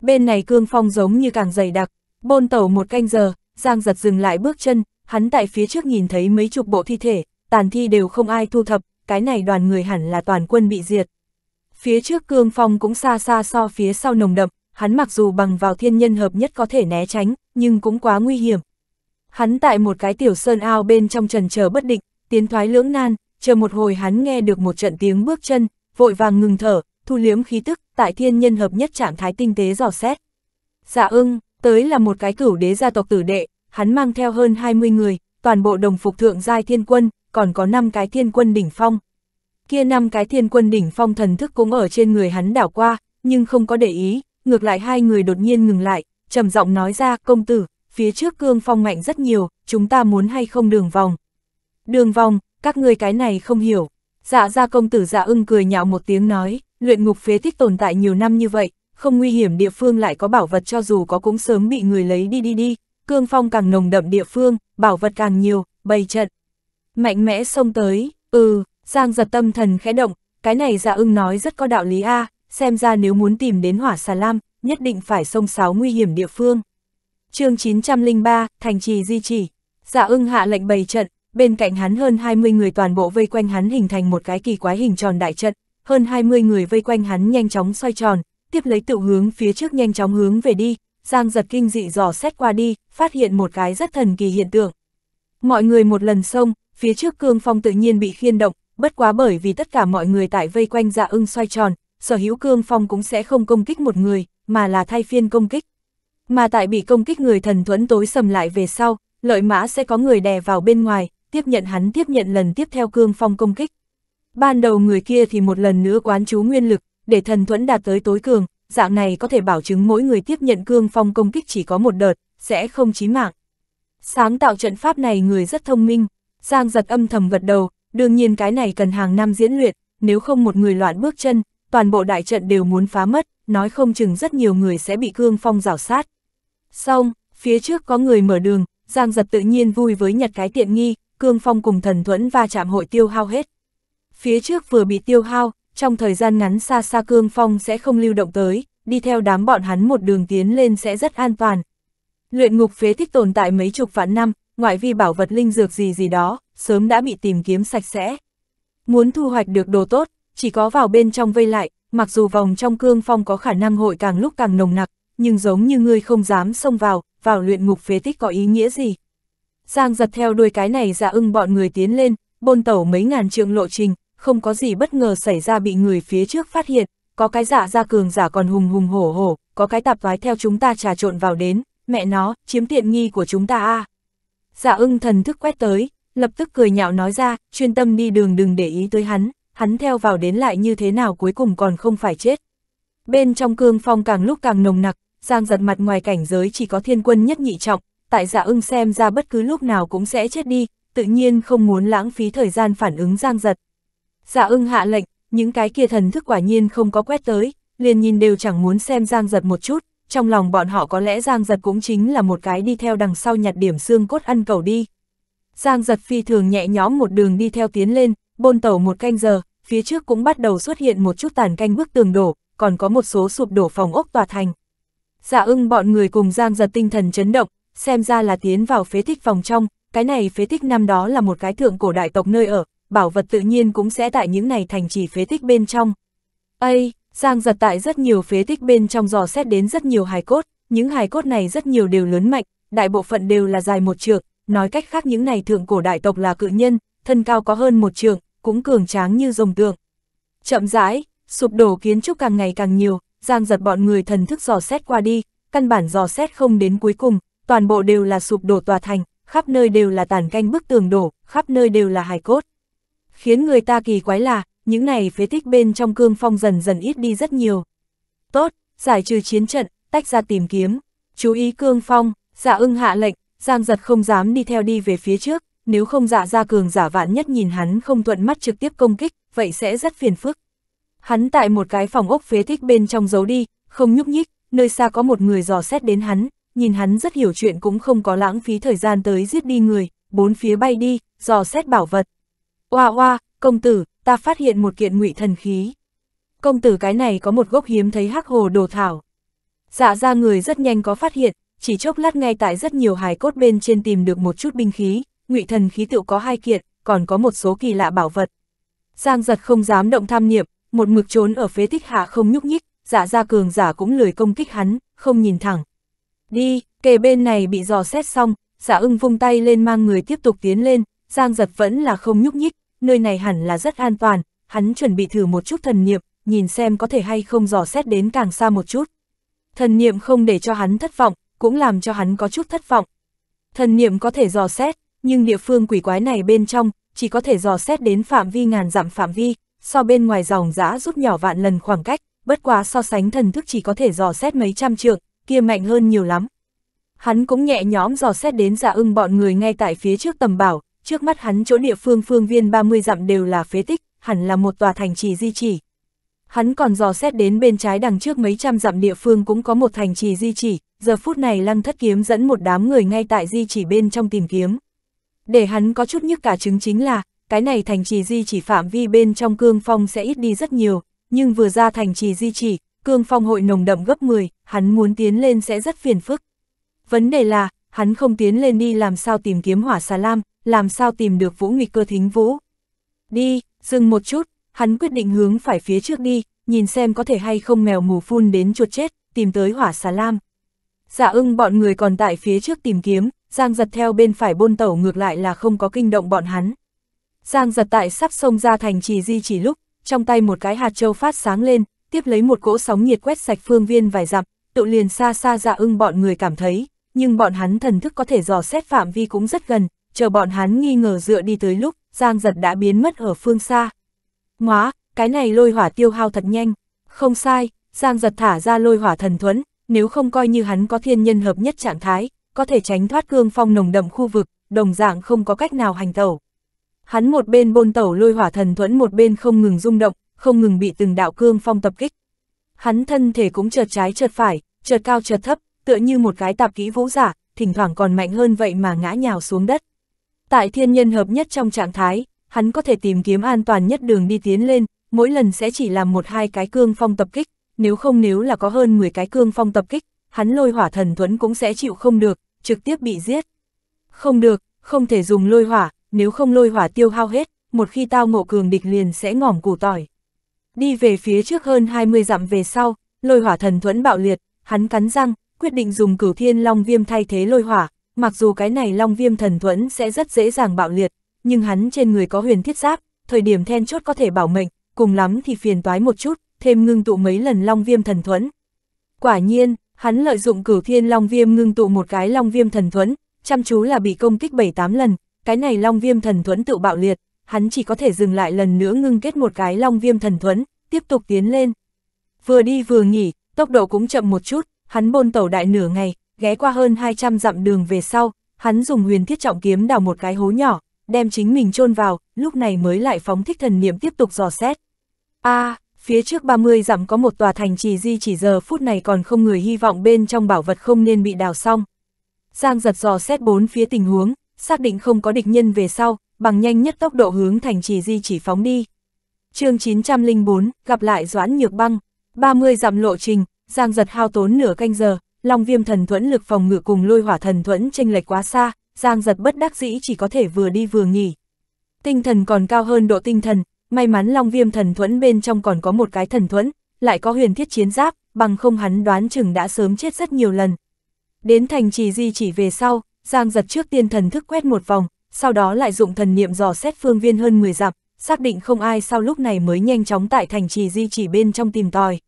Bên này cương phong giống như càng dày đặc, bôn tẩu một canh giờ, Giang giật dừng lại bước chân, hắn tại phía trước nhìn thấy mấy chục bộ thi thể, tàn thi đều không ai thu thập, cái này đoàn người hẳn là toàn quân bị diệt. Phía trước cương phong cũng xa xa so phía sau nồng đậm, hắn mặc dù bằng vào thiên nhân hợp nhất có thể né tránh, nhưng cũng quá nguy hiểm. Hắn tại một cái tiểu sơn ao bên trong trần chờ bất định, tiến thoái lưỡng nan, chờ một hồi hắn nghe được một trận tiếng bước chân, vội vàng ngừng thở, thu liếm khí tức, tại thiên nhân hợp nhất trạng thái tinh tế dò xét. Dạ ưng, tới là một cái cửu đế gia tộc tử đệ, hắn mang theo hơn 20 người, toàn bộ đồng phục thượng giai thiên quân, còn có 5 cái thiên quân đỉnh phong. Kia 5 cái thiên quân đỉnh phong thần thức cũng ở trên người hắn đảo qua, nhưng không có để ý, ngược lại hai người đột nhiên ngừng lại, trầm giọng nói ra, công tử, phía trước cương phong mạnh rất nhiều, chúng ta muốn hay không đường vòng. Đường vòng, các ngươi cái này không hiểu. Dạ ra công tử dạ ưng cười nhạo một tiếng nói, luyện ngục phế tích tồn tại nhiều năm như vậy, không nguy hiểm địa phương lại có bảo vật cho dù có cũng sớm bị người lấy đi đi đi, cương phong càng nồng đậm địa phương, bảo vật càng nhiều, bày trận. Mạnh mẽ xông tới, ừ, Giang giật tâm thần khẽ động, cái này dạ ưng nói rất có đạo lý a xem ra nếu muốn tìm đến hỏa xà lam, nhất định phải sông sáo nguy hiểm địa phương. chương 903, Thành trì di trì dạ ưng hạ lệnh bày trận, bên cạnh hắn hơn 20 người toàn bộ vây quanh hắn hình thành một cái kỳ quái hình tròn đại trận, hơn 20 người vây quanh hắn nhanh chóng xoay tròn, tiếp lấy tự hướng phía trước nhanh chóng hướng về đi, Giang giật kinh dị dò xét qua đi, phát hiện một cái rất thần kỳ hiện tượng. Mọi người một lần xông, phía trước cương phong tự nhiên bị khiên động, bất quá bởi vì tất cả mọi người tại vây quanh dạ ưng xoay tròn, sở hữu cương phong cũng sẽ không công kích một người, mà là thay phiên công kích. Mà tại bị công kích người thần thuẫn tối sầm lại về sau, lợi mã sẽ có người đè vào bên ngoài, tiếp nhận hắn tiếp nhận lần tiếp theo cương phong công kích. Ban đầu người kia thì một lần nữa quán chú nguyên lực, để thần thuẫn đạt tới tối cường, dạng này có thể bảo chứng mỗi người tiếp nhận cương phong công kích chỉ có một đợt, sẽ không chí mạng. Sáng tạo trận pháp này người rất thông minh, Giang giật âm thầm gật đầu, đương nhiên cái này cần hàng năm diễn luyện, nếu không một người loạn bước chân, toàn bộ đại trận đều muốn phá mất, nói không chừng rất nhiều người sẽ bị cương phong rào sát. Xong, phía trước có người mở đường, Giang giật tự nhiên vui với nhặt cái tiện nghi, cương phong cùng thần thuẫn va chạm hội tiêu hao hết. Phía trước vừa bị tiêu hao, trong thời gian ngắn xa xa cương phong sẽ không lưu động tới, đi theo đám bọn hắn một đường tiến lên sẽ rất an toàn. Luyện ngục phế thích tồn tại mấy chục vạn năm, ngoại vi bảo vật linh dược gì gì đó, sớm đã bị tìm kiếm sạch sẽ. Muốn thu hoạch được đồ tốt, chỉ có vào bên trong vây lại, mặc dù vòng trong cương phong có khả năng hội càng lúc càng nồng nặc, nhưng giống như ngươi không dám xông vào, vào luyện ngục phế tích có ý nghĩa gì. Giang giật theo đuôi cái này dạ ưng bọn người tiến lên, bôn tẩu mấy ngàn trượng lộ trình, không có gì bất ngờ xảy ra bị người phía trước phát hiện, có cái dạ ra cường giả còn hùng hùng hổ hổ, có cái tạp vái theo chúng ta trà trộn vào đến, mẹ nó, chiếm tiện nghi của chúng ta a à. Dạ ưng thần thức quét tới, lập tức cười nhạo nói ra, chuyên tâm đi đường đừng để ý tới hắn hắn theo vào đến lại như thế nào cuối cùng còn không phải chết. Bên trong cương phong càng lúc càng nồng nặc, Giang giật mặt ngoài cảnh giới chỉ có thiên quân nhất nhị trọng, tại dạ ưng xem ra bất cứ lúc nào cũng sẽ chết đi, tự nhiên không muốn lãng phí thời gian phản ứng Giang giật. Dạ ưng hạ lệnh, những cái kia thần thức quả nhiên không có quét tới, liền nhìn đều chẳng muốn xem Giang giật một chút, trong lòng bọn họ có lẽ Giang giật cũng chính là một cái đi theo đằng sau nhặt điểm xương cốt ăn cầu đi. Giang giật phi thường nhẹ nhóm một đường đi theo tiến lên, bôn tẩu một canh giờ, phía trước cũng bắt đầu xuất hiện một chút tàn canh bức tường đổ, còn có một số sụp đổ phòng ốc tòa thành. Dạ ưng bọn người cùng giang giật tinh thần chấn động, xem ra là tiến vào phế tích phòng trong, cái này phế tích năm đó là một cái thượng cổ đại tộc nơi ở, bảo vật tự nhiên cũng sẽ tại những này thành trì phế tích bên trong. Ây, giang giật tại rất nhiều phế tích bên trong dò xét đến rất nhiều hài cốt, những hài cốt này rất nhiều đều lớn mạnh, đại bộ phận đều là dài một trượng, nói cách khác những này thượng cổ đại tộc là cự nhân, thân cao có hơn một trượng, cũng cường tráng như rồng tượng. Chậm rãi, sụp đổ kiến trúc càng ngày càng nhiều, giang giật bọn người thần thức dò xét qua đi, căn bản dò xét không đến cuối cùng, toàn bộ đều là sụp đổ tòa thành, khắp nơi đều là tàn canh bức tường đổ, khắp nơi đều là hài cốt. Khiến người ta kỳ quái là, những này phế tích bên trong cương phong dần dần ít đi rất nhiều. Tốt, giải trừ chiến trận, tách ra tìm kiếm, chú ý cương phong, dạ ưng hạ lệnh, giang giật không dám đi theo đi về phía trước, nếu không dạ ra cường giả vạn nhất nhìn hắn không thuận mắt trực tiếp công kích, vậy sẽ rất phiền phức. Hắn tại một cái phòng ốc phế thích bên trong giấu đi, không nhúc nhích, nơi xa có một người dò xét đến hắn, nhìn hắn rất hiểu chuyện cũng không có lãng phí thời gian tới giết đi người, bốn phía bay đi, dò xét bảo vật. Oa oa, công tử, ta phát hiện một kiện ngụy thần khí. Công tử cái này có một gốc hiếm thấy hắc hồ đồ thảo. Dạ ra người rất nhanh có phát hiện, chỉ chốc lát ngay tại rất nhiều hài cốt bên trên tìm được một chút binh khí, ngụy thần khí tựu có hai kiện, còn có một số kỳ lạ bảo vật. Giang giật không dám động tham niệm, một mực trốn ở phế tích hạ không nhúc nhích, dạ ra cường giả cũng lười công kích hắn, không nhìn thẳng. Đi, kề bên này bị dò xét xong, dạ ưng vung tay lên mang người tiếp tục tiến lên, giang giật vẫn là không nhúc nhích, nơi này hẳn là rất an toàn, hắn chuẩn bị thử một chút thần niệm, nhìn xem có thể hay không dò xét đến càng xa một chút. Thần niệm không để cho hắn thất vọng, cũng làm cho hắn có chút thất vọng. Thần niệm có thể dò xét, nhưng địa phương quỷ quái này bên trong, chỉ có thể dò xét đến phạm vi ngàn dặm phạm vi, so bên ngoài dòng giã rút nhỏ vạn lần khoảng cách, bất quá so sánh thần thức chỉ có thể dò xét mấy trăm trượng, kia mạnh hơn nhiều lắm. Hắn cũng nhẹ nhóm dò xét đến giả dạ ưng bọn người ngay tại phía trước tầm bảo, trước mắt hắn chỗ địa phương phương viên 30 dặm đều là phế tích, hẳn là một tòa thành trì di chỉ. Hắn còn dò xét đến bên trái đằng trước mấy trăm dặm địa phương cũng có một thành trì di chỉ, giờ phút này lăng thất kiếm dẫn một đám người ngay tại di chỉ bên trong tìm kiếm. Để hắn có chút nhức cả chứng chính là, cái này thành trì di chỉ phạm vi bên trong cương phong sẽ ít đi rất nhiều, nhưng vừa ra thành trì di chỉ, cương phong hội nồng đậm gấp 10, hắn muốn tiến lên sẽ rất phiền phức. Vấn đề là, hắn không tiến lên đi làm sao tìm kiếm hỏa xà lam, làm sao tìm được vũ nghịch cơ thính vũ. Đi, dừng một chút, hắn quyết định hướng phải phía trước đi, nhìn xem có thể hay không mèo mù phun đến chuột chết, tìm tới hỏa xà lam. Dạ ưng bọn người còn tại phía trước tìm kiếm, Giang giật theo bên phải bôn tẩu ngược lại là không có kinh động bọn hắn. Giang giật tại sắp sông ra thành trì di chỉ lúc, trong tay một cái hạt châu phát sáng lên, tiếp lấy một cỗ sóng nhiệt quét sạch phương viên vài dặm, tự liền xa xa dạ ưng bọn người cảm thấy, nhưng bọn hắn thần thức có thể dò xét phạm vi cũng rất gần, chờ bọn hắn nghi ngờ dựa đi tới lúc, Giang giật đã biến mất ở phương xa. Móa, cái này lôi hỏa tiêu hao thật nhanh, không sai, Giang giật thả ra lôi hỏa thần thuẫn, nếu không coi như hắn có thiên nhân hợp nhất trạng thái, có thể tránh thoát cương phong nồng đậm khu vực, đồng dạng không có cách nào hành tẩu. Hắn một bên bôn tẩu lôi hỏa thần thuẫn một bên không ngừng rung động, không ngừng bị từng đạo cương phong tập kích. Hắn thân thể cũng chợt trái chợt phải, chợt cao chợt thấp, tựa như một cái tạp kỹ vũ giả, thỉnh thoảng còn mạnh hơn vậy mà ngã nhào xuống đất. Tại thiên nhân hợp nhất trong trạng thái, hắn có thể tìm kiếm an toàn nhất đường đi tiến lên, mỗi lần sẽ chỉ làm một hai cái cương phong tập kích, nếu không nếu là có hơn 10 cái cương phong tập kích, hắn lôi hỏa thần thuẫn cũng sẽ chịu không được, trực tiếp bị giết. Không được, không thể dùng lôi hỏa, nếu không lôi hỏa tiêu hao hết, một khi tao ngộ cường địch liền sẽ ngỏm củ tỏi. Đi về phía trước hơn 20 dặm về sau, lôi hỏa thần thuẫn bạo liệt, hắn cắn răng, quyết định dùng cửu thiên long viêm thay thế lôi hỏa, mặc dù cái này long viêm thần thuẫn sẽ rất dễ dàng bạo liệt, nhưng hắn trên người có huyền thiết giáp, thời điểm then chốt có thể bảo mệnh, cùng lắm thì phiền toái một chút, thêm ngưng tụ mấy lần long viêm thần thuẫn. Quả nhiên, Hắn lợi dụng cửu thiên long viêm ngưng tụ một cái long viêm thần thuẫn, chăm chú là bị công kích 7-8 lần, cái này long viêm thần thuẫn tự bạo liệt, hắn chỉ có thể dừng lại lần nữa ngưng kết một cái long viêm thần thuẫn, tiếp tục tiến lên. Vừa đi vừa nghỉ, tốc độ cũng chậm một chút, hắn bôn tẩu đại nửa ngày, ghé qua hơn 200 dặm đường về sau, hắn dùng huyền thiết trọng kiếm đào một cái hố nhỏ, đem chính mình chôn vào, lúc này mới lại phóng thích thần niệm tiếp tục dò xét. A, à, Phía trước 30 dặm có một tòa thành trì di chỉ giờ phút này còn không người hy vọng bên trong bảo vật không nên bị đào xong. Giang giật dò xét bốn phía tình huống, xác định không có địch nhân về sau, bằng nhanh nhất tốc độ hướng thành trì di chỉ phóng đi. chương 904, gặp lại Doãn Nhược Băng, 30 dặm lộ trình, Giang giật hao tốn nửa canh giờ, Long Viêm thần thuẫn lực phòng ngự cùng lôi hỏa thần thuẫn chênh lệch quá xa, Giang giật bất đắc dĩ chỉ có thể vừa đi vừa nghỉ. Tinh thần còn cao hơn độ tinh thần, may mắn Long Viêm thần thuẫn bên trong còn có một cái thần thuẫn, lại có huyền thiết chiến giáp, bằng không hắn đoán chừng đã sớm chết rất nhiều lần. Đến thành trì di chỉ về sau, Giang giật trước tiên thần thức quét một vòng, sau đó lại dụng thần niệm dò xét phương viên hơn 10 dặm, xác định không ai sau lúc này mới nhanh chóng tại thành trì di chỉ bên trong tìm tòi.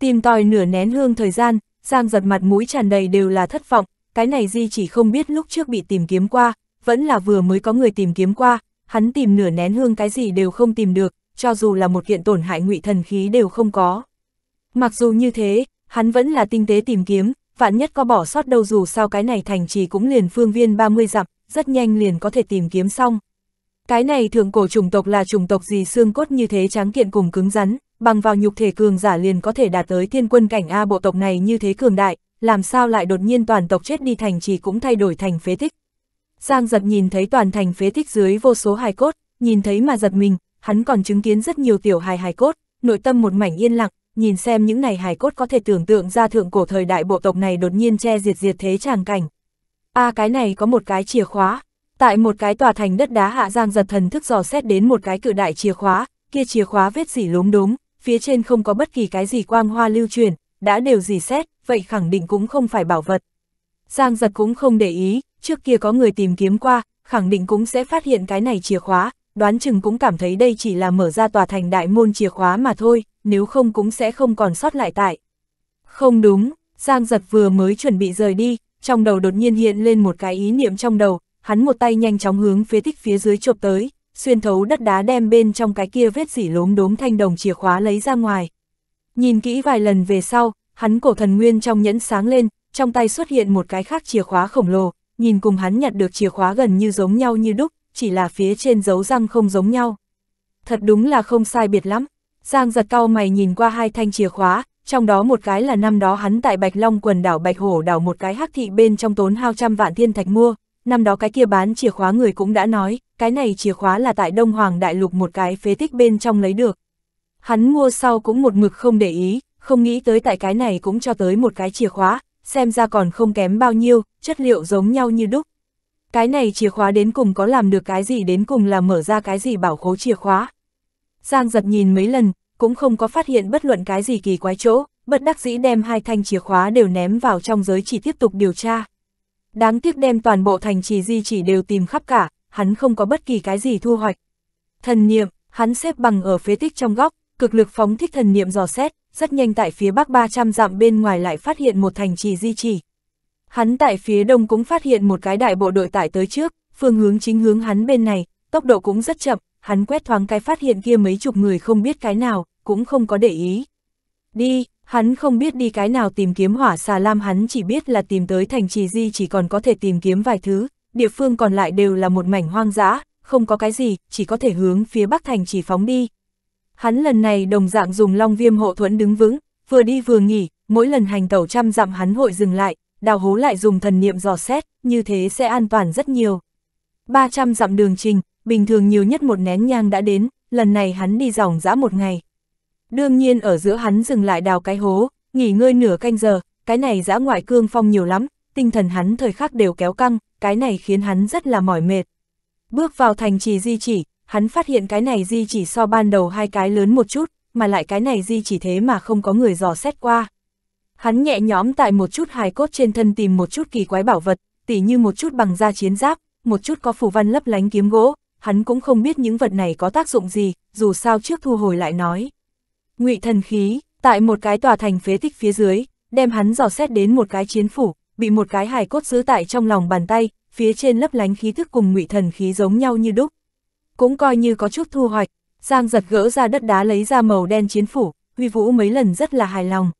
Tìm tòi nửa nén hương thời gian, Giang giật mặt mũi tràn đầy đều là thất vọng, cái này di chỉ không biết lúc trước bị tìm kiếm qua, vẫn là vừa mới có người tìm kiếm qua, hắn tìm nửa nén hương cái gì đều không tìm được, cho dù là một kiện tổn hại ngụy thần khí đều không có. Mặc dù như thế, hắn vẫn là tinh tế tìm kiếm, vạn nhất có bỏ sót đâu dù sao cái này thành trì cũng liền phương viên 30 dặm, rất nhanh liền có thể tìm kiếm xong. Cái này thượng cổ chủng tộc là chủng tộc gì xương cốt như thế tráng kiện cùng cứng rắn, bằng vào nhục thể cường giả liền có thể đạt tới thiên quân cảnh A bộ tộc này như thế cường đại, làm sao lại đột nhiên toàn tộc chết đi thành trì cũng thay đổi thành phế tích. Giang giật nhìn thấy toàn thành phế tích dưới vô số hài cốt, nhìn thấy mà giật mình, hắn còn chứng kiến rất nhiều tiểu hài hài cốt, nội tâm một mảnh yên lặng, nhìn xem những này hài cốt có thể tưởng tượng ra thượng cổ thời đại bộ tộc này đột nhiên che diệt diệt thế tràng cảnh. a à, cái này có một cái chìa khóa, tại một cái tòa thành đất đá hạ giang giật thần thức dò xét đến một cái cự đại chìa khóa, kia chìa khóa vết dỉ lốm đốm, phía trên không có bất kỳ cái gì quang hoa lưu truyền, đã đều dỉ xét, vậy khẳng định cũng không phải bảo vật. Giang giật cũng không để ý, trước kia có người tìm kiếm qua, khẳng định cũng sẽ phát hiện cái này chìa khóa, đoán chừng cũng cảm thấy đây chỉ là mở ra tòa thành đại môn chìa khóa mà thôi, nếu không cũng sẽ không còn sót lại tại. Không đúng, Giang giật vừa mới chuẩn bị rời đi, trong đầu đột nhiên hiện lên một cái ý niệm trong đầu, hắn một tay nhanh chóng hướng phía tích phía dưới chộp tới, xuyên thấu đất đá đem bên trong cái kia vết dỉ lốm đốm thanh đồng chìa khóa lấy ra ngoài. Nhìn kỹ vài lần về sau, hắn cổ thần nguyên trong nhẫn sáng lên, trong tay xuất hiện một cái khác chìa khóa khổng lồ, nhìn cùng hắn nhặt được chìa khóa gần như giống nhau như đúc, chỉ là phía trên dấu răng không giống nhau. Thật đúng là không sai biệt lắm. Giang giật cao mày nhìn qua hai thanh chìa khóa, trong đó một cái là năm đó hắn tại Bạch Long quần đảo Bạch Hổ đảo một cái hắc thị bên trong tốn hao trăm vạn thiên thạch mua, năm đó cái kia bán chìa khóa người cũng đã nói, cái này chìa khóa là tại Đông Hoàng Đại Lục một cái phế tích bên trong lấy được. Hắn mua sau cũng một mực không để ý, không nghĩ tới tại cái này cũng cho tới một cái chìa khóa, xem ra còn không kém bao nhiêu, chất liệu giống nhau như đúc. Cái này chìa khóa đến cùng có làm được cái gì đến cùng là mở ra cái gì bảo khố chìa khóa. Giang giật nhìn mấy lần, cũng không có phát hiện bất luận cái gì kỳ quái chỗ, bất đắc dĩ đem hai thanh chìa khóa đều ném vào trong giới chỉ tiếp tục điều tra. Đáng tiếc đem toàn bộ thành trì di chỉ đều tìm khắp cả, hắn không có bất kỳ cái gì thu hoạch. Thần niệm, hắn xếp bằng ở phía tích trong góc, cực lực phóng thích thần niệm dò xét, rất nhanh tại phía bắc 300 dặm bên ngoài lại phát hiện một thành trì di trì. Hắn tại phía đông cũng phát hiện một cái đại bộ đội tại tới trước, phương hướng chính hướng hắn bên này, tốc độ cũng rất chậm, hắn quét thoáng cái phát hiện kia mấy chục người không biết cái nào, cũng không có để ý. Đi, hắn không biết đi cái nào tìm kiếm hỏa xà lam hắn chỉ biết là tìm tới thành trì di chỉ còn có thể tìm kiếm vài thứ, địa phương còn lại đều là một mảnh hoang dã, không có cái gì, chỉ có thể hướng phía bắc thành trì phóng đi, Hắn lần này đồng dạng dùng long viêm hộ thuẫn đứng vững, vừa đi vừa nghỉ, mỗi lần hành tẩu trăm dặm hắn hội dừng lại, đào hố lại dùng thần niệm dò xét, như thế sẽ an toàn rất nhiều. 300 dặm đường trình, bình thường nhiều nhất một nén nhang đã đến, lần này hắn đi dòng dã một ngày. Đương nhiên ở giữa hắn dừng lại đào cái hố, nghỉ ngơi nửa canh giờ, cái này dã ngoại cương phong nhiều lắm, tinh thần hắn thời khắc đều kéo căng, cái này khiến hắn rất là mỏi mệt. Bước vào thành trì di chỉ, hắn phát hiện cái này di chỉ so ban đầu hai cái lớn một chút, mà lại cái này di chỉ thế mà không có người dò xét qua. Hắn nhẹ nhõm tại một chút hài cốt trên thân tìm một chút kỳ quái bảo vật, tỉ như một chút bằng da chiến giáp, một chút có phù văn lấp lánh kiếm gỗ, hắn cũng không biết những vật này có tác dụng gì, dù sao trước thu hồi lại nói. Ngụy thần khí, tại một cái tòa thành phế tích phía dưới, đem hắn dò xét đến một cái chiến phủ, bị một cái hài cốt giữ tại trong lòng bàn tay, phía trên lấp lánh khí thức cùng ngụy thần khí giống nhau như đúc cũng coi như có chút thu hoạch. Giang giật gỡ ra đất đá lấy ra màu đen chiến phủ, huy vũ mấy lần rất là hài lòng.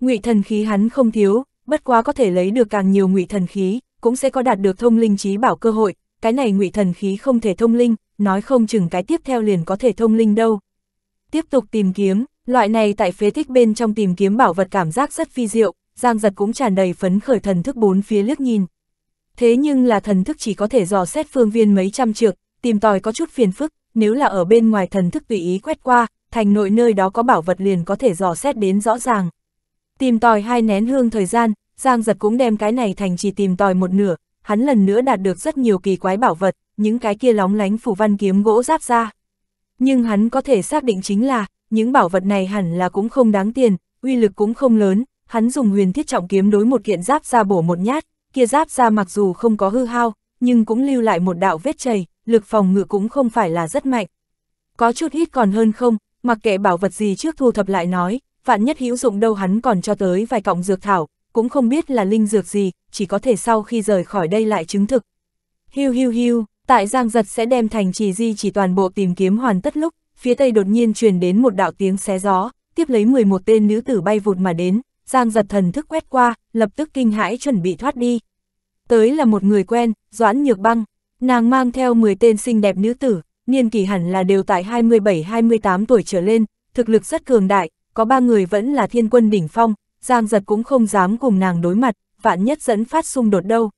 Ngụy thần khí hắn không thiếu, bất quá có thể lấy được càng nhiều ngụy thần khí, cũng sẽ có đạt được thông linh trí bảo cơ hội, cái này ngụy thần khí không thể thông linh, nói không chừng cái tiếp theo liền có thể thông linh đâu. Tiếp tục tìm kiếm, loại này tại phế tích bên trong tìm kiếm bảo vật cảm giác rất phi diệu, Giang giật cũng tràn đầy phấn khởi thần thức bốn phía liếc nhìn. Thế nhưng là thần thức chỉ có thể dò xét phương viên mấy trăm trượng, tìm tòi có chút phiền phức, nếu là ở bên ngoài thần thức tùy ý quét qua, thành nội nơi đó có bảo vật liền có thể dò xét đến rõ ràng. Tìm tòi hai nén hương thời gian, Giang giật cũng đem cái này thành chỉ tìm tòi một nửa, hắn lần nữa đạt được rất nhiều kỳ quái bảo vật, những cái kia lóng lánh phủ văn kiếm gỗ giáp ra. Nhưng hắn có thể xác định chính là, những bảo vật này hẳn là cũng không đáng tiền, uy lực cũng không lớn, hắn dùng huyền thiết trọng kiếm đối một kiện giáp ra bổ một nhát, kia giáp ra mặc dù không có hư hao, nhưng cũng lưu lại một đạo vết chảy, lực phòng ngự cũng không phải là rất mạnh. Có chút ít còn hơn không, mặc kệ bảo vật gì trước thu thập lại nói, vạn nhất hữu dụng đâu hắn còn cho tới vài cọng dược thảo, cũng không biết là linh dược gì, chỉ có thể sau khi rời khỏi đây lại chứng thực. Hiu hiu hiu, tại Giang Giật sẽ đem thành trì di chỉ toàn bộ tìm kiếm hoàn tất lúc, phía tây đột nhiên truyền đến một đạo tiếng xé gió, tiếp lấy 11 tên nữ tử bay vụt mà đến, Giang Giật thần thức quét qua, lập tức kinh hãi chuẩn bị thoát đi. Tới là một người quen, Doãn Nhược Băng. Nàng mang theo 10 tên xinh đẹp nữ tử, niên kỳ hẳn là đều tại 27-28 tuổi trở lên, thực lực rất cường đại, có ba người vẫn là thiên quân đỉnh phong, Giang Giật cũng không dám cùng nàng đối mặt, vạn nhất dẫn phát xung đột đâu.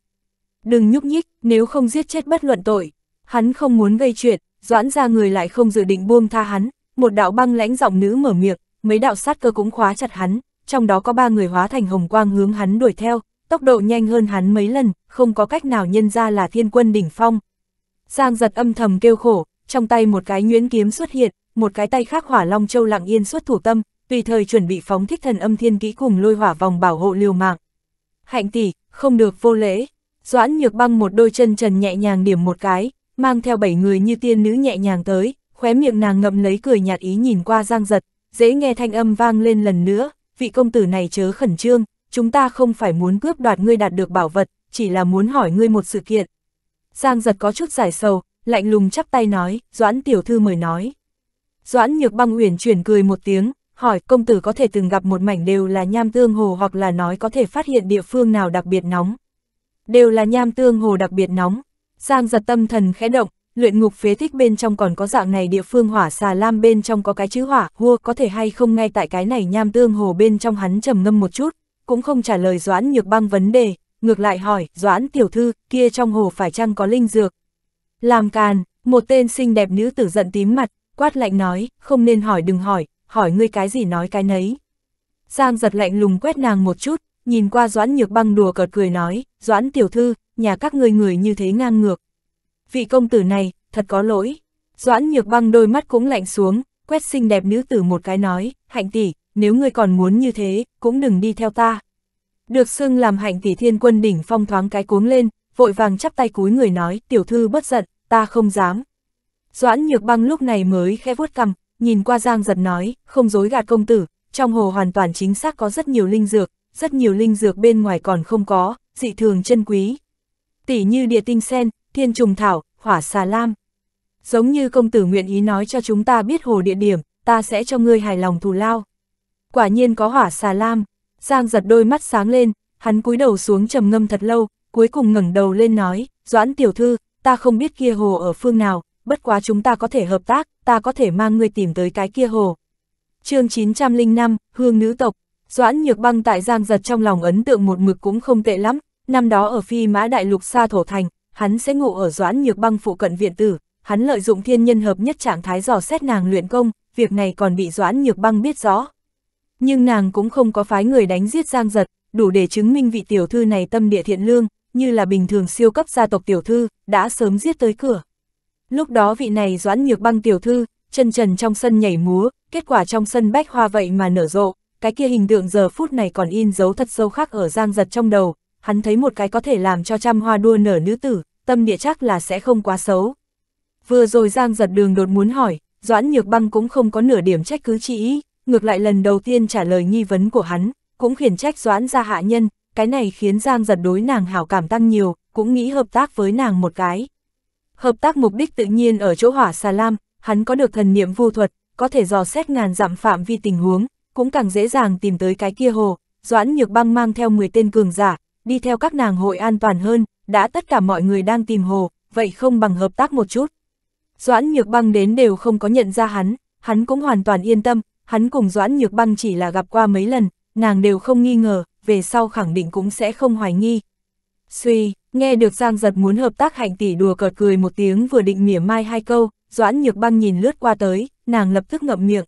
Đừng nhúc nhích, nếu không giết chết bất luận tội. Hắn không muốn gây chuyện, doãn ra người lại không dự định buông tha hắn, một đạo băng lãnh giọng nữ mở miệng, mấy đạo sát cơ cũng khóa chặt hắn, trong đó có ba người hóa thành hồng quang hướng hắn đuổi theo, tốc độ nhanh hơn hắn mấy lần, không có cách nào nhân ra là thiên quân đỉnh phong. Giang giật âm thầm kêu khổ, trong tay một cái nhuyễn kiếm xuất hiện, một cái tay khác hỏa long châu lặng yên xuất thủ tâm, tùy thời chuẩn bị phóng thích thần âm thiên kỹ cùng lôi hỏa vòng bảo hộ liều mạng. Hạnh tỷ, không được vô lễ. Doãn nhược băng một đôi chân trần nhẹ nhàng điểm một cái, mang theo bảy người như tiên nữ nhẹ nhàng tới, khóe miệng nàng ngậm lấy cười nhạt ý nhìn qua giang giật, dễ nghe thanh âm vang lên lần nữa, vị công tử này chớ khẩn trương, chúng ta không phải muốn cướp đoạt ngươi đạt được bảo vật, chỉ là muốn hỏi ngươi một sự kiện. Giang giật có chút giải sầu, lạnh lùng chắp tay nói, Doãn tiểu thư mời nói. Doãn nhược băng uyển chuyển cười một tiếng, hỏi công tử có thể từng gặp một mảnh đều là nham tương hồ hoặc là nói có thể phát hiện địa phương nào đặc biệt nóng. Đều là nham tương hồ đặc biệt nóng. Giang giật tâm thần khẽ động, luyện ngục phế thích bên trong còn có dạng này địa phương hỏa xà lam bên trong có cái chữ hỏa, hua có thể hay không ngay tại cái này nham tương hồ bên trong hắn trầm ngâm một chút, cũng không trả lời Doãn Nhược Băng vấn đề, ngược lại hỏi, Doãn tiểu thư, kia trong hồ phải chăng có linh dược? Làm càn, một tên xinh đẹp nữ tử giận tím mặt, quát lạnh nói, không nên hỏi đừng hỏi, hỏi ngươi cái gì nói cái nấy. Giang giật lạnh lùng quét nàng một chút, nhìn qua Doãn Nhược Băng đùa cợt cười nói, Doãn tiểu thư, nhà các ngươi người như thế ngang ngược. Vị công tử này, thật có lỗi. Doãn Nhược Băng đôi mắt cũng lạnh xuống, quét xinh đẹp nữ tử một cái nói, hạnh tỷ, nếu ngươi còn muốn như thế, cũng đừng đi theo ta. Được xưng làm hạnh tỷ thiên quân đỉnh phong thoáng cái cuống lên, vội vàng chắp tay cúi người nói, tiểu thư bất giận, ta không dám. Doãn nhược băng lúc này mới khẽ vuốt cằm, nhìn qua giang giật nói, không dối gạt công tử, trong hồ hoàn toàn chính xác có rất nhiều linh dược, rất nhiều linh dược bên ngoài còn không có, dị thường chân quý. Tỷ như địa tinh sen, thiên trùng thảo, hỏa xà lam. Giống như công tử nguyện ý nói cho chúng ta biết hồ địa điểm, ta sẽ cho ngươi hài lòng thù lao quả nhiên có hỏa xà lam. Giang giật đôi mắt sáng lên, hắn cúi đầu xuống trầm ngâm thật lâu, cuối cùng ngẩng đầu lên nói, Doãn tiểu thư, ta không biết kia hồ ở phương nào, bất quá chúng ta có thể hợp tác, ta có thể mang ngươi tìm tới cái kia hồ. chương 905, Hương Nữ Tộc, Doãn Nhược Băng tại Giang Giật trong lòng ấn tượng một mực cũng không tệ lắm, năm đó ở phi mã đại lục xa thổ thành, hắn sẽ ngủ ở Doãn Nhược Băng phụ cận viện tử, hắn lợi dụng thiên nhân hợp nhất trạng thái dò xét nàng luyện công, việc này còn bị Doãn Nhược Băng biết rõ. Nhưng nàng cũng không có phái người đánh giết Giang Giật, đủ để chứng minh vị tiểu thư này tâm địa thiện lương, như là bình thường siêu cấp gia tộc tiểu thư, đã sớm giết tới cửa. Lúc đó vị này doãn nhược băng tiểu thư, chân trần trong sân nhảy múa, kết quả trong sân bách hoa vậy mà nở rộ, cái kia hình tượng giờ phút này còn in dấu thật sâu khác ở Giang Giật trong đầu, hắn thấy một cái có thể làm cho trăm hoa đua nở nữ tử, tâm địa chắc là sẽ không quá xấu. Vừa rồi Giang Giật đường đột muốn hỏi, Doãn Nhược Băng cũng không có nửa điểm trách cứ chỉ ý, ngược lại lần đầu tiên trả lời nghi vấn của hắn, cũng khiển trách doãn ra hạ nhân, cái này khiến Giang giật đối nàng hảo cảm tăng nhiều, cũng nghĩ hợp tác với nàng một cái. Hợp tác mục đích tự nhiên ở chỗ hỏa xà lam, hắn có được thần niệm vu thuật, có thể dò xét ngàn dặm phạm vi tình huống, cũng càng dễ dàng tìm tới cái kia hồ, doãn nhược băng mang theo 10 tên cường giả, đi theo các nàng hội an toàn hơn, đã tất cả mọi người đang tìm hồ, vậy không bằng hợp tác một chút. Doãn nhược băng đến đều không có nhận ra hắn, hắn cũng hoàn toàn yên tâm, hắn cùng Doãn Nhược Băng chỉ là gặp qua mấy lần, nàng đều không nghi ngờ, về sau khẳng định cũng sẽ không hoài nghi. Suy, nghe được Giang Giật muốn hợp tác hạnh tỷ đùa cợt cười một tiếng vừa định mỉa mai hai câu, Doãn Nhược Băng nhìn lướt qua tới, nàng lập tức ngậm miệng.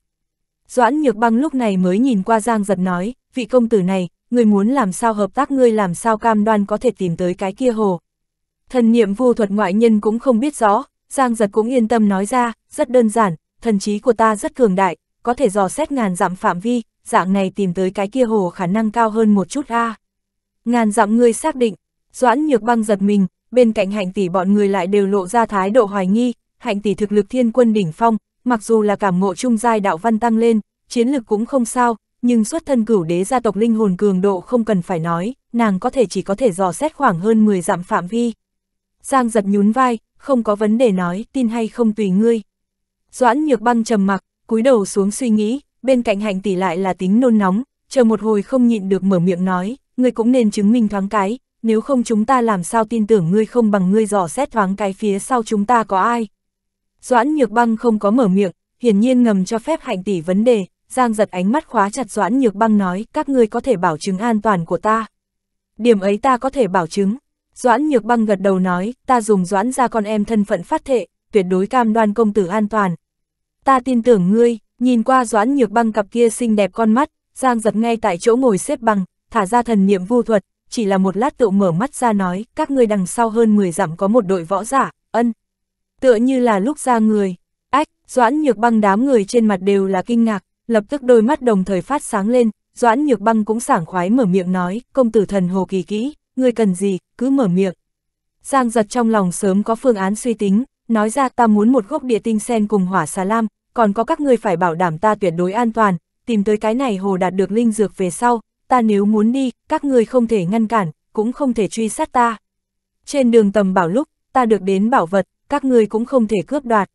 Doãn Nhược Băng lúc này mới nhìn qua Giang Giật nói, vị công tử này, người muốn làm sao hợp tác ngươi làm sao cam đoan có thể tìm tới cái kia hồ. Thần niệm vu thuật ngoại nhân cũng không biết rõ, Giang Giật cũng yên tâm nói ra, rất đơn giản, thần trí của ta rất cường đại, có thể dò xét ngàn dặm phạm vi, dạng này tìm tới cái kia hồ khả năng cao hơn một chút a. Ngàn dặm ngươi xác định, Doãn Nhược Băng giật mình, bên cạnh Hạnh tỷ bọn người lại đều lộ ra thái độ hoài nghi, Hạnh tỷ thực lực thiên quân đỉnh phong, mặc dù là cảm ngộ trung giai đạo văn tăng lên, chiến lực cũng không sao, nhưng xuất thân cửu đế gia tộc linh hồn cường độ không cần phải nói, nàng có thể chỉ có thể dò xét khoảng hơn 10 dặm phạm vi. Giang giật nhún vai, không có vấn đề nói, tin hay không tùy ngươi. Doãn Nhược Băng trầm mặc, cúi đầu xuống suy nghĩ, bên cạnh hành tỷ lại là tính nôn nóng, chờ một hồi không nhịn được mở miệng nói, ngươi cũng nên chứng minh thoáng cái, nếu không chúng ta làm sao tin tưởng ngươi không bằng ngươi dò xét thoáng cái phía sau chúng ta có ai. Doãn Nhược Băng không có mở miệng, hiển nhiên ngầm cho phép hạnh tỷ vấn đề, Giang giật ánh mắt khóa chặt Doãn Nhược Băng nói, các ngươi có thể bảo chứng an toàn của ta. Điểm ấy ta có thể bảo chứng. Doãn Nhược Băng gật đầu nói, ta dùng Doãn ra con em thân phận phát thệ, tuyệt đối cam đoan công tử an toàn, ta tin tưởng ngươi, nhìn qua doãn nhược băng cặp kia xinh đẹp con mắt, Giang giật ngay tại chỗ ngồi xếp bằng, thả ra thần niệm vu thuật, chỉ là một lát tự mở mắt ra nói, các ngươi đằng sau hơn 10 dặm có một đội võ giả, ân. Tựa như là lúc ra người, ách, doãn nhược băng đám người trên mặt đều là kinh ngạc, lập tức đôi mắt đồng thời phát sáng lên, doãn nhược băng cũng sảng khoái mở miệng nói, công tử thần hồ kỳ kỹ, ngươi cần gì, cứ mở miệng. Giang giật trong lòng sớm có phương án suy tính, nói ra ta muốn một gốc địa tinh sen cùng hỏa xà lam, còn có các ngươi phải bảo đảm ta tuyệt đối an toàn, tìm tới cái này hồ đạt được linh dược về sau, ta nếu muốn đi, các ngươi không thể ngăn cản, cũng không thể truy sát ta. Trên đường tầm bảo lúc, ta được đến bảo vật, các ngươi cũng không thể cướp đoạt.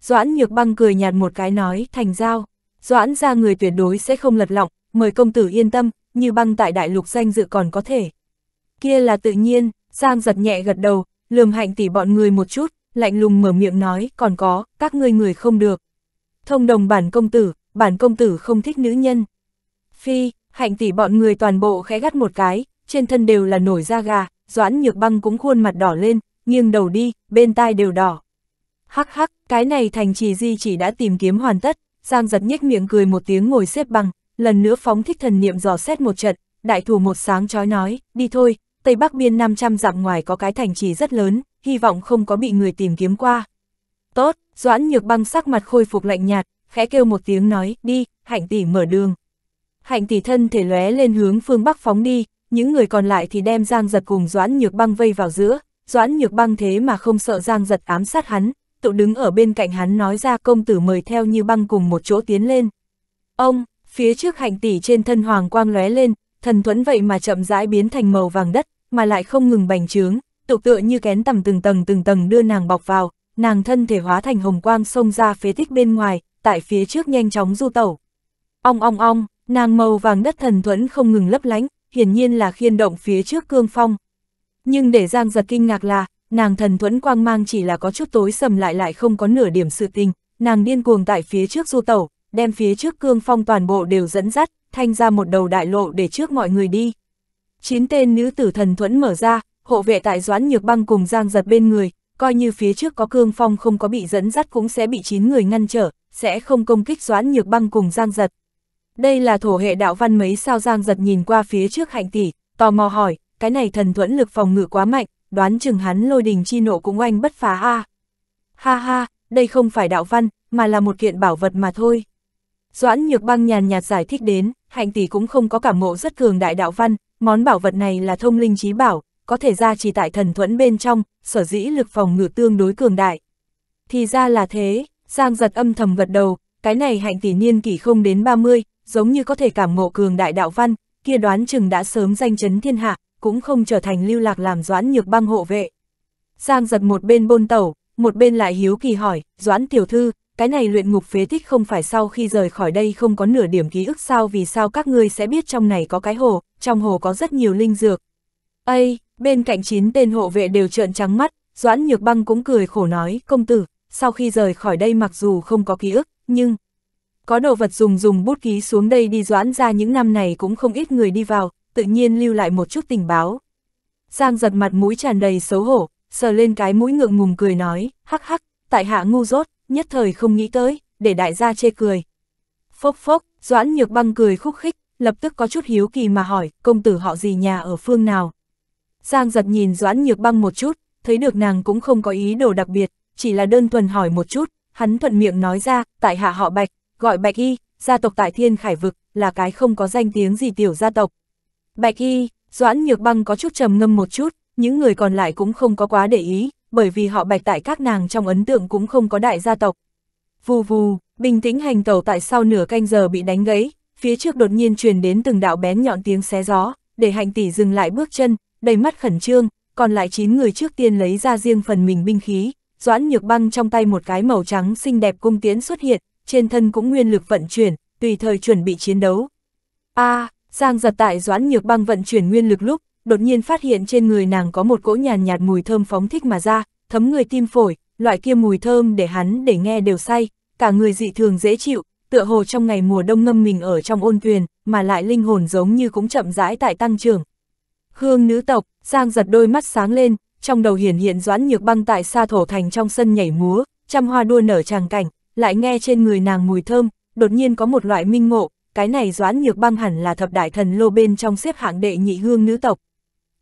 Doãn Nhược Băng cười nhạt một cái nói, thành giao, Doãn ra người tuyệt đối sẽ không lật lọng, mời công tử yên tâm, như băng tại đại lục danh dự còn có thể. Kia là tự nhiên, Giang giật nhẹ gật đầu, lườm hạnh tỉ bọn người một chút, lạnh lùng mở miệng nói, còn có, các ngươi người không được, thông đồng bản công tử, bản công tử không thích nữ nhân. Phi, hạnh tỷ bọn người toàn bộ khẽ gắt một cái, trên thân đều là nổi da gà, doãn nhược băng cũng khuôn mặt đỏ lên, nghiêng đầu đi, bên tai đều đỏ. Hắc hắc, cái này thành trì di chỉ đã tìm kiếm hoàn tất, Giang giật nhếch miệng cười một tiếng ngồi xếp bằng, lần nữa phóng thích thần niệm dò xét một trận, đại thủ một sáng chói nói, đi thôi, Tây Bắc biên 500 dặm ngoài có cái thành trì rất lớn, hy vọng không có bị người tìm kiếm qua. Tốt, Doãn nhược băng sắc mặt khôi phục lạnh nhạt, khẽ kêu một tiếng nói, đi, hạnh tỷ mở đường. Hạnh tỷ thân thể lóe lên hướng phương bắc phóng đi, những người còn lại thì đem Giang Giật cùng Doãn Nhược Băng vây vào giữa, Doãn Nhược Băng thế mà không sợ Giang Giật ám sát hắn, tự đứng ở bên cạnh hắn nói ra công tử mời theo như băng cùng một chỗ tiến lên. Ông, phía trước hạnh tỷ trên thân hoàng quang lóe lên, thần thuẫn vậy mà chậm rãi biến thành màu vàng đất, mà lại không ngừng bành trướng, tục tựa như kén tầm từng tầng từng tầng đưa nàng bọc vào, nàng thân thể hóa thành hồng quang xông ra phế tích bên ngoài, tại phía trước nhanh chóng du tẩu. Ong ong ong, nàng màu vàng đất thần thuẫn không ngừng lấp lánh, hiển nhiên là khiên động phía trước cương phong. Nhưng để Giang giật kinh ngạc là, nàng thần thuẫn quang mang chỉ là có chút tối sầm lại lại không có nửa điểm sự tình, nàng điên cuồng tại phía trước du tẩu, đem phía trước cương phong toàn bộ đều dẫn dắt, thanh ra một đầu đại lộ để trước mọi người đi. Chín tên nữ tử thần thuẫn mở ra, hộ vệ tại doãn nhược băng cùng Giang giật bên người, coi như phía trước có cương phong không có bị dẫn dắt cũng sẽ bị chín người ngăn trở, sẽ không công kích doãn nhược băng cùng giang giật. Đây là thổ hệ đạo văn mấy sao giang giật nhìn qua phía trước hạnh tỷ, tò mò hỏi, cái này thần thuẫn lực phòng ngự quá mạnh, đoán chừng hắn lôi đình chi nộ cũng oanh bất phá a Ha ha, đây không phải đạo văn, mà là một kiện bảo vật mà thôi. Doãn nhược băng nhàn nhạt giải thích đến, hạnh tỷ cũng không có cảm mộ rất cường đại đạo văn, món bảo vật này là thông linh trí bảo, có thể ra chỉ tại thần thuẫn bên trong, sở dĩ lực phòng ngự tương đối cường đại. Thì ra là thế, Giang giật âm thầm gật đầu, cái này hạnh tỷ niên kỷ không đến 30, giống như có thể cảm ngộ cường đại đạo văn, kia đoán chừng đã sớm danh chấn thiên hạ, cũng không trở thành lưu lạc làm doãn nhược băng hộ vệ. Giang giật một bên bôn tẩu, một bên lại hiếu kỳ hỏi, doãn tiểu thư, cái này luyện ngục phế tích không phải sau khi rời khỏi đây không có nửa điểm ký ức sao vì sao các ngươi sẽ biết trong này có cái hồ, trong hồ có rất nhiều linh dược. Ây, Bên cạnh chín tên hộ vệ đều trợn trắng mắt, Doãn Nhược Băng cũng cười khổ nói, công tử, sau khi rời khỏi đây mặc dù không có ký ức, nhưng... Có đồ vật dùng dùng bút ký xuống đây đi Doãn ra những năm này cũng không ít người đi vào, tự nhiên lưu lại một chút tình báo. Giang giật mặt mũi tràn đầy xấu hổ, sờ lên cái mũi ngượng ngùng cười nói, hắc hắc, tại hạ ngu dốt, nhất thời không nghĩ tới, để đại gia chê cười. Phốc phốc, Doãn Nhược Băng cười khúc khích, lập tức có chút hiếu kỳ mà hỏi, công tử họ gì nhà ở phương nào? Giang giật nhìn Doãn Nhược Băng một chút, thấy được nàng cũng không có ý đồ đặc biệt, chỉ là đơn thuần hỏi một chút, hắn thuận miệng nói ra, tại hạ họ Bạch, gọi Bạch Y, gia tộc tại Thiên Khải Vực, là cái không có danh tiếng gì tiểu gia tộc. Bạch Y, Doãn Nhược Băng có chút trầm ngâm một chút, những người còn lại cũng không có quá để ý, bởi vì họ Bạch tại các nàng trong ấn tượng cũng không có đại gia tộc. Vù vù, bình tĩnh hành tẩu tại sau nửa canh giờ bị đánh gãy, phía trước đột nhiên truyền đến từng đạo bén nhọn tiếng xé gió, để hạnh tỷ dừng lại bước chân, đầy mắt khẩn trương, còn lại 9 người trước tiên lấy ra riêng phần mình binh khí, Doãn Nhược Băng trong tay một cái màu trắng xinh đẹp cung tiến xuất hiện, trên thân cũng nguyên lực vận chuyển, tùy thời chuẩn bị chiến đấu. A, à, Giang giật tại Doãn Nhược Băng vận chuyển nguyên lực lúc, đột nhiên phát hiện trên người nàng có một cỗ nhàn nhạt mùi thơm phóng thích mà ra, thấm người tim phổi, loại kia mùi thơm để hắn để nghe đều say, cả người dị thường dễ chịu, tựa hồ trong ngày mùa đông ngâm mình ở trong ôn thuyền, mà lại linh hồn giống như cũng chậm rãi tại tăng trưởng, Hương nữ tộc, Giang giật đôi mắt sáng lên, trong đầu hiển hiện doãn nhược băng tại xa thổ thành trong sân nhảy múa, trăm hoa đua nở tràng cảnh, lại nghe trên người nàng mùi thơm, đột nhiên có một loại minh ngộ, cái này doãn nhược băng hẳn là thập đại thần lô bên trong xếp hạng đệ nhị hương nữ tộc.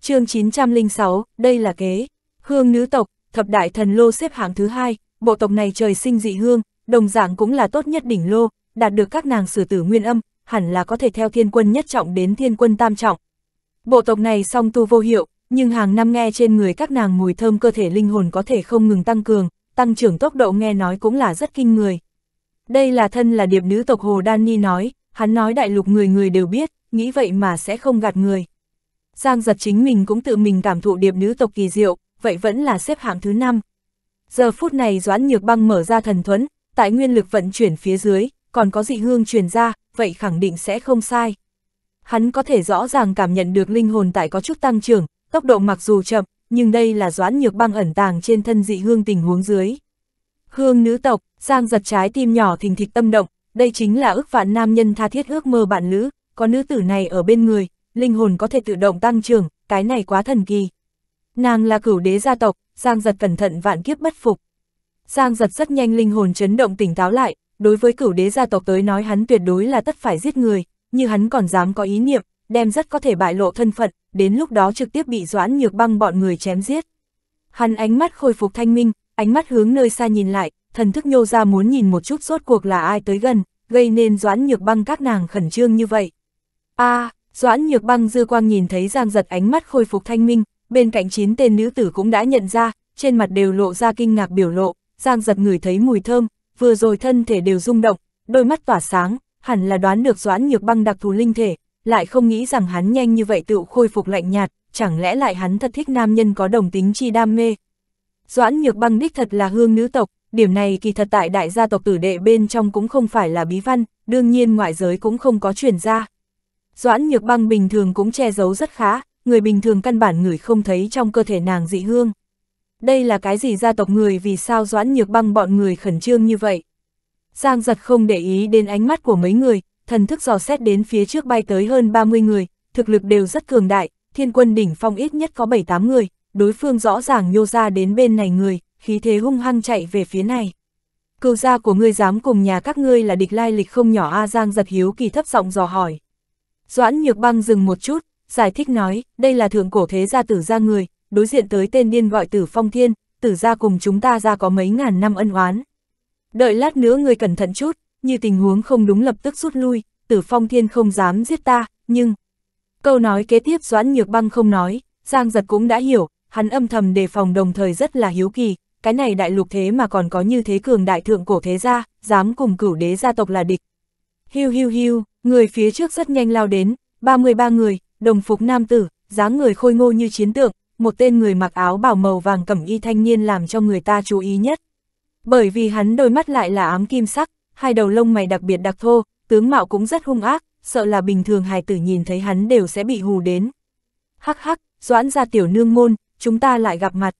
chương 906, đây là kế. Hương nữ tộc, thập đại thần lô xếp hạng thứ hai, bộ tộc này trời sinh dị hương, đồng dạng cũng là tốt nhất đỉnh lô, đạt được các nàng sử tử nguyên âm, hẳn là có thể theo thiên quân nhất trọng đến thiên quân tam trọng, Bộ tộc này song tu vô hiệu, nhưng hàng năm nghe trên người các nàng mùi thơm cơ thể linh hồn có thể không ngừng tăng cường, tăng trưởng tốc độ nghe nói cũng là rất kinh người. Đây là thân là điệp nữ tộc Hồ Đan Ni nói, hắn nói đại lục người người đều biết, nghĩ vậy mà sẽ không gạt người. Giang giật chính mình cũng tự mình cảm thụ điệp nữ tộc kỳ diệu, vậy vẫn là xếp hạng thứ 5. Giờ phút này Doãn Nhược Băng mở ra thần thuẫn, tại nguyên lực vận chuyển phía dưới, còn có dị hương truyền ra, vậy khẳng định sẽ không sai hắn có thể rõ ràng cảm nhận được linh hồn tại có chút tăng trưởng, tốc độ mặc dù chậm, nhưng đây là doãn nhược băng ẩn tàng trên thân dị hương tình huống dưới. Hương nữ tộc, sang giật trái tim nhỏ thình thịch tâm động, đây chính là ước vạn nam nhân tha thiết ước mơ bạn nữ, có nữ tử này ở bên người, linh hồn có thể tự động tăng trưởng, cái này quá thần kỳ. Nàng là cửu đế gia tộc, sang giật cẩn thận vạn kiếp bất phục. sang giật rất nhanh linh hồn chấn động tỉnh táo lại, đối với cửu đế gia tộc tới nói hắn tuyệt đối là tất phải giết người, như hắn còn dám có ý niệm, đem rất có thể bại lộ thân phận, đến lúc đó trực tiếp bị doãn nhược băng bọn người chém giết. Hắn ánh mắt khôi phục thanh minh, ánh mắt hướng nơi xa nhìn lại, thần thức nhô ra muốn nhìn một chút rốt cuộc là ai tới gần, gây nên doãn nhược băng các nàng khẩn trương như vậy. a à, doãn nhược băng dư quang nhìn thấy giang giật ánh mắt khôi phục thanh minh, bên cạnh chín tên nữ tử cũng đã nhận ra, trên mặt đều lộ ra kinh ngạc biểu lộ, giang giật ngửi thấy mùi thơm, vừa rồi thân thể đều rung động, đôi mắt tỏa sáng, hẳn là đoán được doãn nhược băng đặc thù linh thể, lại không nghĩ rằng hắn nhanh như vậy tự khôi phục lạnh nhạt, chẳng lẽ lại hắn thật thích nam nhân có đồng tính chi đam mê. Doãn nhược băng đích thật là hương nữ tộc, điểm này kỳ thật tại đại gia tộc tử đệ bên trong cũng không phải là bí văn, đương nhiên ngoại giới cũng không có truyền ra. Doãn nhược băng bình thường cũng che giấu rất khá, người bình thường căn bản người không thấy trong cơ thể nàng dị hương. Đây là cái gì gia tộc người vì sao Doãn nhược băng bọn người khẩn trương như vậy? Giang giật không để ý đến ánh mắt của mấy người, thần thức dò xét đến phía trước bay tới hơn 30 người, thực lực đều rất cường đại, thiên quân đỉnh phong ít nhất có 7-8 người, đối phương rõ ràng nhô ra đến bên này người, khí thế hung hăng chạy về phía này. Cựu gia của ngươi dám cùng nhà các ngươi là địch lai lịch không nhỏ A Giang giật hiếu kỳ thấp giọng dò hỏi. Doãn nhược băng dừng một chút, giải thích nói, đây là thượng cổ thế gia tử gia người, đối diện tới tên điên gọi tử phong thiên, tử gia cùng chúng ta ra có mấy ngàn năm ân oán, đợi lát nữa ngươi cẩn thận chút, như tình huống không đúng lập tức rút lui, tử phong thiên không dám giết ta, nhưng... Câu nói kế tiếp Doãn Nhược Băng không nói, Giang Giật cũng đã hiểu, hắn âm thầm đề phòng đồng thời rất là hiếu kỳ, cái này đại lục thế mà còn có như thế cường đại thượng cổ thế gia, dám cùng cửu đế gia tộc là địch. Hiu hiu hiu, người phía trước rất nhanh lao đến, 33 người, đồng phục nam tử, dáng người khôi ngô như chiến tượng, một tên người mặc áo bảo màu vàng cẩm y thanh niên làm cho người ta chú ý nhất, bởi vì hắn đôi mắt lại là ám kim sắc, hai đầu lông mày đặc biệt đặc thô, tướng mạo cũng rất hung ác, sợ là bình thường hài tử nhìn thấy hắn đều sẽ bị hù đến. Hắc hắc, doãn ra tiểu nương môn, chúng ta lại gặp mặt.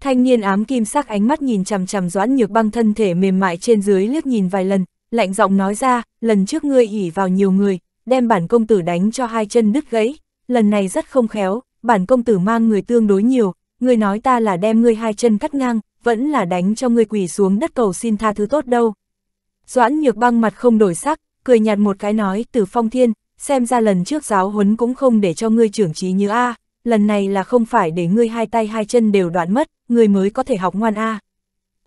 Thanh niên ám kim sắc ánh mắt nhìn chằm chằm doãn nhược băng thân thể mềm mại trên dưới liếc nhìn vài lần, lạnh giọng nói ra, lần trước ngươi ỉ vào nhiều người, đem bản công tử đánh cho hai chân đứt gãy, lần này rất không khéo, bản công tử mang người tương đối nhiều, ngươi nói ta là đem ngươi hai chân cắt ngang, vẫn là đánh cho ngươi quỳ xuống đất cầu xin tha thứ tốt đâu. Doãn nhược băng mặt không đổi sắc, cười nhạt một cái nói từ phong thiên, xem ra lần trước giáo huấn cũng không để cho ngươi trưởng trí như A, lần này là không phải để ngươi hai tay hai chân đều đoạn mất, ngươi mới có thể học ngoan A.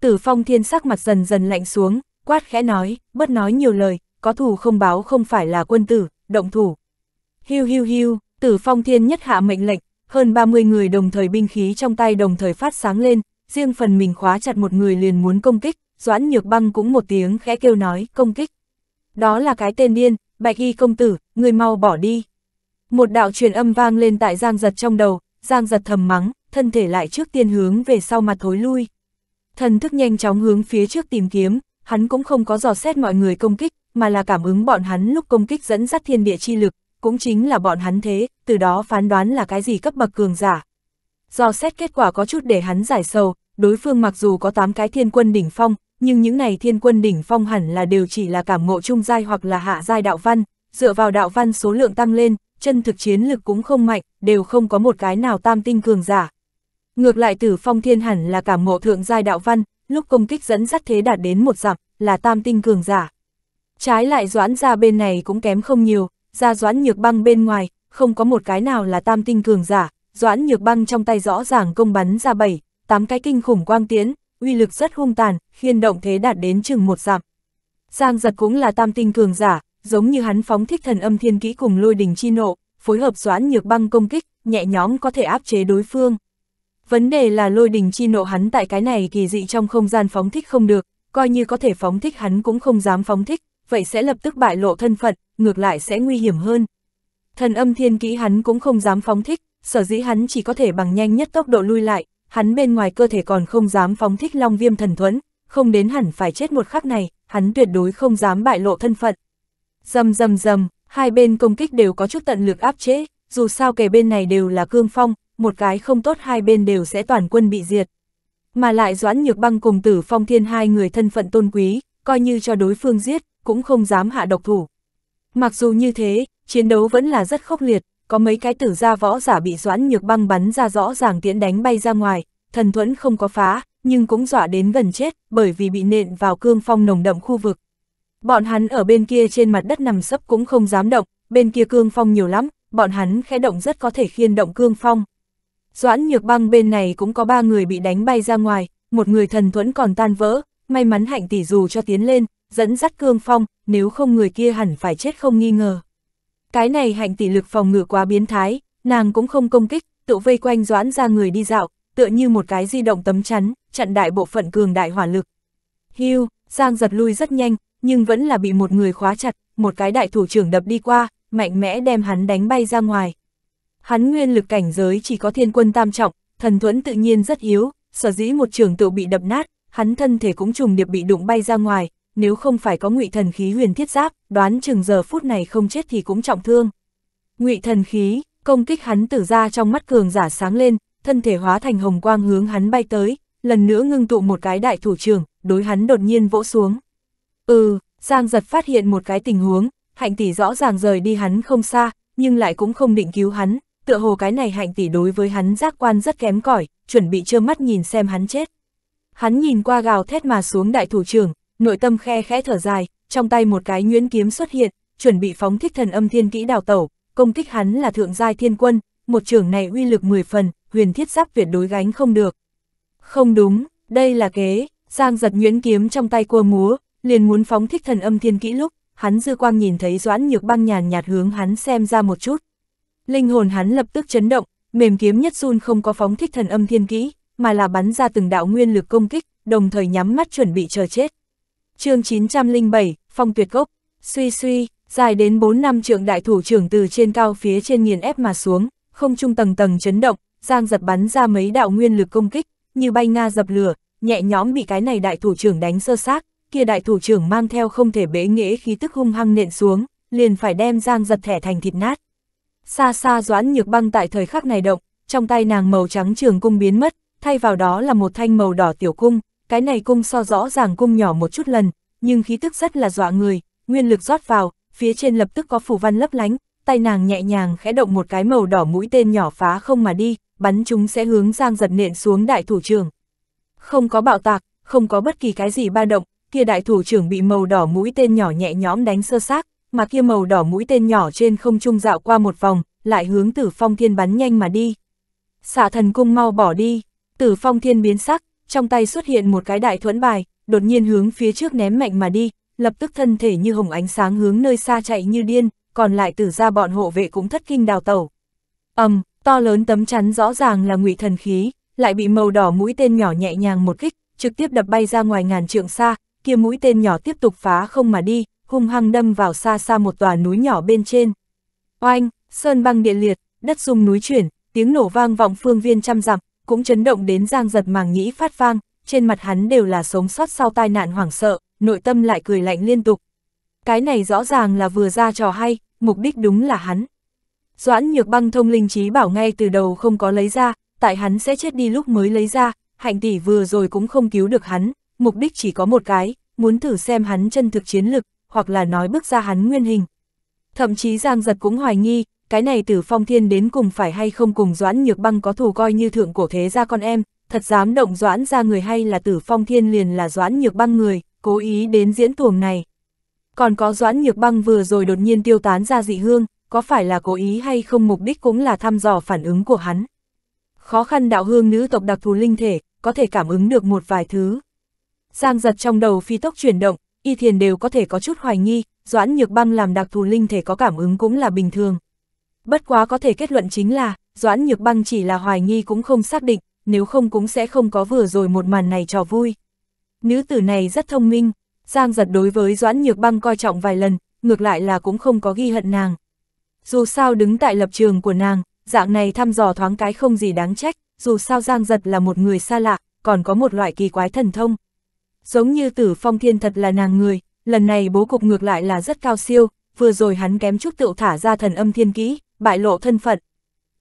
Tử phong thiên sắc mặt dần dần lạnh xuống, quát khẽ nói, bất nói nhiều lời, có thù không báo không phải là quân tử, động thủ. Hiu hiu hiu, tử phong thiên nhất hạ mệnh lệnh, hơn 30 người đồng thời binh khí trong tay đồng thời phát sáng lên, riêng phần mình khóa chặt một người liền muốn công kích, Doãn Nhược Băng cũng một tiếng khẽ kêu nói, công kích. Đó là cái tên điên, Bạch Y công tử, người mau bỏ đi. Một đạo truyền âm vang lên tại Giang Giật trong đầu, Giang Giật thầm mắng, thân thể lại trước tiên hướng về sau mặt thối lui. Thần thức nhanh chóng hướng phía trước tìm kiếm, hắn cũng không có dò xét mọi người công kích, mà là cảm ứng bọn hắn lúc công kích dẫn dắt thiên địa chi lực, cũng chính là bọn hắn thế, từ đó phán đoán là cái gì cấp bậc cường giả. Do xét kết quả có chút để hắn giải sầu, đối phương mặc dù có 8 cái thiên quân đỉnh phong, nhưng những này thiên quân đỉnh phong hẳn là đều chỉ là cảm ngộ trung giai hoặc là hạ giai đạo văn, dựa vào đạo văn số lượng tăng lên, chân thực chiến lực cũng không mạnh, đều không có một cái nào tam tinh cường giả. Ngược lại tử phong thiên hẳn là cảm ngộ thượng giai đạo văn, lúc công kích dẫn dắt thế đạt đến một dặm, là tam tinh cường giả. Trái lại doãn ra bên này cũng kém không nhiều, ra Doãn Nhược Băng bên ngoài, không có một cái nào là tam tinh cường giả, Doãn Nhược Băng trong tay rõ ràng công bắn ra bảy, tám cái kinh khủng quang tiến, uy lực rất hung tàn, khiên động thế đạt đến chừng một dặm. Giang giật cũng là tam tinh cường giả, giống như hắn phóng thích thần âm thiên kỹ cùng lôi đình chi nộ, phối hợp Doãn Nhược Băng công kích, nhẹ nhóm có thể áp chế đối phương. Vấn đề là lôi đình chi nộ hắn tại cái này kỳ dị trong không gian phóng thích không được, coi như có thể phóng thích hắn cũng không dám phóng thích, vậy sẽ lập tức bại lộ thân phận, ngược lại sẽ nguy hiểm hơn. Thần âm thiên kỹ hắn cũng không dám phóng thích, sở dĩ hắn chỉ có thể bằng nhanh nhất tốc độ lui lại, hắn bên ngoài cơ thể còn không dám phóng thích long viêm thần thuẫn, không đến hẳn phải chết một khắc này, hắn tuyệt đối không dám bại lộ thân phận. Dầm dầm dầm, hai bên công kích đều có chút tận lực áp chế, dù sao kề bên này đều là cương phong, một cái không tốt hai bên đều sẽ toàn quân bị diệt. Mà lại Doãn Nhược Băng cùng Tử Phong Thiên hai người thân phận tôn quý, coi như cho đối phương giết, cũng không dám hạ độc thủ. Mặc dù như thế, chiến đấu vẫn là rất khốc liệt, có mấy cái tử gia võ giả bị doãn nhược băng bắn ra rõ ràng tiễn đánh bay ra ngoài, thần thuẫn không có phá, nhưng cũng dọa đến gần chết bởi vì bị nện vào cương phong nồng đậm khu vực. Bọn hắn ở bên kia trên mặt đất nằm sấp cũng không dám động, bên kia cương phong nhiều lắm, bọn hắn khẽ động rất có thể khiên động cương phong. Doãn nhược băng bên này cũng có ba người bị đánh bay ra ngoài, một người thần thuẫn còn tan vỡ, may mắn hạnh tỷ dù cho tiến lên, dẫn dắt cương phong, nếu không người kia hẳn phải chết không nghi ngờ. Cái này hạnh tỷ lực phòng ngự quá biến thái, nàng cũng không công kích, tự vây quanh doãn ra người đi dạo, tựa như một cái di động tấm chắn, chặn đại bộ phận cường đại hỏa lực. Hưu, Giang giật lui rất nhanh, nhưng vẫn là bị một người khóa chặt, một cái đại thủ trưởng đập đi qua, mạnh mẽ đem hắn đánh bay ra ngoài. Hắn nguyên lực cảnh giới chỉ có thiên quân tam trọng, thần thuẫn tự nhiên rất yếu, sở dĩ một trường tự bị đập nát, hắn thân thể cũng trùng điệp bị đụng bay ra ngoài, nếu không phải có ngụy thần khí huyền thiết giáp, đoán chừng giờ phút này không chết thì cũng trọng thương. Ngụy thần khí, công kích hắn tử ra trong mắt cường giả sáng lên, thân thể hóa thành hồng quang hướng hắn bay tới, lần nữa ngưng tụ một cái đại thủ trưởng, đối hắn đột nhiên vỗ xuống. Ừ, Giang giật phát hiện một cái tình huống, hạnh tỷ rõ ràng rời đi hắn không xa, nhưng lại cũng không định cứu hắn, tựa hồ cái này hạnh tỷ đối với hắn giác quan rất kém cỏi chuẩn bị trơ mắt nhìn xem hắn chết. Hắn nhìn qua gào thét mà xuống đại thủ trưởng, nội tâm khe khẽ thở dài, trong tay một cái nhuyễn kiếm xuất hiện, chuẩn bị phóng thích thần âm thiên kỹ đào tẩu, công kích hắn là thượng giai thiên quân, một trưởng này uy lực 10 phần, huyền thiết giáp tuyệt đối gánh không được. Không đúng, đây là kế, Giang giật nhuyễn kiếm trong tay cua múa, liền muốn phóng thích thần âm thiên kỹ lúc, hắn dư quang nhìn thấy doãn nhược băng nhàn nhạt hướng hắn xem ra một chút. Linh hồn hắn lập tức chấn động, mềm kiếm nhất run không có phóng thích thần âm thiên kỹ, mà là bắn ra từng đạo nguyên lực công kích, đồng thời nhắm mắt chuẩn bị chờ chết chương 907, phong tuyệt gốc, suy suy, dài đến 4 năm trượng đại thủ trưởng từ trên cao phía trên nghiền ép mà xuống, không trung tầng tầng chấn động, giang giật bắn ra mấy đạo nguyên lực công kích, như bay nga dập lửa, nhẹ nhõm bị cái này đại thủ trưởng đánh sơ xác, kia đại thủ trưởng mang theo không thể bế nghĩa khí tức hung hăng nện xuống, liền phải đem giang giật thẻ thành thịt nát. Xa xa doãn nhược băng tại thời khắc này động, trong tay nàng màu trắng trường cung biến mất, thay vào đó là một thanh màu đỏ tiểu cung, cái này cung so rõ ràng cung nhỏ một chút lần, nhưng khí tức rất là dọa người, nguyên lực rót vào, phía trên lập tức có phủ văn lấp lánh, tay nàng nhẹ nhàng khẽ động một cái màu đỏ mũi tên nhỏ phá không mà đi, bắn chúng sẽ hướng giang giật nện xuống đại thủ trưởng. Không có bạo tạc, không có bất kỳ cái gì ba động, kia đại thủ trưởng bị màu đỏ mũi tên nhỏ nhẹ nhõm đánh sơ xác, mà kia màu đỏ mũi tên nhỏ trên không trung dạo qua một vòng, lại hướng Tử Phong Thiên bắn nhanh mà đi. Xạ thần cung mau bỏ đi, Tử Phong Thiên biến sắc, trong tay xuất hiện một cái đại thuẫn bài, đột nhiên hướng phía trước ném mạnh mà đi, lập tức thân thể như hồng ánh sáng hướng nơi xa chạy như điên, còn lại tử ra bọn hộ vệ cũng thất kinh đào tẩu. ầm, um, to lớn tấm chắn rõ ràng là ngụy thần khí, lại bị màu đỏ mũi tên nhỏ nhẹ nhàng một kích, trực tiếp đập bay ra ngoài ngàn trượng xa, kia mũi tên nhỏ tiếp tục phá không mà đi, hung hăng đâm vào xa xa một tòa núi nhỏ bên trên. Oanh, sơn băng địa liệt, đất rung núi chuyển, tiếng nổ vang vọng phương viên trăm dặm, cũng chấn động đến Giang giật màng nhĩ phát vang, trên mặt hắn đều là sống sót sau tai nạn hoảng sợ, nội tâm lại cười lạnh liên tục. Cái này rõ ràng là vừa ra trò hay, mục đích đúng là hắn. Doãn nhược băng thông linh trí bảo ngay từ đầu không có lấy ra, tại hắn sẽ chết đi lúc mới lấy ra, hạnh tỷ vừa rồi cũng không cứu được hắn, mục đích chỉ có một cái, muốn thử xem hắn chân thực chiến lực, hoặc là nói bước ra hắn nguyên hình. Thậm chí Giang Giật cũng hoài nghi, cái này tử phong thiên đến cùng phải hay không cùng doãn nhược băng có thù coi như thượng cổ thế ra con em, thật dám động doãn ra người hay là tử phong thiên liền là doãn nhược băng người, cố ý đến diễn tuồng này. Còn có doãn nhược băng vừa rồi đột nhiên tiêu tán ra dị hương, có phải là cố ý hay không mục đích cũng là thăm dò phản ứng của hắn. Khó khăn đạo hương nữ tộc đặc thù linh thể, có thể cảm ứng được một vài thứ. Giang giật trong đầu phi tốc chuyển động, y thiền đều có thể có chút hoài nghi, doãn nhược băng làm đặc thù linh thể có cảm ứng cũng là bình thường. Bất quá có thể kết luận chính là, Doãn Nhược Băng chỉ là hoài nghi cũng không xác định, nếu không cũng sẽ không có vừa rồi một màn này trò vui. Nữ tử này rất thông minh, Giang giật đối với Doãn Nhược Băng coi trọng vài lần, ngược lại là cũng không có ghi hận nàng. Dù sao đứng tại lập trường của nàng, dạng này thăm dò thoáng cái không gì đáng trách, dù sao Giang giật là một người xa lạ, còn có một loại kỳ quái thần thông. Giống như tử phong thiên thật là nàng người, lần này bố cục ngược lại là rất cao siêu, vừa rồi hắn kém chút tự thả ra thần âm thiên kỹ, bại lộ thân phận.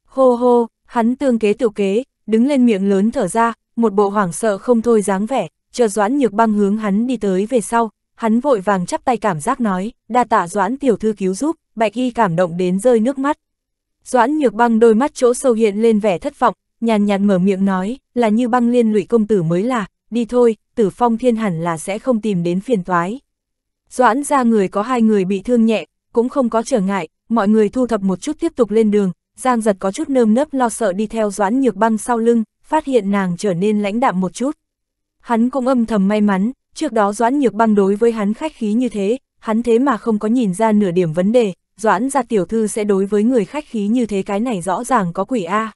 Hô hô, hắn tương kế tiểu kế, đứng lên miệng lớn thở ra, một bộ hoảng sợ không thôi dáng vẻ, chờ Doãn Nhược Băng hướng hắn đi tới về sau, hắn vội vàng chắp tay cảm giác nói, đa tạ Doãn tiểu thư cứu giúp, Bạch Y cảm động đến rơi nước mắt. Doãn Nhược Băng đôi mắt chỗ sâu hiện lên vẻ thất vọng, nhàn nhạt mở miệng nói, là như băng liên lụy công tử mới là, đi thôi, Tử Phong Thiên hẳn là sẽ không tìm đến phiền toái. Doãn ra người có hai người bị thương nhẹ, cũng không có trở ngại, mọi người thu thập một chút tiếp tục lên đường, Giang giật có chút nơm nớp lo sợ đi theo doãn nhược băng sau lưng, phát hiện nàng trở nên lãnh đạm một chút. Hắn cũng âm thầm may mắn, trước đó doãn nhược băng đối với hắn khách khí như thế, hắn thế mà không có nhìn ra nửa điểm vấn đề, doãn ra tiểu thư sẽ đối với người khách khí như thế cái này rõ ràng có quỷ A.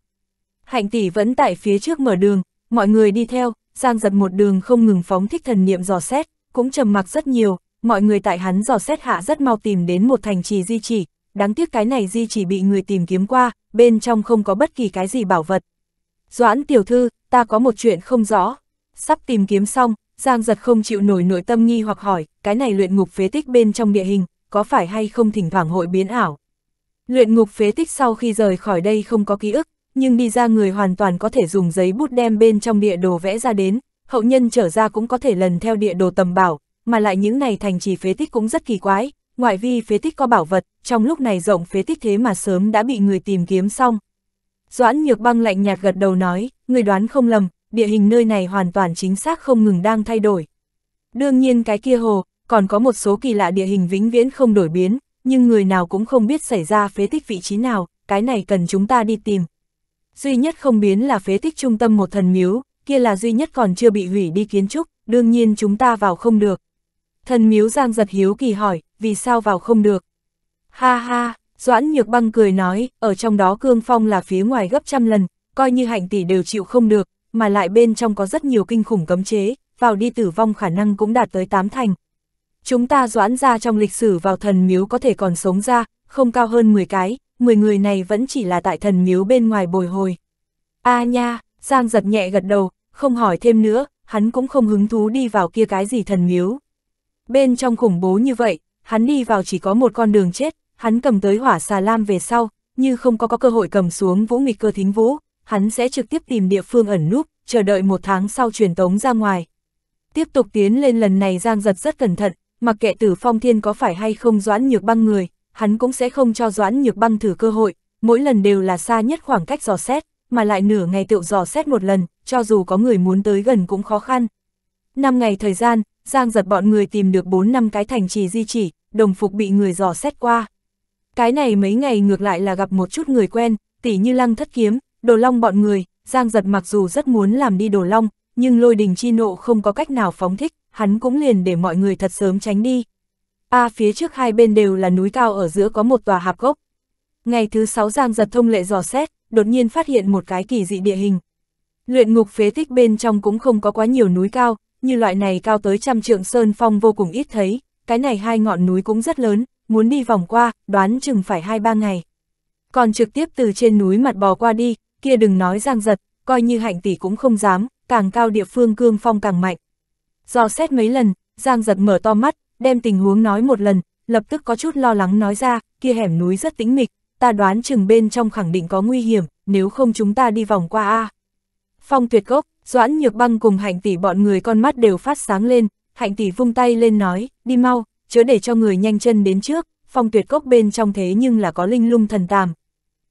Hạnh tỷ vẫn tại phía trước mở đường, mọi người đi theo, Giang giật một đường không ngừng phóng thích thần niệm dò xét, cũng trầm mặc rất nhiều, mọi người tại hắn dò xét hạ rất mau tìm đến một thành trì di trì đáng tiếc cái này di chỉ bị người tìm kiếm qua, bên trong không có bất kỳ cái gì bảo vật. Doãn tiểu thư, ta có một chuyện không rõ. Sắp tìm kiếm xong, Giang giật không chịu nổi nội tâm nghi hoặc hỏi, cái này luyện ngục phế tích bên trong địa hình, có phải hay không thỉnh thoảng hội biến ảo. Luyện ngục phế tích sau khi rời khỏi đây không có ký ức, nhưng đi ra người hoàn toàn có thể dùng giấy bút đem bên trong địa đồ vẽ ra đến, hậu nhân trở ra cũng có thể lần theo địa đồ tầm bảo, mà lại những này thành trì phế tích cũng rất kỳ quái, ngoại vi phế tích có bảo vật, trong lúc này rộng phế tích thế mà sớm đã bị người tìm kiếm xong. Doãn nhược băng lạnh nhạt gật đầu nói, người đoán không lầm, địa hình nơi này hoàn toàn chính xác không ngừng đang thay đổi. Đương nhiên cái kia hồ, còn có một số kỳ lạ địa hình vĩnh viễn không đổi biến, nhưng người nào cũng không biết xảy ra phế tích vị trí nào, cái này cần chúng ta đi tìm. Duy nhất không biến là phế tích trung tâm một thần miếu, kia là duy nhất còn chưa bị hủy đi kiến trúc, đương nhiên chúng ta vào không được. Thần miếu Giang giật hiếu kỳ hỏi, vì sao vào không được? Ha ha, Doãn Nhược Băng cười nói, ở trong đó cương phong là phía ngoài gấp trăm lần, coi như hạnh tỷ đều chịu không được, mà lại bên trong có rất nhiều kinh khủng cấm chế, vào đi tử vong khả năng cũng đạt tới tám thành. Chúng ta Doãn ra trong lịch sử vào thần miếu có thể còn sống ra, không cao hơn 10 cái, 10 người này vẫn chỉ là tại thần miếu bên ngoài bồi hồi. A à nha, Giang giật nhẹ gật đầu, không hỏi thêm nữa, hắn cũng không hứng thú đi vào kia cái gì thần miếu bên trong khủng bố như vậy, hắn đi vào chỉ có một con đường chết, hắn cầm tới hỏa xà lam về sau, như không có có cơ hội cầm xuống vũ nghịch cơ thính vũ, hắn sẽ trực tiếp tìm địa phương ẩn núp, chờ đợi một tháng sau truyền tống ra ngoài. Tiếp tục tiến lên lần này Giang giật rất cẩn thận, mặc kệ tử phong thiên có phải hay không doãn nhược băng người, hắn cũng sẽ không cho doãn nhược băng thử cơ hội, mỗi lần đều là xa nhất khoảng cách dò xét, mà lại nửa ngày tự dò xét một lần, cho dù có người muốn tới gần cũng khó khăn. Năm ngày thời gian, Giang giật bọn người tìm được 4 năm cái thành trì di chỉ, đồng phục bị người dò xét qua. Cái này mấy ngày ngược lại là gặp một chút người quen, tỉ như lăng thất kiếm, đồ long bọn người, Giang giật mặc dù rất muốn làm đi đồ long, nhưng lôi đình chi nộ không có cách nào phóng thích, hắn cũng liền để mọi người thật sớm tránh đi. A à, phía trước hai bên đều là núi cao ở giữa có một tòa hạp gốc. Ngày thứ sáu Giang giật thông lệ dò xét, đột nhiên phát hiện một cái kỳ dị địa hình. Luyện ngục phế tích bên trong cũng không có quá nhiều núi cao, như loại này cao tới trăm trượng sơn phong vô cùng ít thấy, cái này hai ngọn núi cũng rất lớn, muốn đi vòng qua, đoán chừng phải hai ba ngày. Còn trực tiếp từ trên núi mặt bò qua đi, kia đừng nói giang giật, coi như hạnh tỷ cũng không dám, càng cao địa phương cương phong càng mạnh. Do xét mấy lần, giang giật mở to mắt, đem tình huống nói một lần, lập tức có chút lo lắng nói ra, kia hẻm núi rất tĩnh mịch, ta đoán chừng bên trong khẳng định có nguy hiểm, nếu không chúng ta đi vòng qua A. Phong tuyệt gốc, Doãn Nhược Băng cùng hạnh tỷ bọn người con mắt đều phát sáng lên, hạnh tỷ vung tay lên nói, đi mau, chớ để cho người nhanh chân đến trước, phong tuyệt cốc bên trong thế nhưng là có linh lung thần tàm.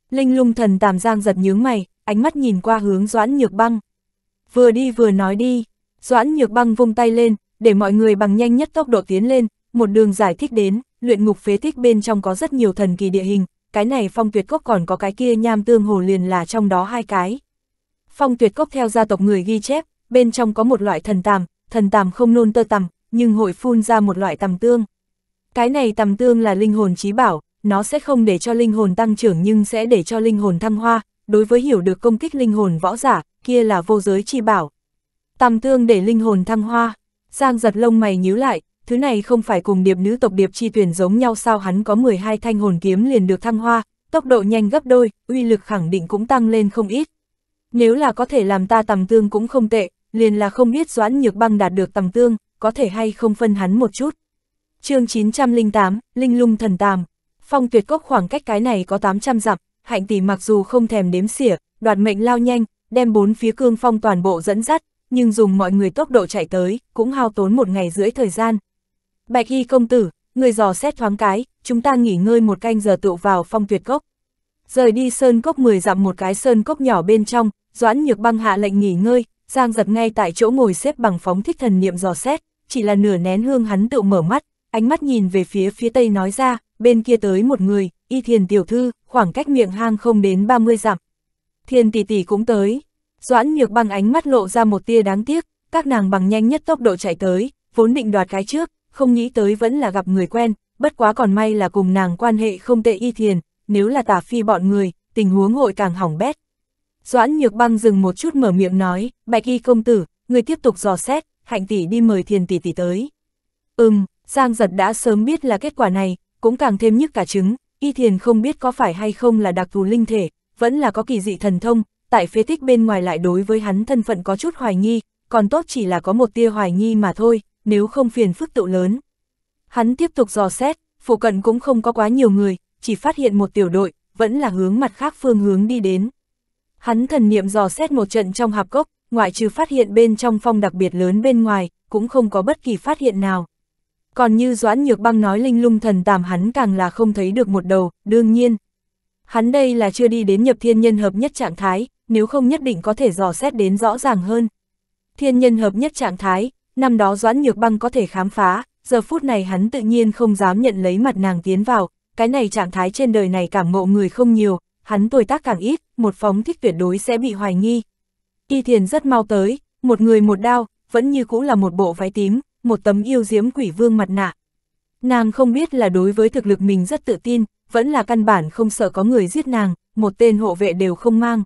Linh lung thần tàm giang giật nhướng mày, ánh mắt nhìn qua hướng Doãn Nhược Băng. Vừa đi vừa nói đi, Doãn Nhược Băng vung tay lên, để mọi người bằng nhanh nhất tốc độ tiến lên, một đường giải thích đến, luyện ngục phế thích bên trong có rất nhiều thần kỳ địa hình, cái này phong tuyệt cốc còn có cái kia nham tương hồ liền là trong đó hai cái. Phong tuyệt cốc theo gia tộc người ghi chép, bên trong có một loại thần tàm, thần tàm không nôn tơ tằm, nhưng hội phun ra một loại tằm tương. Cái này tằm tương là linh hồn trí bảo, nó sẽ không để cho linh hồn tăng trưởng nhưng sẽ để cho linh hồn thăng hoa, đối với hiểu được công kích linh hồn võ giả, kia là vô giới chi bảo. tằm tương để linh hồn thăng hoa, Giang giật lông mày nhíu lại, thứ này không phải cùng điệp nữ tộc điệp chi tuyển giống nhau sao hắn có 12 thanh hồn kiếm liền được thăng hoa, tốc độ nhanh gấp đôi, uy lực khẳng định cũng tăng lên không ít. Nếu là có thể làm ta tầm tương cũng không tệ, liền là không biết Doãn Nhược Băng đạt được tầm tương, có thể hay không phân hắn một chút. chương 908, Linh Lung Thần Tàm, phong tuyệt cốc khoảng cách cái này có 800 dặm, hạnh tỷ mặc dù không thèm đếm xỉa, đoạt mệnh lao nhanh, đem bốn phía cương phong toàn bộ dẫn dắt, nhưng dùng mọi người tốc độ chạy tới, cũng hao tốn một ngày rưỡi thời gian. Bạch Y công tử, người dò xét thoáng cái, chúng ta nghỉ ngơi một canh giờ tụ vào phong tuyệt cốc. Rời đi sơn cốc 10 dặm một cái sơn cốc nhỏ bên trong, Doãn Nhược Băng hạ lệnh nghỉ ngơi, Giang giật ngay tại chỗ ngồi xếp bằng phóng thích thần niệm dò xét, chỉ là nửa nén hương hắn tự mở mắt, ánh mắt nhìn về phía phía tây nói ra, bên kia tới một người, y thiền tiểu thư, khoảng cách miệng hang không đến 30 dặm. Thiền tỷ tỷ cũng tới, Doãn Nhược Băng ánh mắt lộ ra một tia đáng tiếc, các nàng bằng nhanh nhất tốc độ chạy tới, vốn định đoạt cái trước, không nghĩ tới vẫn là gặp người quen, bất quá còn may là cùng nàng quan hệ không tệ y thiền, nếu là tà phi bọn người, tình huống hội càng hỏng bét. Doãn nhược băng dừng một chút mở miệng nói, bạch y công tử, người tiếp tục dò xét, hạnh tỷ đi mời thiền tỷ tỷ tới. Ừm, Giang giật đã sớm biết là kết quả này, cũng càng thêm nhức cả trứng, y thiền không biết có phải hay không là đặc thù linh thể, vẫn là có kỳ dị thần thông, tại phế tích bên ngoài lại đối với hắn thân phận có chút hoài nghi, còn tốt chỉ là có một tia hoài nghi mà thôi, nếu không phiền phức tụ lớn. Hắn tiếp tục dò xét, phụ cận cũng không có quá nhiều người, chỉ phát hiện một tiểu đội, vẫn là hướng mặt khác phương hướng đi đến. Hắn thần niệm dò xét một trận trong hạp cốc, ngoại trừ phát hiện bên trong phong đặc biệt lớn bên ngoài, cũng không có bất kỳ phát hiện nào. Còn như Doãn Nhược Băng nói linh lung thần tàm hắn càng là không thấy được một đầu, đương nhiên. Hắn đây là chưa đi đến nhập thiên nhân hợp nhất trạng thái, nếu không nhất định có thể dò xét đến rõ ràng hơn. Thiên nhân hợp nhất trạng thái, năm đó Doãn Nhược Băng có thể khám phá, giờ phút này hắn tự nhiên không dám nhận lấy mặt nàng tiến vào, cái này trạng thái trên đời này cảm ngộ người không nhiều, hắn tuổi tác càng ít, một phóng thích tuyệt đối sẽ bị hoài nghi. Y thiền rất mau tới, một người một đao, vẫn như cũng là một bộ váy tím, một tấm yêu diễm quỷ vương mặt nạ. Nàng không biết là đối với thực lực mình rất tự tin, vẫn là căn bản không sợ có người giết nàng, một tên hộ vệ đều không mang.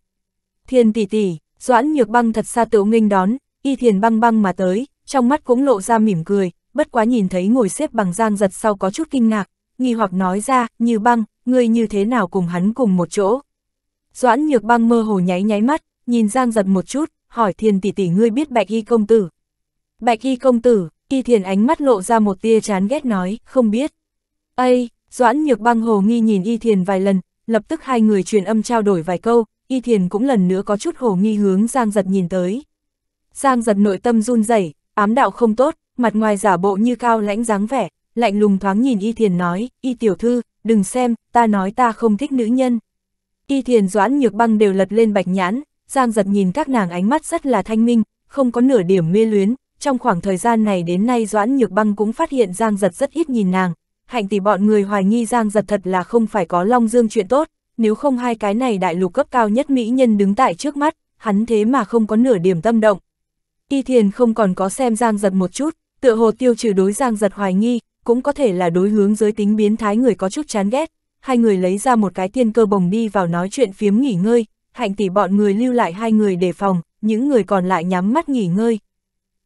Thiên tỷ tỷ, doãn nhược băng thật xa tự nghênh đón, y thiền băng băng mà tới, trong mắt cũng lộ ra mỉm cười, bất quá nhìn thấy ngồi xếp bằng giang giật sau có chút kinh ngạc, nghi hoặc nói ra, như băng, ngươi như thế nào cùng hắn cùng một chỗ. Doãn nhược băng mơ hồ nháy nháy mắt, nhìn Giang giật một chút, hỏi thiền tỷ tỷ ngươi biết bạch y công tử. Bạch y công tử, y thiền ánh mắt lộ ra một tia chán ghét nói, không biết. Ây, Doãn nhược băng hồ nghi nhìn y thiền vài lần, lập tức hai người truyền âm trao đổi vài câu, y thiền cũng lần nữa có chút hồ nghi hướng Giang giật nhìn tới. Giang giật nội tâm run rẩy ám đạo không tốt, mặt ngoài giả bộ như cao lãnh dáng vẻ, lạnh lùng thoáng nhìn Y Thiền nói, Y tiểu thư, đừng xem, ta nói ta không thích nữ nhân. Y Thiền doãn nhược băng đều lật lên bạch nhãn, Giang giật nhìn các nàng ánh mắt rất là thanh minh, không có nửa điểm mê luyến, trong khoảng thời gian này đến nay doãn nhược băng cũng phát hiện Giang giật rất ít nhìn nàng. Hạnh tỷ bọn người hoài nghi Giang giật thật là không phải có long dương chuyện tốt, nếu không hai cái này đại lục cấp cao nhất mỹ nhân đứng tại trước mắt, hắn thế mà không có nửa điểm tâm động. Y Thiền không còn có xem Giang giật một chút, tựa hồ tiêu trừ đối Giang giật hoài nghi, cũng có thể là đối hướng giới tính biến thái người có chút chán ghét. Hai người lấy ra một cái tiên cơ bồng đi vào nói chuyện phiếm nghỉ ngơi, hạnh tỷ bọn người lưu lại hai người đề phòng, những người còn lại nhắm mắt nghỉ ngơi.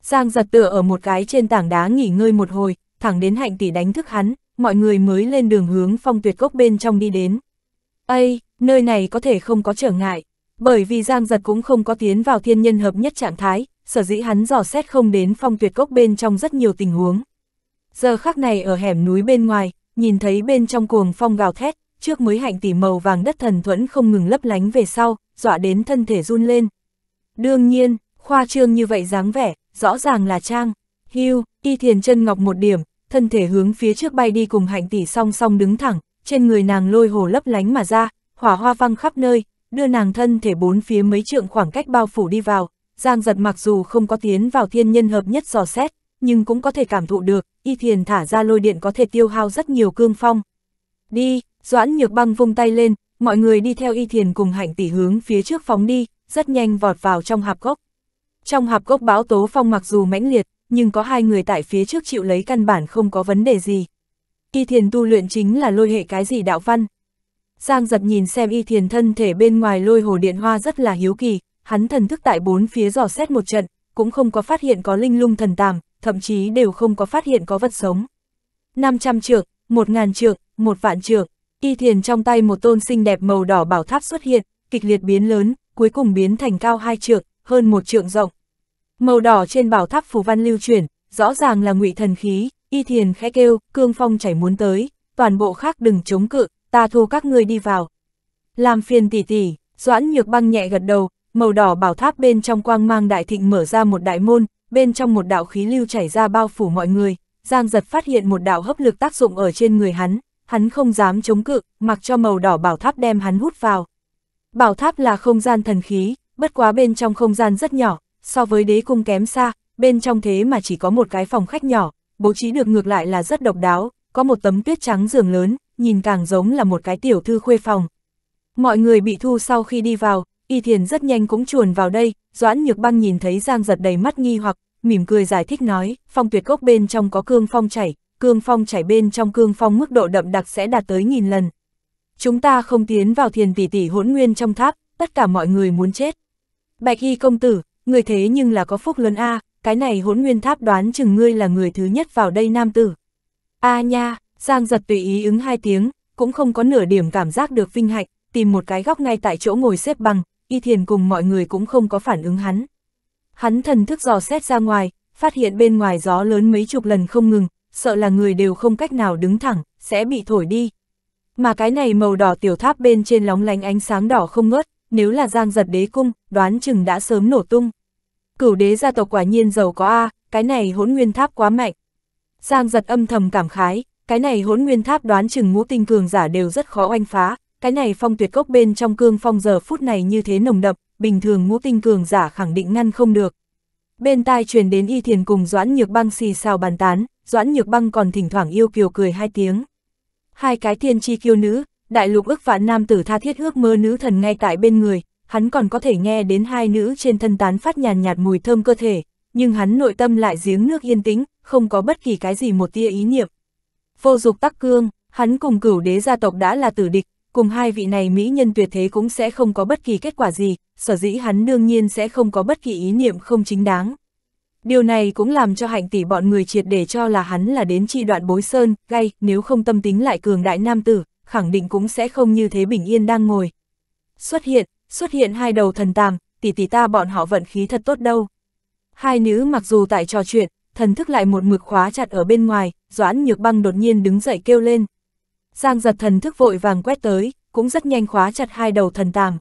Giang giật tựa ở một cái trên tảng đá nghỉ ngơi một hồi, thẳng đến hạnh tỷ đánh thức hắn, mọi người mới lên đường hướng phong tuyệt cốc bên trong đi đến. Ây, nơi này có thể không có trở ngại, bởi vì Giang giật cũng không có tiến vào thiên nhân hợp nhất trạng thái, sở dĩ hắn dò xét không đến phong tuyệt cốc bên trong rất nhiều tình huống. Giờ khắc này ở hẻm núi bên ngoài, nhìn thấy bên trong cuồng phong gào thét, trước mới hạnh tỷ màu vàng đất thần thuẫn không ngừng lấp lánh về sau, dọa đến thân thể run lên. Đương nhiên, khoa trương như vậy dáng vẻ, rõ ràng là trang. Hưu, y thiền chân ngọc một điểm, thân thể hướng phía trước bay đi cùng hạnh tỷ song song đứng thẳng, trên người nàng lôi hồ lấp lánh mà ra, hỏa hoa văng khắp nơi, đưa nàng thân thể bốn phía mấy trượng khoảng cách bao phủ đi vào. Giang giật mặc dù không có tiến vào thiên nhân hợp nhất dò xét, nhưng cũng có thể cảm thụ được, y thiền thả ra lôi điện có thể tiêu hao rất nhiều cương phong. Đi, Doãn Nhược Băng vung tay lên, mọi người đi theo y thiền cùng hạnh tỷ hướng phía trước phóng đi, rất nhanh vọt vào trong hạp gốc. Trong hạp gốc báo tố phong mặc dù mãnh liệt, nhưng có hai người tại phía trước chịu lấy căn bản không có vấn đề gì. Y thiền tu luyện chính là lôi hệ cái gì đạo văn. Giang giật nhìn xem y thiền thân thể bên ngoài lôi hồ điện hoa rất là hiếu kỳ, hắn thần thức tại bốn phía dò xét một trận, cũng không có phát hiện có linh lung thần tàm, thậm chí đều không có phát hiện có vật sống. 500 trượng, 1.000 trượng, một vạn trượng, y thiền trong tay một tôn xinh đẹp màu đỏ bảo tháp xuất hiện, kịch liệt biến lớn, cuối cùng biến thành cao hai trượng, hơn một trượng rộng. Màu đỏ trên bảo tháp phù văn lưu chuyển, rõ ràng là ngụy thần khí, y thiền khẽ kêu, cương phong chảy muốn tới, toàn bộ khác đừng chống cự, ta thu các ngươi đi vào. Làm phiền tỷ tỷ, doãn nhược băng nhẹ gật đầu, màu đỏ bảo tháp bên trong quang mang đại thịnh mở ra một đại môn, bên trong một đạo khí lưu chảy ra bao phủ mọi người, Giang giật phát hiện một đạo hấp lực tác dụng ở trên người hắn, hắn không dám chống cự, mặc cho màu đỏ bảo tháp đem hắn hút vào. Bảo tháp là không gian thần khí, bất quá bên trong không gian rất nhỏ, so với đế cung kém xa, bên trong thế mà chỉ có một cái phòng khách nhỏ, bố trí được ngược lại là rất độc đáo, có một tấm tuyết trắng giường lớn, nhìn càng giống là một cái tiểu thư khuê phòng. Mọi người bị thu sau khi đi vào, Y Thiền rất nhanh cũng chuồn vào đây, Doãn Nhược Băng nhìn thấy Giang Giật đầy mắt nghi hoặc, mỉm cười giải thích nói, phong tuyệt gốc bên trong có cương phong chảy, cương phong chảy bên trong cương phong mức độ đậm đặc sẽ đạt tới nghìn lần. Chúng ta không tiến vào thiền tỷ tỷ hỗn nguyên trong tháp, tất cả mọi người muốn chết. Bạch Hy công tử, người thế nhưng là có phúc lớn A, cái này hỗn nguyên tháp đoán chừng ngươi là người thứ nhất vào đây nam tử. A nha, Giang giật tùy ý ứng hai tiếng, cũng không có nửa điểm cảm giác được vinh hạnh, tìm một cái góc ngay tại chỗ ngồi xếp bằng, y thiền cùng mọi người cũng không có phản ứng hắn. Hắn thần thức dò xét ra ngoài, phát hiện bên ngoài gió lớn mấy chục lần không ngừng, sợ là người đều không cách nào đứng thẳng, sẽ bị thổi đi. Mà cái này màu đỏ tiểu tháp bên trên lóng lánh ánh sáng đỏ không ngớt, nếu là giang giật đế cung, đoán chừng đã sớm nổ tung. Cửu đế gia tộc quả nhiên giàu có A, cái này hỗn nguyên tháp quá mạnh. Giang giật âm thầm cảm khái, cái này hỗn nguyên tháp đoán chừng ngũ tinh cường giả đều rất khó oanh phá, cái này phong tuyệt cốc bên trong cương phong giờ phút này như thế nồng đậm, bình thường ngũ tinh cường giả khẳng định ngăn không được. Bên tai truyền đến Y Thiền cùng Doãn Nhược Băng xì xào bàn tán, Doãn Nhược Băng còn thỉnh thoảng yêu kiều cười hai tiếng. Hai cái thiên chi kiêu nữ, đại lục ước vạn nam tử tha thiết ước mơ nữ thần ngay tại bên người, hắn còn có thể nghe đến hai nữ trên thân tán phát nhàn nhạt mùi thơm cơ thể, nhưng hắn nội tâm lại giếng nước yên tĩnh, không có bất kỳ cái gì một tia ý niệm. Vô dục tắc cương, hắn cùng cửu đế gia tộc đã là tử địch, cùng hai vị này mỹ nhân tuyệt thế cũng sẽ không có bất kỳ kết quả gì, sở dĩ hắn đương nhiên sẽ không có bất kỳ ý niệm không chính đáng. Điều này cũng làm cho hạnh tỷ bọn người triệt để cho là hắn là đến chi đoạn bối sơn, gay, nếu không tâm tính lại cường đại nam tử, khẳng định cũng sẽ không như thế bình yên đang ngồi. Xuất hiện, xuất hiện hai đầu thần tàm, tỷ tỷ ta bọn họ vận khí thật tốt đâu. Hai nữ mặc dù tại trò chuyện, thần thức lại một mực khóa chặt ở bên ngoài, Doãn Nhược Băng đột nhiên đứng dậy kêu lên. Giang giật thần thức vội vàng quét tới, cũng rất nhanh khóa chặt hai đầu thần tàng.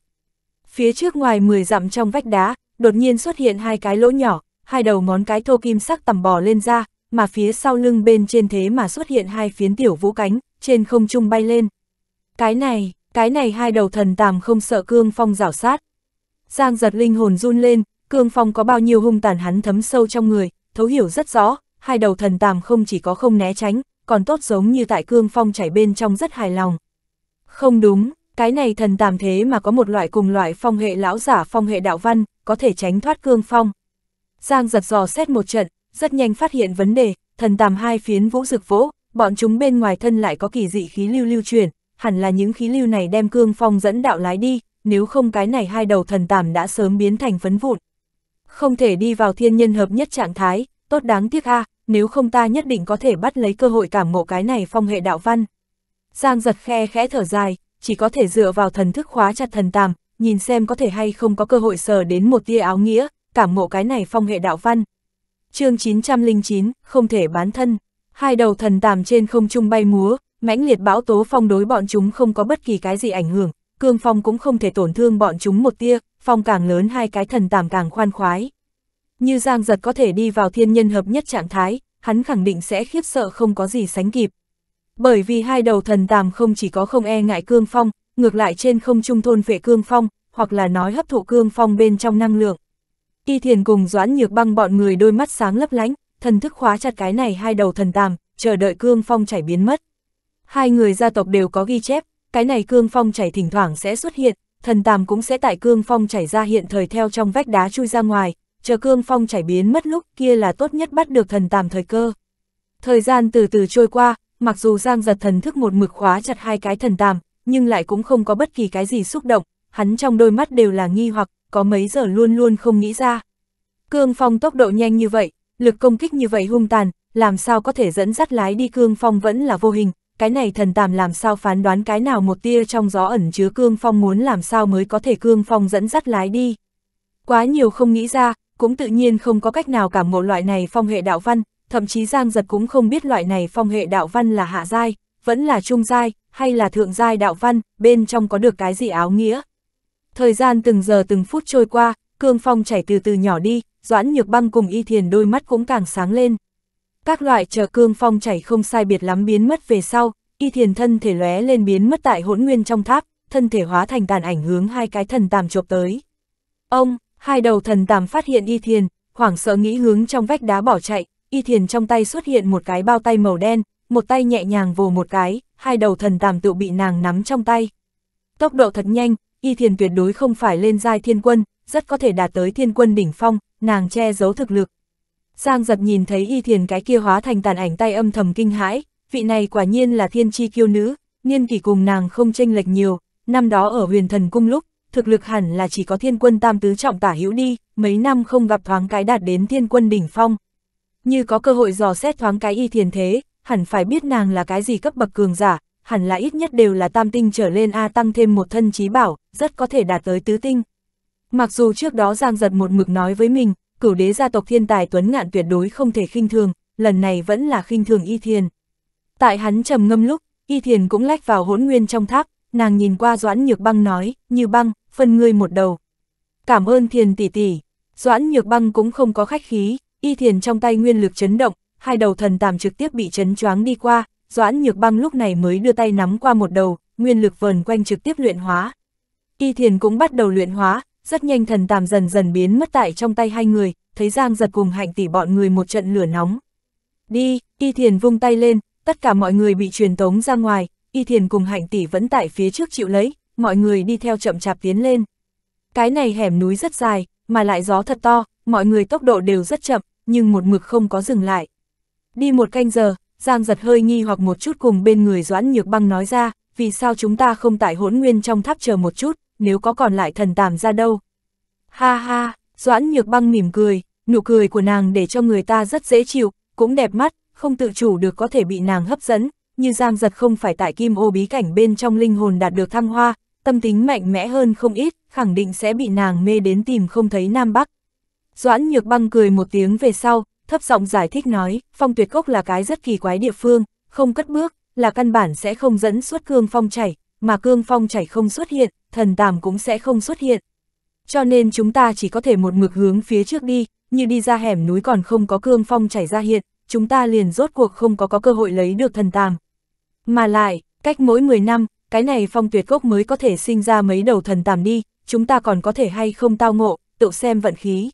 Phía trước ngoài 10 dặm trong vách đá, đột nhiên xuất hiện hai cái lỗ nhỏ, hai đầu ngón cái thô kim sắc tầm bò lên ra, mà phía sau lưng bên trên thế mà xuất hiện hai phiến tiểu vũ cánh, trên không trung bay lên. Cái này, cái này hai đầu thần tàm không sợ cương phong rảo sát. Giang giật linh hồn run lên, cương phong có bao nhiêu hung tàn hắn thấm sâu trong người, thấu hiểu rất rõ, hai đầu thần tàm không chỉ có không né tránh, còn tốt giống như tại cương phong chảy bên trong rất hài lòng. Không đúng, cái này thần tàm thế mà có một loại cùng loại phong hệ lão giả phong hệ đạo văn, có thể tránh thoát cương phong. Giang giật giò xét một trận, rất nhanh phát hiện vấn đề, thần tàm hai phiến vũ rực vỗ, bọn chúng bên ngoài thân lại có kỳ dị khí lưu lưu truyền hẳn là những khí lưu này đem cương phong dẫn đạo lái đi, nếu không cái này hai đầu thần tàm đã sớm biến thành phấn vụn. Không thể đi vào thiên nhân hợp nhất trạng thái, tốt đáng tiếc a à, nếu không ta nhất định có thể bắt lấy cơ hội cảm ngộ cái này phong hệ đạo văn. Giang giật khe khẽ thở dài, chỉ có thể dựa vào thần thức khóa chặt thần tàm, nhìn xem có thể hay không có cơ hội sờ đến một tia áo nghĩa, cảm ngộ cái này phong hệ đạo văn. chương 909, không thể bán thân. Hai đầu thần tàm trên không trung bay múa, mãnh liệt bão tố phong đối bọn chúng không có bất kỳ cái gì ảnh hưởng, cương phong cũng không thể tổn thương bọn chúng một tia, phong càng lớn hai cái thần tàm càng khoan khoái. Như Giang Giật có thể đi vào thiên nhân hợp nhất trạng thái, hắn khẳng định sẽ khiếp sợ không có gì sánh kịp. Bởi vì hai đầu thần tàm không chỉ có không e ngại cương phong, ngược lại trên không trung thôn vệ cương phong, hoặc là nói hấp thụ cương phong bên trong năng lượng. Y thiền cùng doãn nhược băng bọn người đôi mắt sáng lấp lánh, thần thức khóa chặt cái này hai đầu thần tàm, chờ đợi cương phong chảy biến mất. Hai người gia tộc đều có ghi chép, cái này cương phong chảy thỉnh thoảng sẽ xuất hiện, thần tàm cũng sẽ tại cương phong chảy ra hiện thời theo trong vách đá chui ra ngoài, chờ cương phong chảy biến mất lúc kia là tốt nhất bắt được thần tàm thời cơ. Thời gian từ từ trôi qua, mặc dù Giang giật thần thức một mực khóa chặt hai cái thần tàm, nhưng lại cũng không có bất kỳ cái gì xúc động, hắn trong đôi mắt đều là nghi hoặc, có mấy giờ luôn luôn không nghĩ ra. Cương phong tốc độ nhanh như vậy, lực công kích như vậy hung tàn, làm sao có thể dẫn dắt lái đi cương phong vẫn là vô hình, cái này thần tàm làm sao phán đoán cái nào một tia trong gió ẩn chứa cương phong muốn làm sao mới có thể cương phong dẫn dắt lái đi. Quá nhiều không nghĩ ra, cũng tự nhiên không có cách nào cảm ngộ loại này phong hệ đạo văn, thậm chí Giang Giật cũng không biết loại này phong hệ đạo văn là hạ giai, vẫn là trung giai, hay là thượng giai đạo văn, bên trong có được cái gì áo nghĩa. Thời gian từng giờ từng phút trôi qua, cương phong chảy từ từ nhỏ đi, Doãn Nhược Băng cùng Y Thiền đôi mắt cũng càng sáng lên. Các loại chờ cương phong chảy không sai biệt lắm biến mất về sau, Y Thiền thân thể lóe lên biến mất tại hỗn nguyên trong tháp, thân thể hóa thành tàn ảnh hướng hai cái thần tàm chộp tới. Ông, Hai đầu thần tàm phát hiện y thiền, hoảng sợ nghĩ hướng trong vách đá bỏ chạy, y thiền trong tay xuất hiện một cái bao tay màu đen, một tay nhẹ nhàng vồ một cái, hai đầu thần tàm tự bị nàng nắm trong tay. Tốc độ thật nhanh, y thiền tuyệt đối không phải lên giai thiên quân, rất có thể đạt tới thiên quân đỉnh phong, nàng che giấu thực lực. Giang giật nhìn thấy y thiền cái kia hóa thành tàn ảnh tay âm thầm kinh hãi, vị này quả nhiên là thiên chi kiêu nữ, niên kỷ cùng nàng không tranh lệch nhiều, năm đó ở huyền thần cung lúc, thực lực hẳn là chỉ có thiên quân tam tứ trọng tả hữu đi, mấy năm không gặp thoáng cái đạt đến thiên quân đỉnh phong. Như có cơ hội dò xét thoáng cái y thiền thế, hẳn phải biết nàng là cái gì cấp bậc cường giả, hẳn là ít nhất đều là tam tinh trở lên A tăng thêm một thân trí bảo, rất có thể đạt tới tứ tinh. Mặc dù trước đó Giang Giật một mực nói với mình, cửu đế gia tộc thiên tài tuấn ngạn tuyệt đối không thể khinh thường, lần này vẫn là khinh thường y thiền. Tại hắn trầm ngâm lúc, y thiền cũng lách vào hỗn nguyên trong tháp, nàng nhìn qua doãn nhược băng nói, như băng, phần ngươi một đầu. Cảm ơn thiền tỷ tỷ, doãn nhược băng cũng không có khách khí, y thiền trong tay nguyên lực chấn động, hai đầu thần tàm trực tiếp bị chấn choáng đi qua, doãn nhược băng lúc này mới đưa tay nắm qua một đầu, nguyên lực vờn quanh trực tiếp luyện hóa. Y thiền cũng bắt đầu luyện hóa, rất nhanh thần tàm dần dần biến mất tại trong tay hai người, thấy Giang giật cùng hạnh tỷ bọn người một trận lửa nóng. Đi, Y Thiền vung tay lên, tất cả mọi người bị truyền tống ra ngoài, Y Thiền cùng hạnh tỷ vẫn tại phía trước chịu lấy, mọi người đi theo chậm chạp tiến lên. Cái này hẻm núi rất dài, mà lại gió thật to, mọi người tốc độ đều rất chậm, nhưng một mực không có dừng lại. Đi một canh giờ, Giang giật hơi nghi hoặc một chút cùng bên người Doãn Nhược Băng nói ra, vì sao chúng ta không tại hỗn nguyên trong tháp chờ một chút, nếu có còn lại thần tàm ra đâu. Ha ha, Doãn Nhược Băng mỉm cười, nụ cười của nàng để cho người ta rất dễ chịu, cũng đẹp mắt, không tự chủ được có thể bị nàng hấp dẫn, như Giang giật không phải tại kim ô bí cảnh bên trong linh hồn đạt được thăng hoa, tâm tính mạnh mẽ hơn không ít, khẳng định sẽ bị nàng mê đến tìm không thấy Nam Bắc. Doãn Nhược Băng cười một tiếng về sau, thấp giọng giải thích nói, phong tuyệt cốc là cái rất kỳ quái địa phương, không cất bước, là căn bản sẽ không dẫn xuất cương phong chảy, mà cương phong chảy không xuất hiện, thần tàm cũng sẽ không xuất hiện. Cho nên chúng ta chỉ có thể một mực hướng phía trước đi, như đi ra hẻm núi còn không có cương phong chảy ra hiện, chúng ta liền rốt cuộc không có có cơ hội lấy được thần tàm. Mà lại, cách mỗi 10 năm, cái này phong tuyệt cốc mới có thể sinh ra mấy đầu thần tàm đi, chúng ta còn có thể hay không tao ngộ, tự xem vận khí.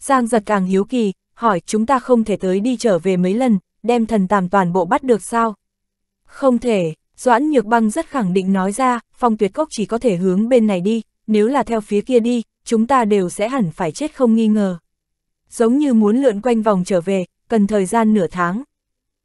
Giang giật càng hiếu kỳ, hỏi chúng ta không thể tới đi trở về mấy lần, đem thần tàm toàn bộ bắt được sao? Không thể, Doãn Nhược Băng rất khẳng định nói ra, phong tuyệt cốc chỉ có thể hướng bên này đi, nếu là theo phía kia đi, chúng ta đều sẽ hẳn phải chết không nghi ngờ. Giống như muốn lượn quanh vòng trở về, cần thời gian nửa tháng.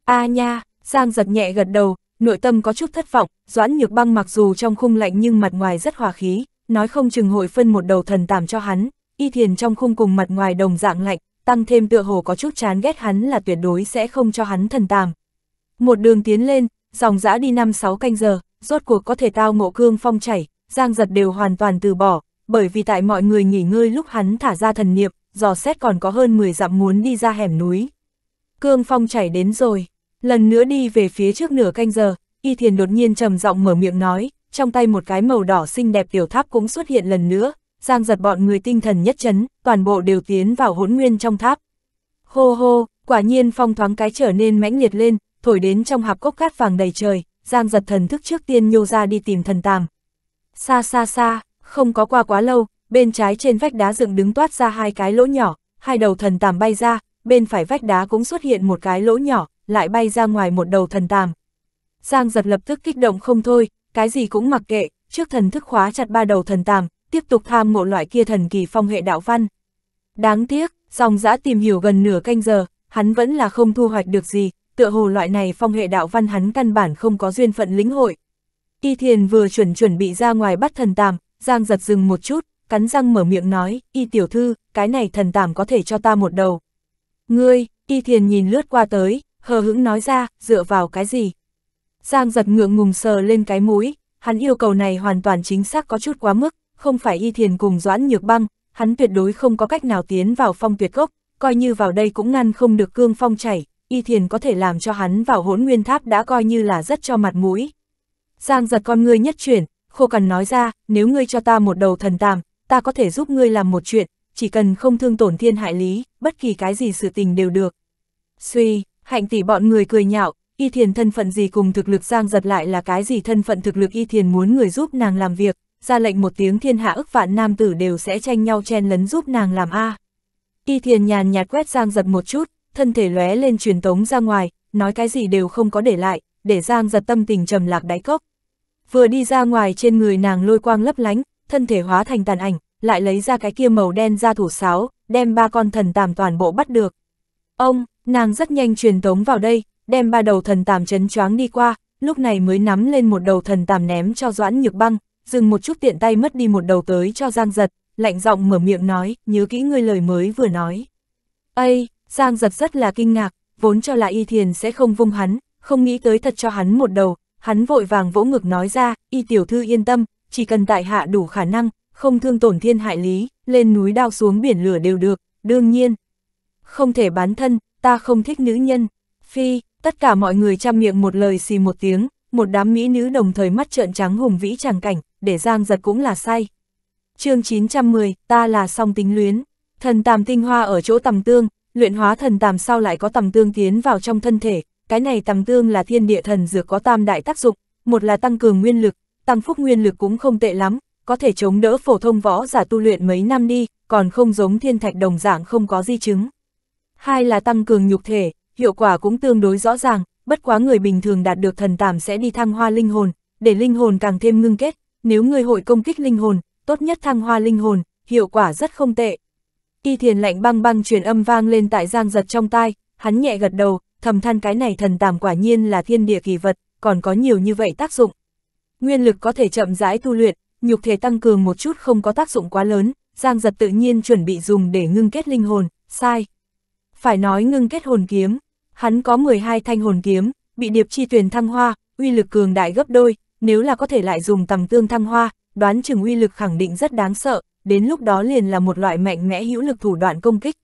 A nha, Giang giật nhẹ gật đầu, nội tâm có chút thất vọng, Doãn Nhược Băng mặc dù trong khung lạnh nhưng mặt ngoài rất hòa khí, nói không chừng hội phân một đầu thần tàm cho hắn, y thiền trong khung cùng mặt ngoài đồng dạng lạnh, tăng thêm tựa hồ có chút chán ghét hắn là tuyệt đối sẽ không cho hắn thần tàm. Một đường tiến lên, dòng dã đi 5-6 canh giờ, rốt cuộc có thể tao ngộ cương phong chảy, giang giật đều hoàn toàn từ bỏ, bởi vì tại mọi người nghỉ ngơi lúc hắn thả ra thần niệm, dò xét còn có hơn 10 dặm muốn đi ra hẻm núi. Cương phong chảy đến rồi. Lần nữa đi về phía trước nửa canh giờ, Y Thiền đột nhiên trầm giọng mở miệng nói, trong tay một cái màu đỏ xinh đẹp tiểu tháp cũng xuất hiện lần nữa, giang giật bọn người tinh thần nhất chấn, toàn bộ đều tiến vào hỗn nguyên trong tháp. Hô hô, quả nhiên phong thoáng cái trở nên mãnh liệt lên, thổi đến trong hạp cốc cát vàng đầy trời, giang giật thần thức trước tiên nhô ra đi tìm thần tàm. Xa xa xa, không có qua quá lâu, bên trái trên vách đá dựng đứng toát ra hai cái lỗ nhỏ, hai đầu thần tàm bay ra, bên phải vách đá cũng xuất hiện một cái lỗ nhỏ, lại bay ra ngoài một đầu thần tàm. Giang giật lập tức kích động không thôi, cái gì cũng mặc kệ, trước thần thức khóa chặt ba đầu thần tàm, tiếp tục tham ngộ loại kia thần kỳ phong hệ đạo văn. Đáng tiếc, dòng dã tìm hiểu gần nửa canh giờ, hắn vẫn là không thu hoạch được gì, tựa hồ loại này phong hệ đạo văn hắn căn bản không có duyên phận lĩnh hội. Y thiền vừa chuẩn chuẩn bị ra ngoài bắt thần tàm, Giang giật dừng một chút, cắn răng mở miệng nói, y tiểu thư, cái này thần tàm có thể cho ta một đầu. Ngươi, y thiền nhìn lướt qua tới, hờ hững nói ra, dựa vào cái gì. Giang giật ngượng ngùng sờ lên cái mũi, hắn yêu cầu này hoàn toàn chính xác có chút quá mức, không phải y thiền cùng doãn nhược băng, hắn tuyệt đối không có cách nào tiến vào phong tuyệt cốc, coi như vào đây cũng ngăn không được cương phong chảy, y thiền có thể làm cho hắn vào hỗn nguyên tháp đã coi như là rất cho mặt mũi. Giang giật con ngươi nhất chuyển, khô cần nói ra, nếu ngươi cho ta một đầu thần tàm, ta có thể giúp ngươi làm một chuyện, chỉ cần không thương tổn thiên hại lý, bất kỳ cái gì sự tình đều được. Suy, hạnh tỷ bọn người cười nhạo, y thiền thân phận gì cùng thực lực giang giật lại là cái gì thân phận thực lực y thiền muốn người giúp nàng làm việc, ra lệnh một tiếng thiên hạ ức vạn nam tử đều sẽ tranh nhau chen lấn giúp nàng làm A. Y thiền nhàn nhạt quét giang giật một chút, thân thể lóe lên truyền tống ra ngoài, nói cái gì đều không có để lại, để giang giật tâm tình trầm lạc đáy cốc. Vừa đi ra ngoài trên người nàng lôi quang lấp lánh, thân thể hóa thành tàn ảnh, lại lấy ra cái kia màu đen ra thủ sáo, đem ba con thần tàm toàn bộ bắt được. Ông, Nàng rất nhanh truyền tống vào đây, đem ba đầu thần tàm chấn choáng đi qua, lúc này mới nắm lên một đầu thần tàm ném cho Doãn Nhược Băng, dừng một chút tiện tay mất đi một đầu tới cho Giang Giật, lạnh giọng mở miệng nói, nhớ kỹ ngươi lời mới vừa nói. Ây, Giang Giật rất là kinh ngạc, vốn cho là Y Thiền sẽ không vung hắn, không nghĩ tới thật cho hắn một đầu, hắn vội vàng vỗ ngực nói ra, Y Tiểu Thư yên tâm, chỉ cần tại hạ đủ khả năng, không thương tổn thiên hại lý, lên núi đao xuống biển lửa đều được, đương nhiên. Không thể bán thân, ta không thích nữ nhân, phi, tất cả mọi người chăm miệng một lời xì một tiếng, một đám mỹ nữ đồng thời mắt trợn trắng hùng vĩ tràng cảnh, để giang giật cũng là sai. chương 910, ta là song tính luyến, thần tàm tinh hoa ở chỗ tầm tương, luyện hóa thần tàm sau lại có tầm tương tiến vào trong thân thể, cái này tầm tương là thiên địa thần dược có tam đại tác dụng, một là tăng cường nguyên lực, tăng phúc nguyên lực cũng không tệ lắm, có thể chống đỡ phổ thông võ giả tu luyện mấy năm đi, còn không giống thiên thạch đồng dạng không có di chứng hai là tăng cường nhục thể, hiệu quả cũng tương đối rõ ràng, bất quá người bình thường đạt được thần tàm sẽ đi thăng hoa linh hồn, để linh hồn càng thêm ngưng kết, nếu người hội công kích linh hồn, tốt nhất thăng hoa linh hồn, hiệu quả rất không tệ. Y thiền lạnh băng băng truyền âm vang lên tại giang giật trong tai, hắn nhẹ gật đầu, thầm than cái này thần tàm quả nhiên là thiên địa kỳ vật, còn có nhiều như vậy tác dụng. Nguyên lực có thể chậm rãi tu luyện, nhục thể tăng cường một chút không có tác dụng quá lớn, giang giật tự nhiên chuẩn bị dùng để ngưng kết linh hồn, sai, phải nói ngưng kết hồn kiếm, hắn có 12 thanh hồn kiếm, bị điệp chi tuyền thăng hoa, uy lực cường đại gấp đôi, nếu là có thể lại dùng tầm tương thăng hoa, đoán chừng uy lực khẳng định rất đáng sợ, đến lúc đó liền là một loại mạnh mẽ hữu lực thủ đoạn công kích.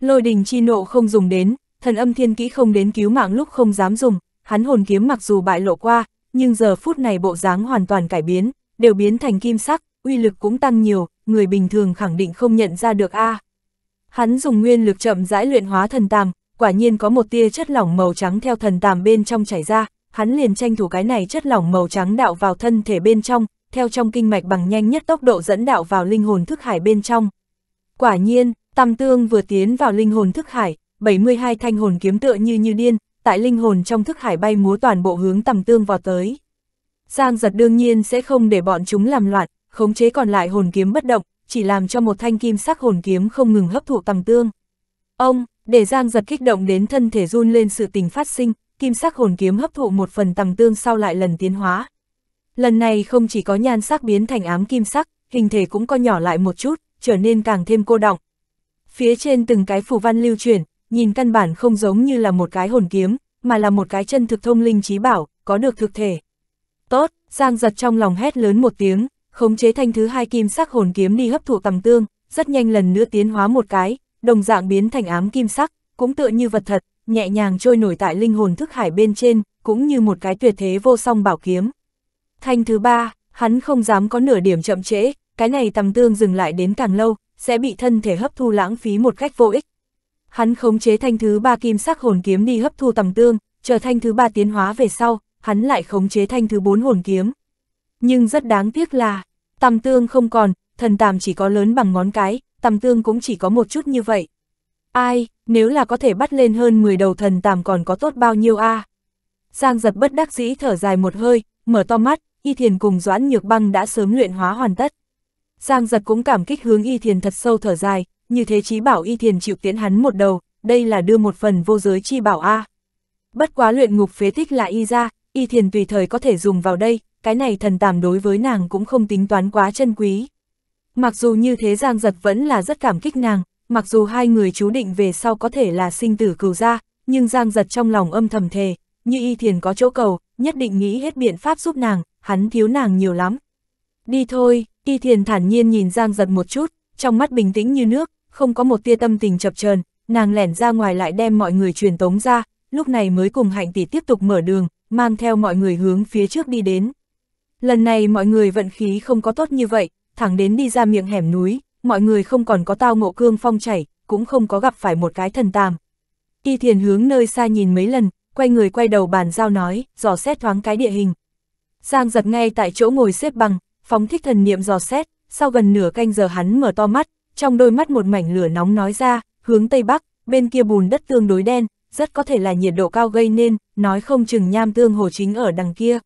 Lôi đình chi nộ không dùng đến, thần âm thiên kỹ không đến cứu mạng lúc không dám dùng, hắn hồn kiếm mặc dù bại lộ qua, nhưng giờ phút này bộ dáng hoàn toàn cải biến, đều biến thành kim sắc, uy lực cũng tăng nhiều, người bình thường khẳng định không nhận ra được a. À. Hắn dùng nguyên lực chậm rãi luyện hóa thần tàm, quả nhiên có một tia chất lỏng màu trắng theo thần tàm bên trong chảy ra, hắn liền tranh thủ cái này chất lỏng màu trắng đạo vào thân thể bên trong, theo trong kinh mạch bằng nhanh nhất tốc độ dẫn đạo vào linh hồn thức hải bên trong. Quả nhiên, tam tương vừa tiến vào linh hồn thức hải, 72 thanh hồn kiếm tựa như như điên, tại linh hồn trong thức hải bay múa toàn bộ hướng tầm tương vào tới. Giang giật đương nhiên sẽ không để bọn chúng làm loạn, khống chế còn lại hồn kiếm bất động, chỉ làm cho một thanh kim sắc hồn kiếm không ngừng hấp thụ tầm tương. Ông, để Giang giật kích động đến thân thể run lên sự tình phát sinh, kim sắc hồn kiếm hấp thụ một phần tầm tương sau lại lần tiến hóa. Lần này không chỉ có nhan sắc biến thành ám kim sắc, hình thể cũng co nhỏ lại một chút, trở nên càng thêm cô động. Phía trên từng cái phù văn lưu truyền, nhìn căn bản không giống như là một cái hồn kiếm, mà là một cái chân thực thông linh trí bảo, có được thực thể. Tốt, Giang giật trong lòng hét lớn một tiếng, khống chế thanh thứ hai kim sắc hồn kiếm đi hấp thụ tầm tương, rất nhanh lần nữa tiến hóa một cái, đồng dạng biến thành ám kim sắc, cũng tựa như vật thật, nhẹ nhàng trôi nổi tại linh hồn thức hải bên trên, cũng như một cái tuyệt thế vô song bảo kiếm. Thanh thứ ba, hắn không dám có nửa điểm chậm trễ, cái này tầm tương dừng lại đến càng lâu, sẽ bị thân thể hấp thu lãng phí một cách vô ích. Hắn khống chế thanh thứ ba kim sắc hồn kiếm đi hấp thu tầm tương, chờ thanh thứ ba tiến hóa về sau, hắn lại khống chế thanh thứ bốn hồn kiếm, nhưng rất đáng tiếc là, tầm tương không còn, thần tàm chỉ có lớn bằng ngón cái, tầm tương cũng chỉ có một chút như vậy. Ai, nếu là có thể bắt lên hơn 10 đầu thần tàm còn có tốt bao nhiêu a à? Giang giật bất đắc dĩ thở dài một hơi, mở to mắt, y thiền cùng doãn nhược băng đã sớm luyện hóa hoàn tất. Giang giật cũng cảm kích hướng y thiền thật sâu thở dài, như thế chí bảo y thiền chịu tiến hắn một đầu, đây là đưa một phần vô giới chi bảo a Bất quá luyện ngục phế tích là y ra, y thiền tùy thời có thể dùng vào đây, cái này thần tàm đối với nàng cũng không tính toán quá chân quý. Mặc dù như thế Giang Giật vẫn là rất cảm kích nàng, mặc dù hai người chú định về sau có thể là sinh tử cừu ra, nhưng Giang Giật trong lòng âm thầm thề, như y thiền có chỗ cầu, nhất định nghĩ hết biện pháp giúp nàng, hắn thiếu nàng nhiều lắm. Đi thôi, y thiền thản nhiên nhìn Giang Giật một chút, trong mắt bình tĩnh như nước, không có một tia tâm tình chập chờn nàng lẻn ra ngoài lại đem mọi người truyền tống ra, lúc này mới cùng hạnh tỷ tiếp tục mở đường, mang theo mọi người hướng phía trước đi đến. Lần này mọi người vận khí không có tốt như vậy, thẳng đến đi ra miệng hẻm núi, mọi người không còn có tao ngộ cương phong chảy, cũng không có gặp phải một cái thần tàm. Y thiền hướng nơi xa nhìn mấy lần, quay người quay đầu bàn giao nói, dò xét thoáng cái địa hình. Giang giật ngay tại chỗ ngồi xếp bằng, phóng thích thần niệm dò xét, sau gần nửa canh giờ hắn mở to mắt, trong đôi mắt một mảnh lửa nóng nói ra, hướng tây bắc, bên kia bùn đất tương đối đen, rất có thể là nhiệt độ cao gây nên, nói không chừng nham tương hồ chính ở đằng kia.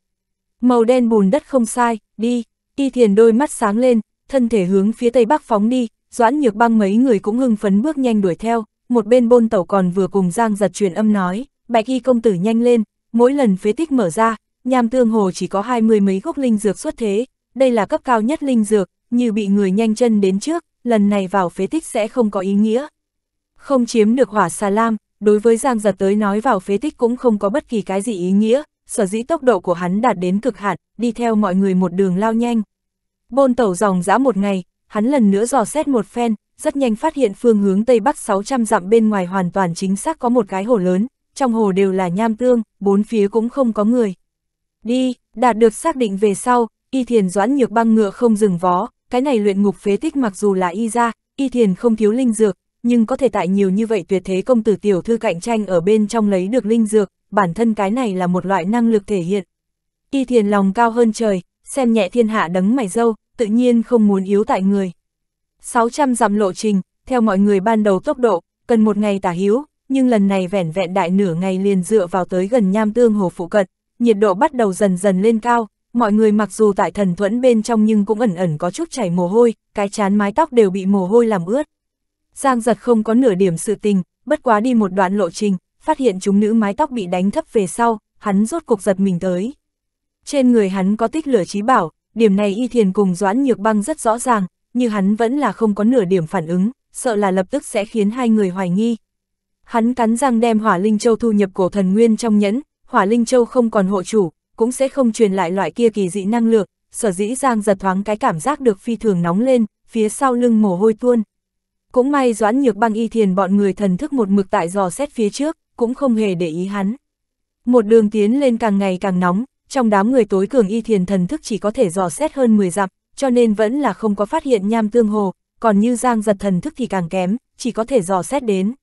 Màu đen bùn đất không sai, đi, y thiền đôi mắt sáng lên, thân thể hướng phía tây bắc phóng đi, doãn nhược băng mấy người cũng hưng phấn bước nhanh đuổi theo, một bên bôn tẩu còn vừa cùng giang giật truyền âm nói, bạch y công tử nhanh lên, mỗi lần phế tích mở ra, nham tương hồ chỉ có hai mươi mấy gốc linh dược xuất thế, đây là cấp cao nhất linh dược, như bị người nhanh chân đến trước, lần này vào phế tích sẽ không có ý nghĩa. Không chiếm được hỏa xà lam, đối với Giang Giật tới nói vào phế tích cũng không có bất kỳ cái gì ý nghĩa, sở dĩ tốc độ của hắn đạt đến cực hạn, đi theo mọi người một đường lao nhanh. Bôn tẩu dòng dã một ngày, hắn lần nữa dò xét một phen, rất nhanh phát hiện phương hướng Tây Bắc 600 dặm bên ngoài hoàn toàn chính xác có một cái hồ lớn, trong hồ đều là nham tương, bốn phía cũng không có người. Đi, đạt được xác định về sau, y thiền doãn nhược băng ngựa không dừng vó, cái này luyện ngục phế tích mặc dù là y ra, y thiền không thiếu linh dược, nhưng có thể tại nhiều như vậy tuyệt thế công tử tiểu thư cạnh tranh ở bên trong lấy được linh dược, bản thân cái này là một loại năng lực thể hiện. Y thiền lòng cao hơn trời, xem nhẹ thiên hạ đấng mày dâu, tự nhiên không muốn yếu tại người. 600 dặm lộ trình, theo mọi người ban đầu tốc độ, cần một ngày tả hiếu, nhưng lần này vẻn vẹn đại nửa ngày liền dựa vào tới gần nham tương hồ phụ cận, nhiệt độ bắt đầu dần dần lên cao, mọi người mặc dù tại thần thuẫn bên trong nhưng cũng ẩn ẩn có chút chảy mồ hôi, cái chán mái tóc đều bị mồ hôi làm ướt. Giang giật không có nửa điểm sự tình, bất quá đi một đoạn lộ trình, phát hiện chúng nữ mái tóc bị đánh thấp về sau, hắn rốt cuộc giật mình tới. Trên người hắn có tích lửa trí bảo, điểm này y thiền cùng doãn nhược băng rất rõ ràng, nhưng hắn vẫn là không có nửa điểm phản ứng, sợ là lập tức sẽ khiến hai người hoài nghi. Hắn cắn răng đem hỏa linh châu thu nhập cổ thần nguyên trong nhẫn, hỏa linh châu không còn hộ chủ, cũng sẽ không truyền lại loại kia kỳ dị năng lượng, sở dĩ giang giật thoáng cái cảm giác được phi thường nóng lên, phía sau lưng mồ hôi tuôn. Cũng may Doãn Nhược băng y thiền bọn người thần thức một mực tại dò xét phía trước, cũng không hề để ý hắn. Một đường tiến lên càng ngày càng nóng, trong đám người tối cường y thiền thần thức chỉ có thể dò xét hơn 10 dặm, cho nên vẫn là không có phát hiện nham tương hồ, còn như giang giật thần thức thì càng kém, chỉ có thể dò xét đến.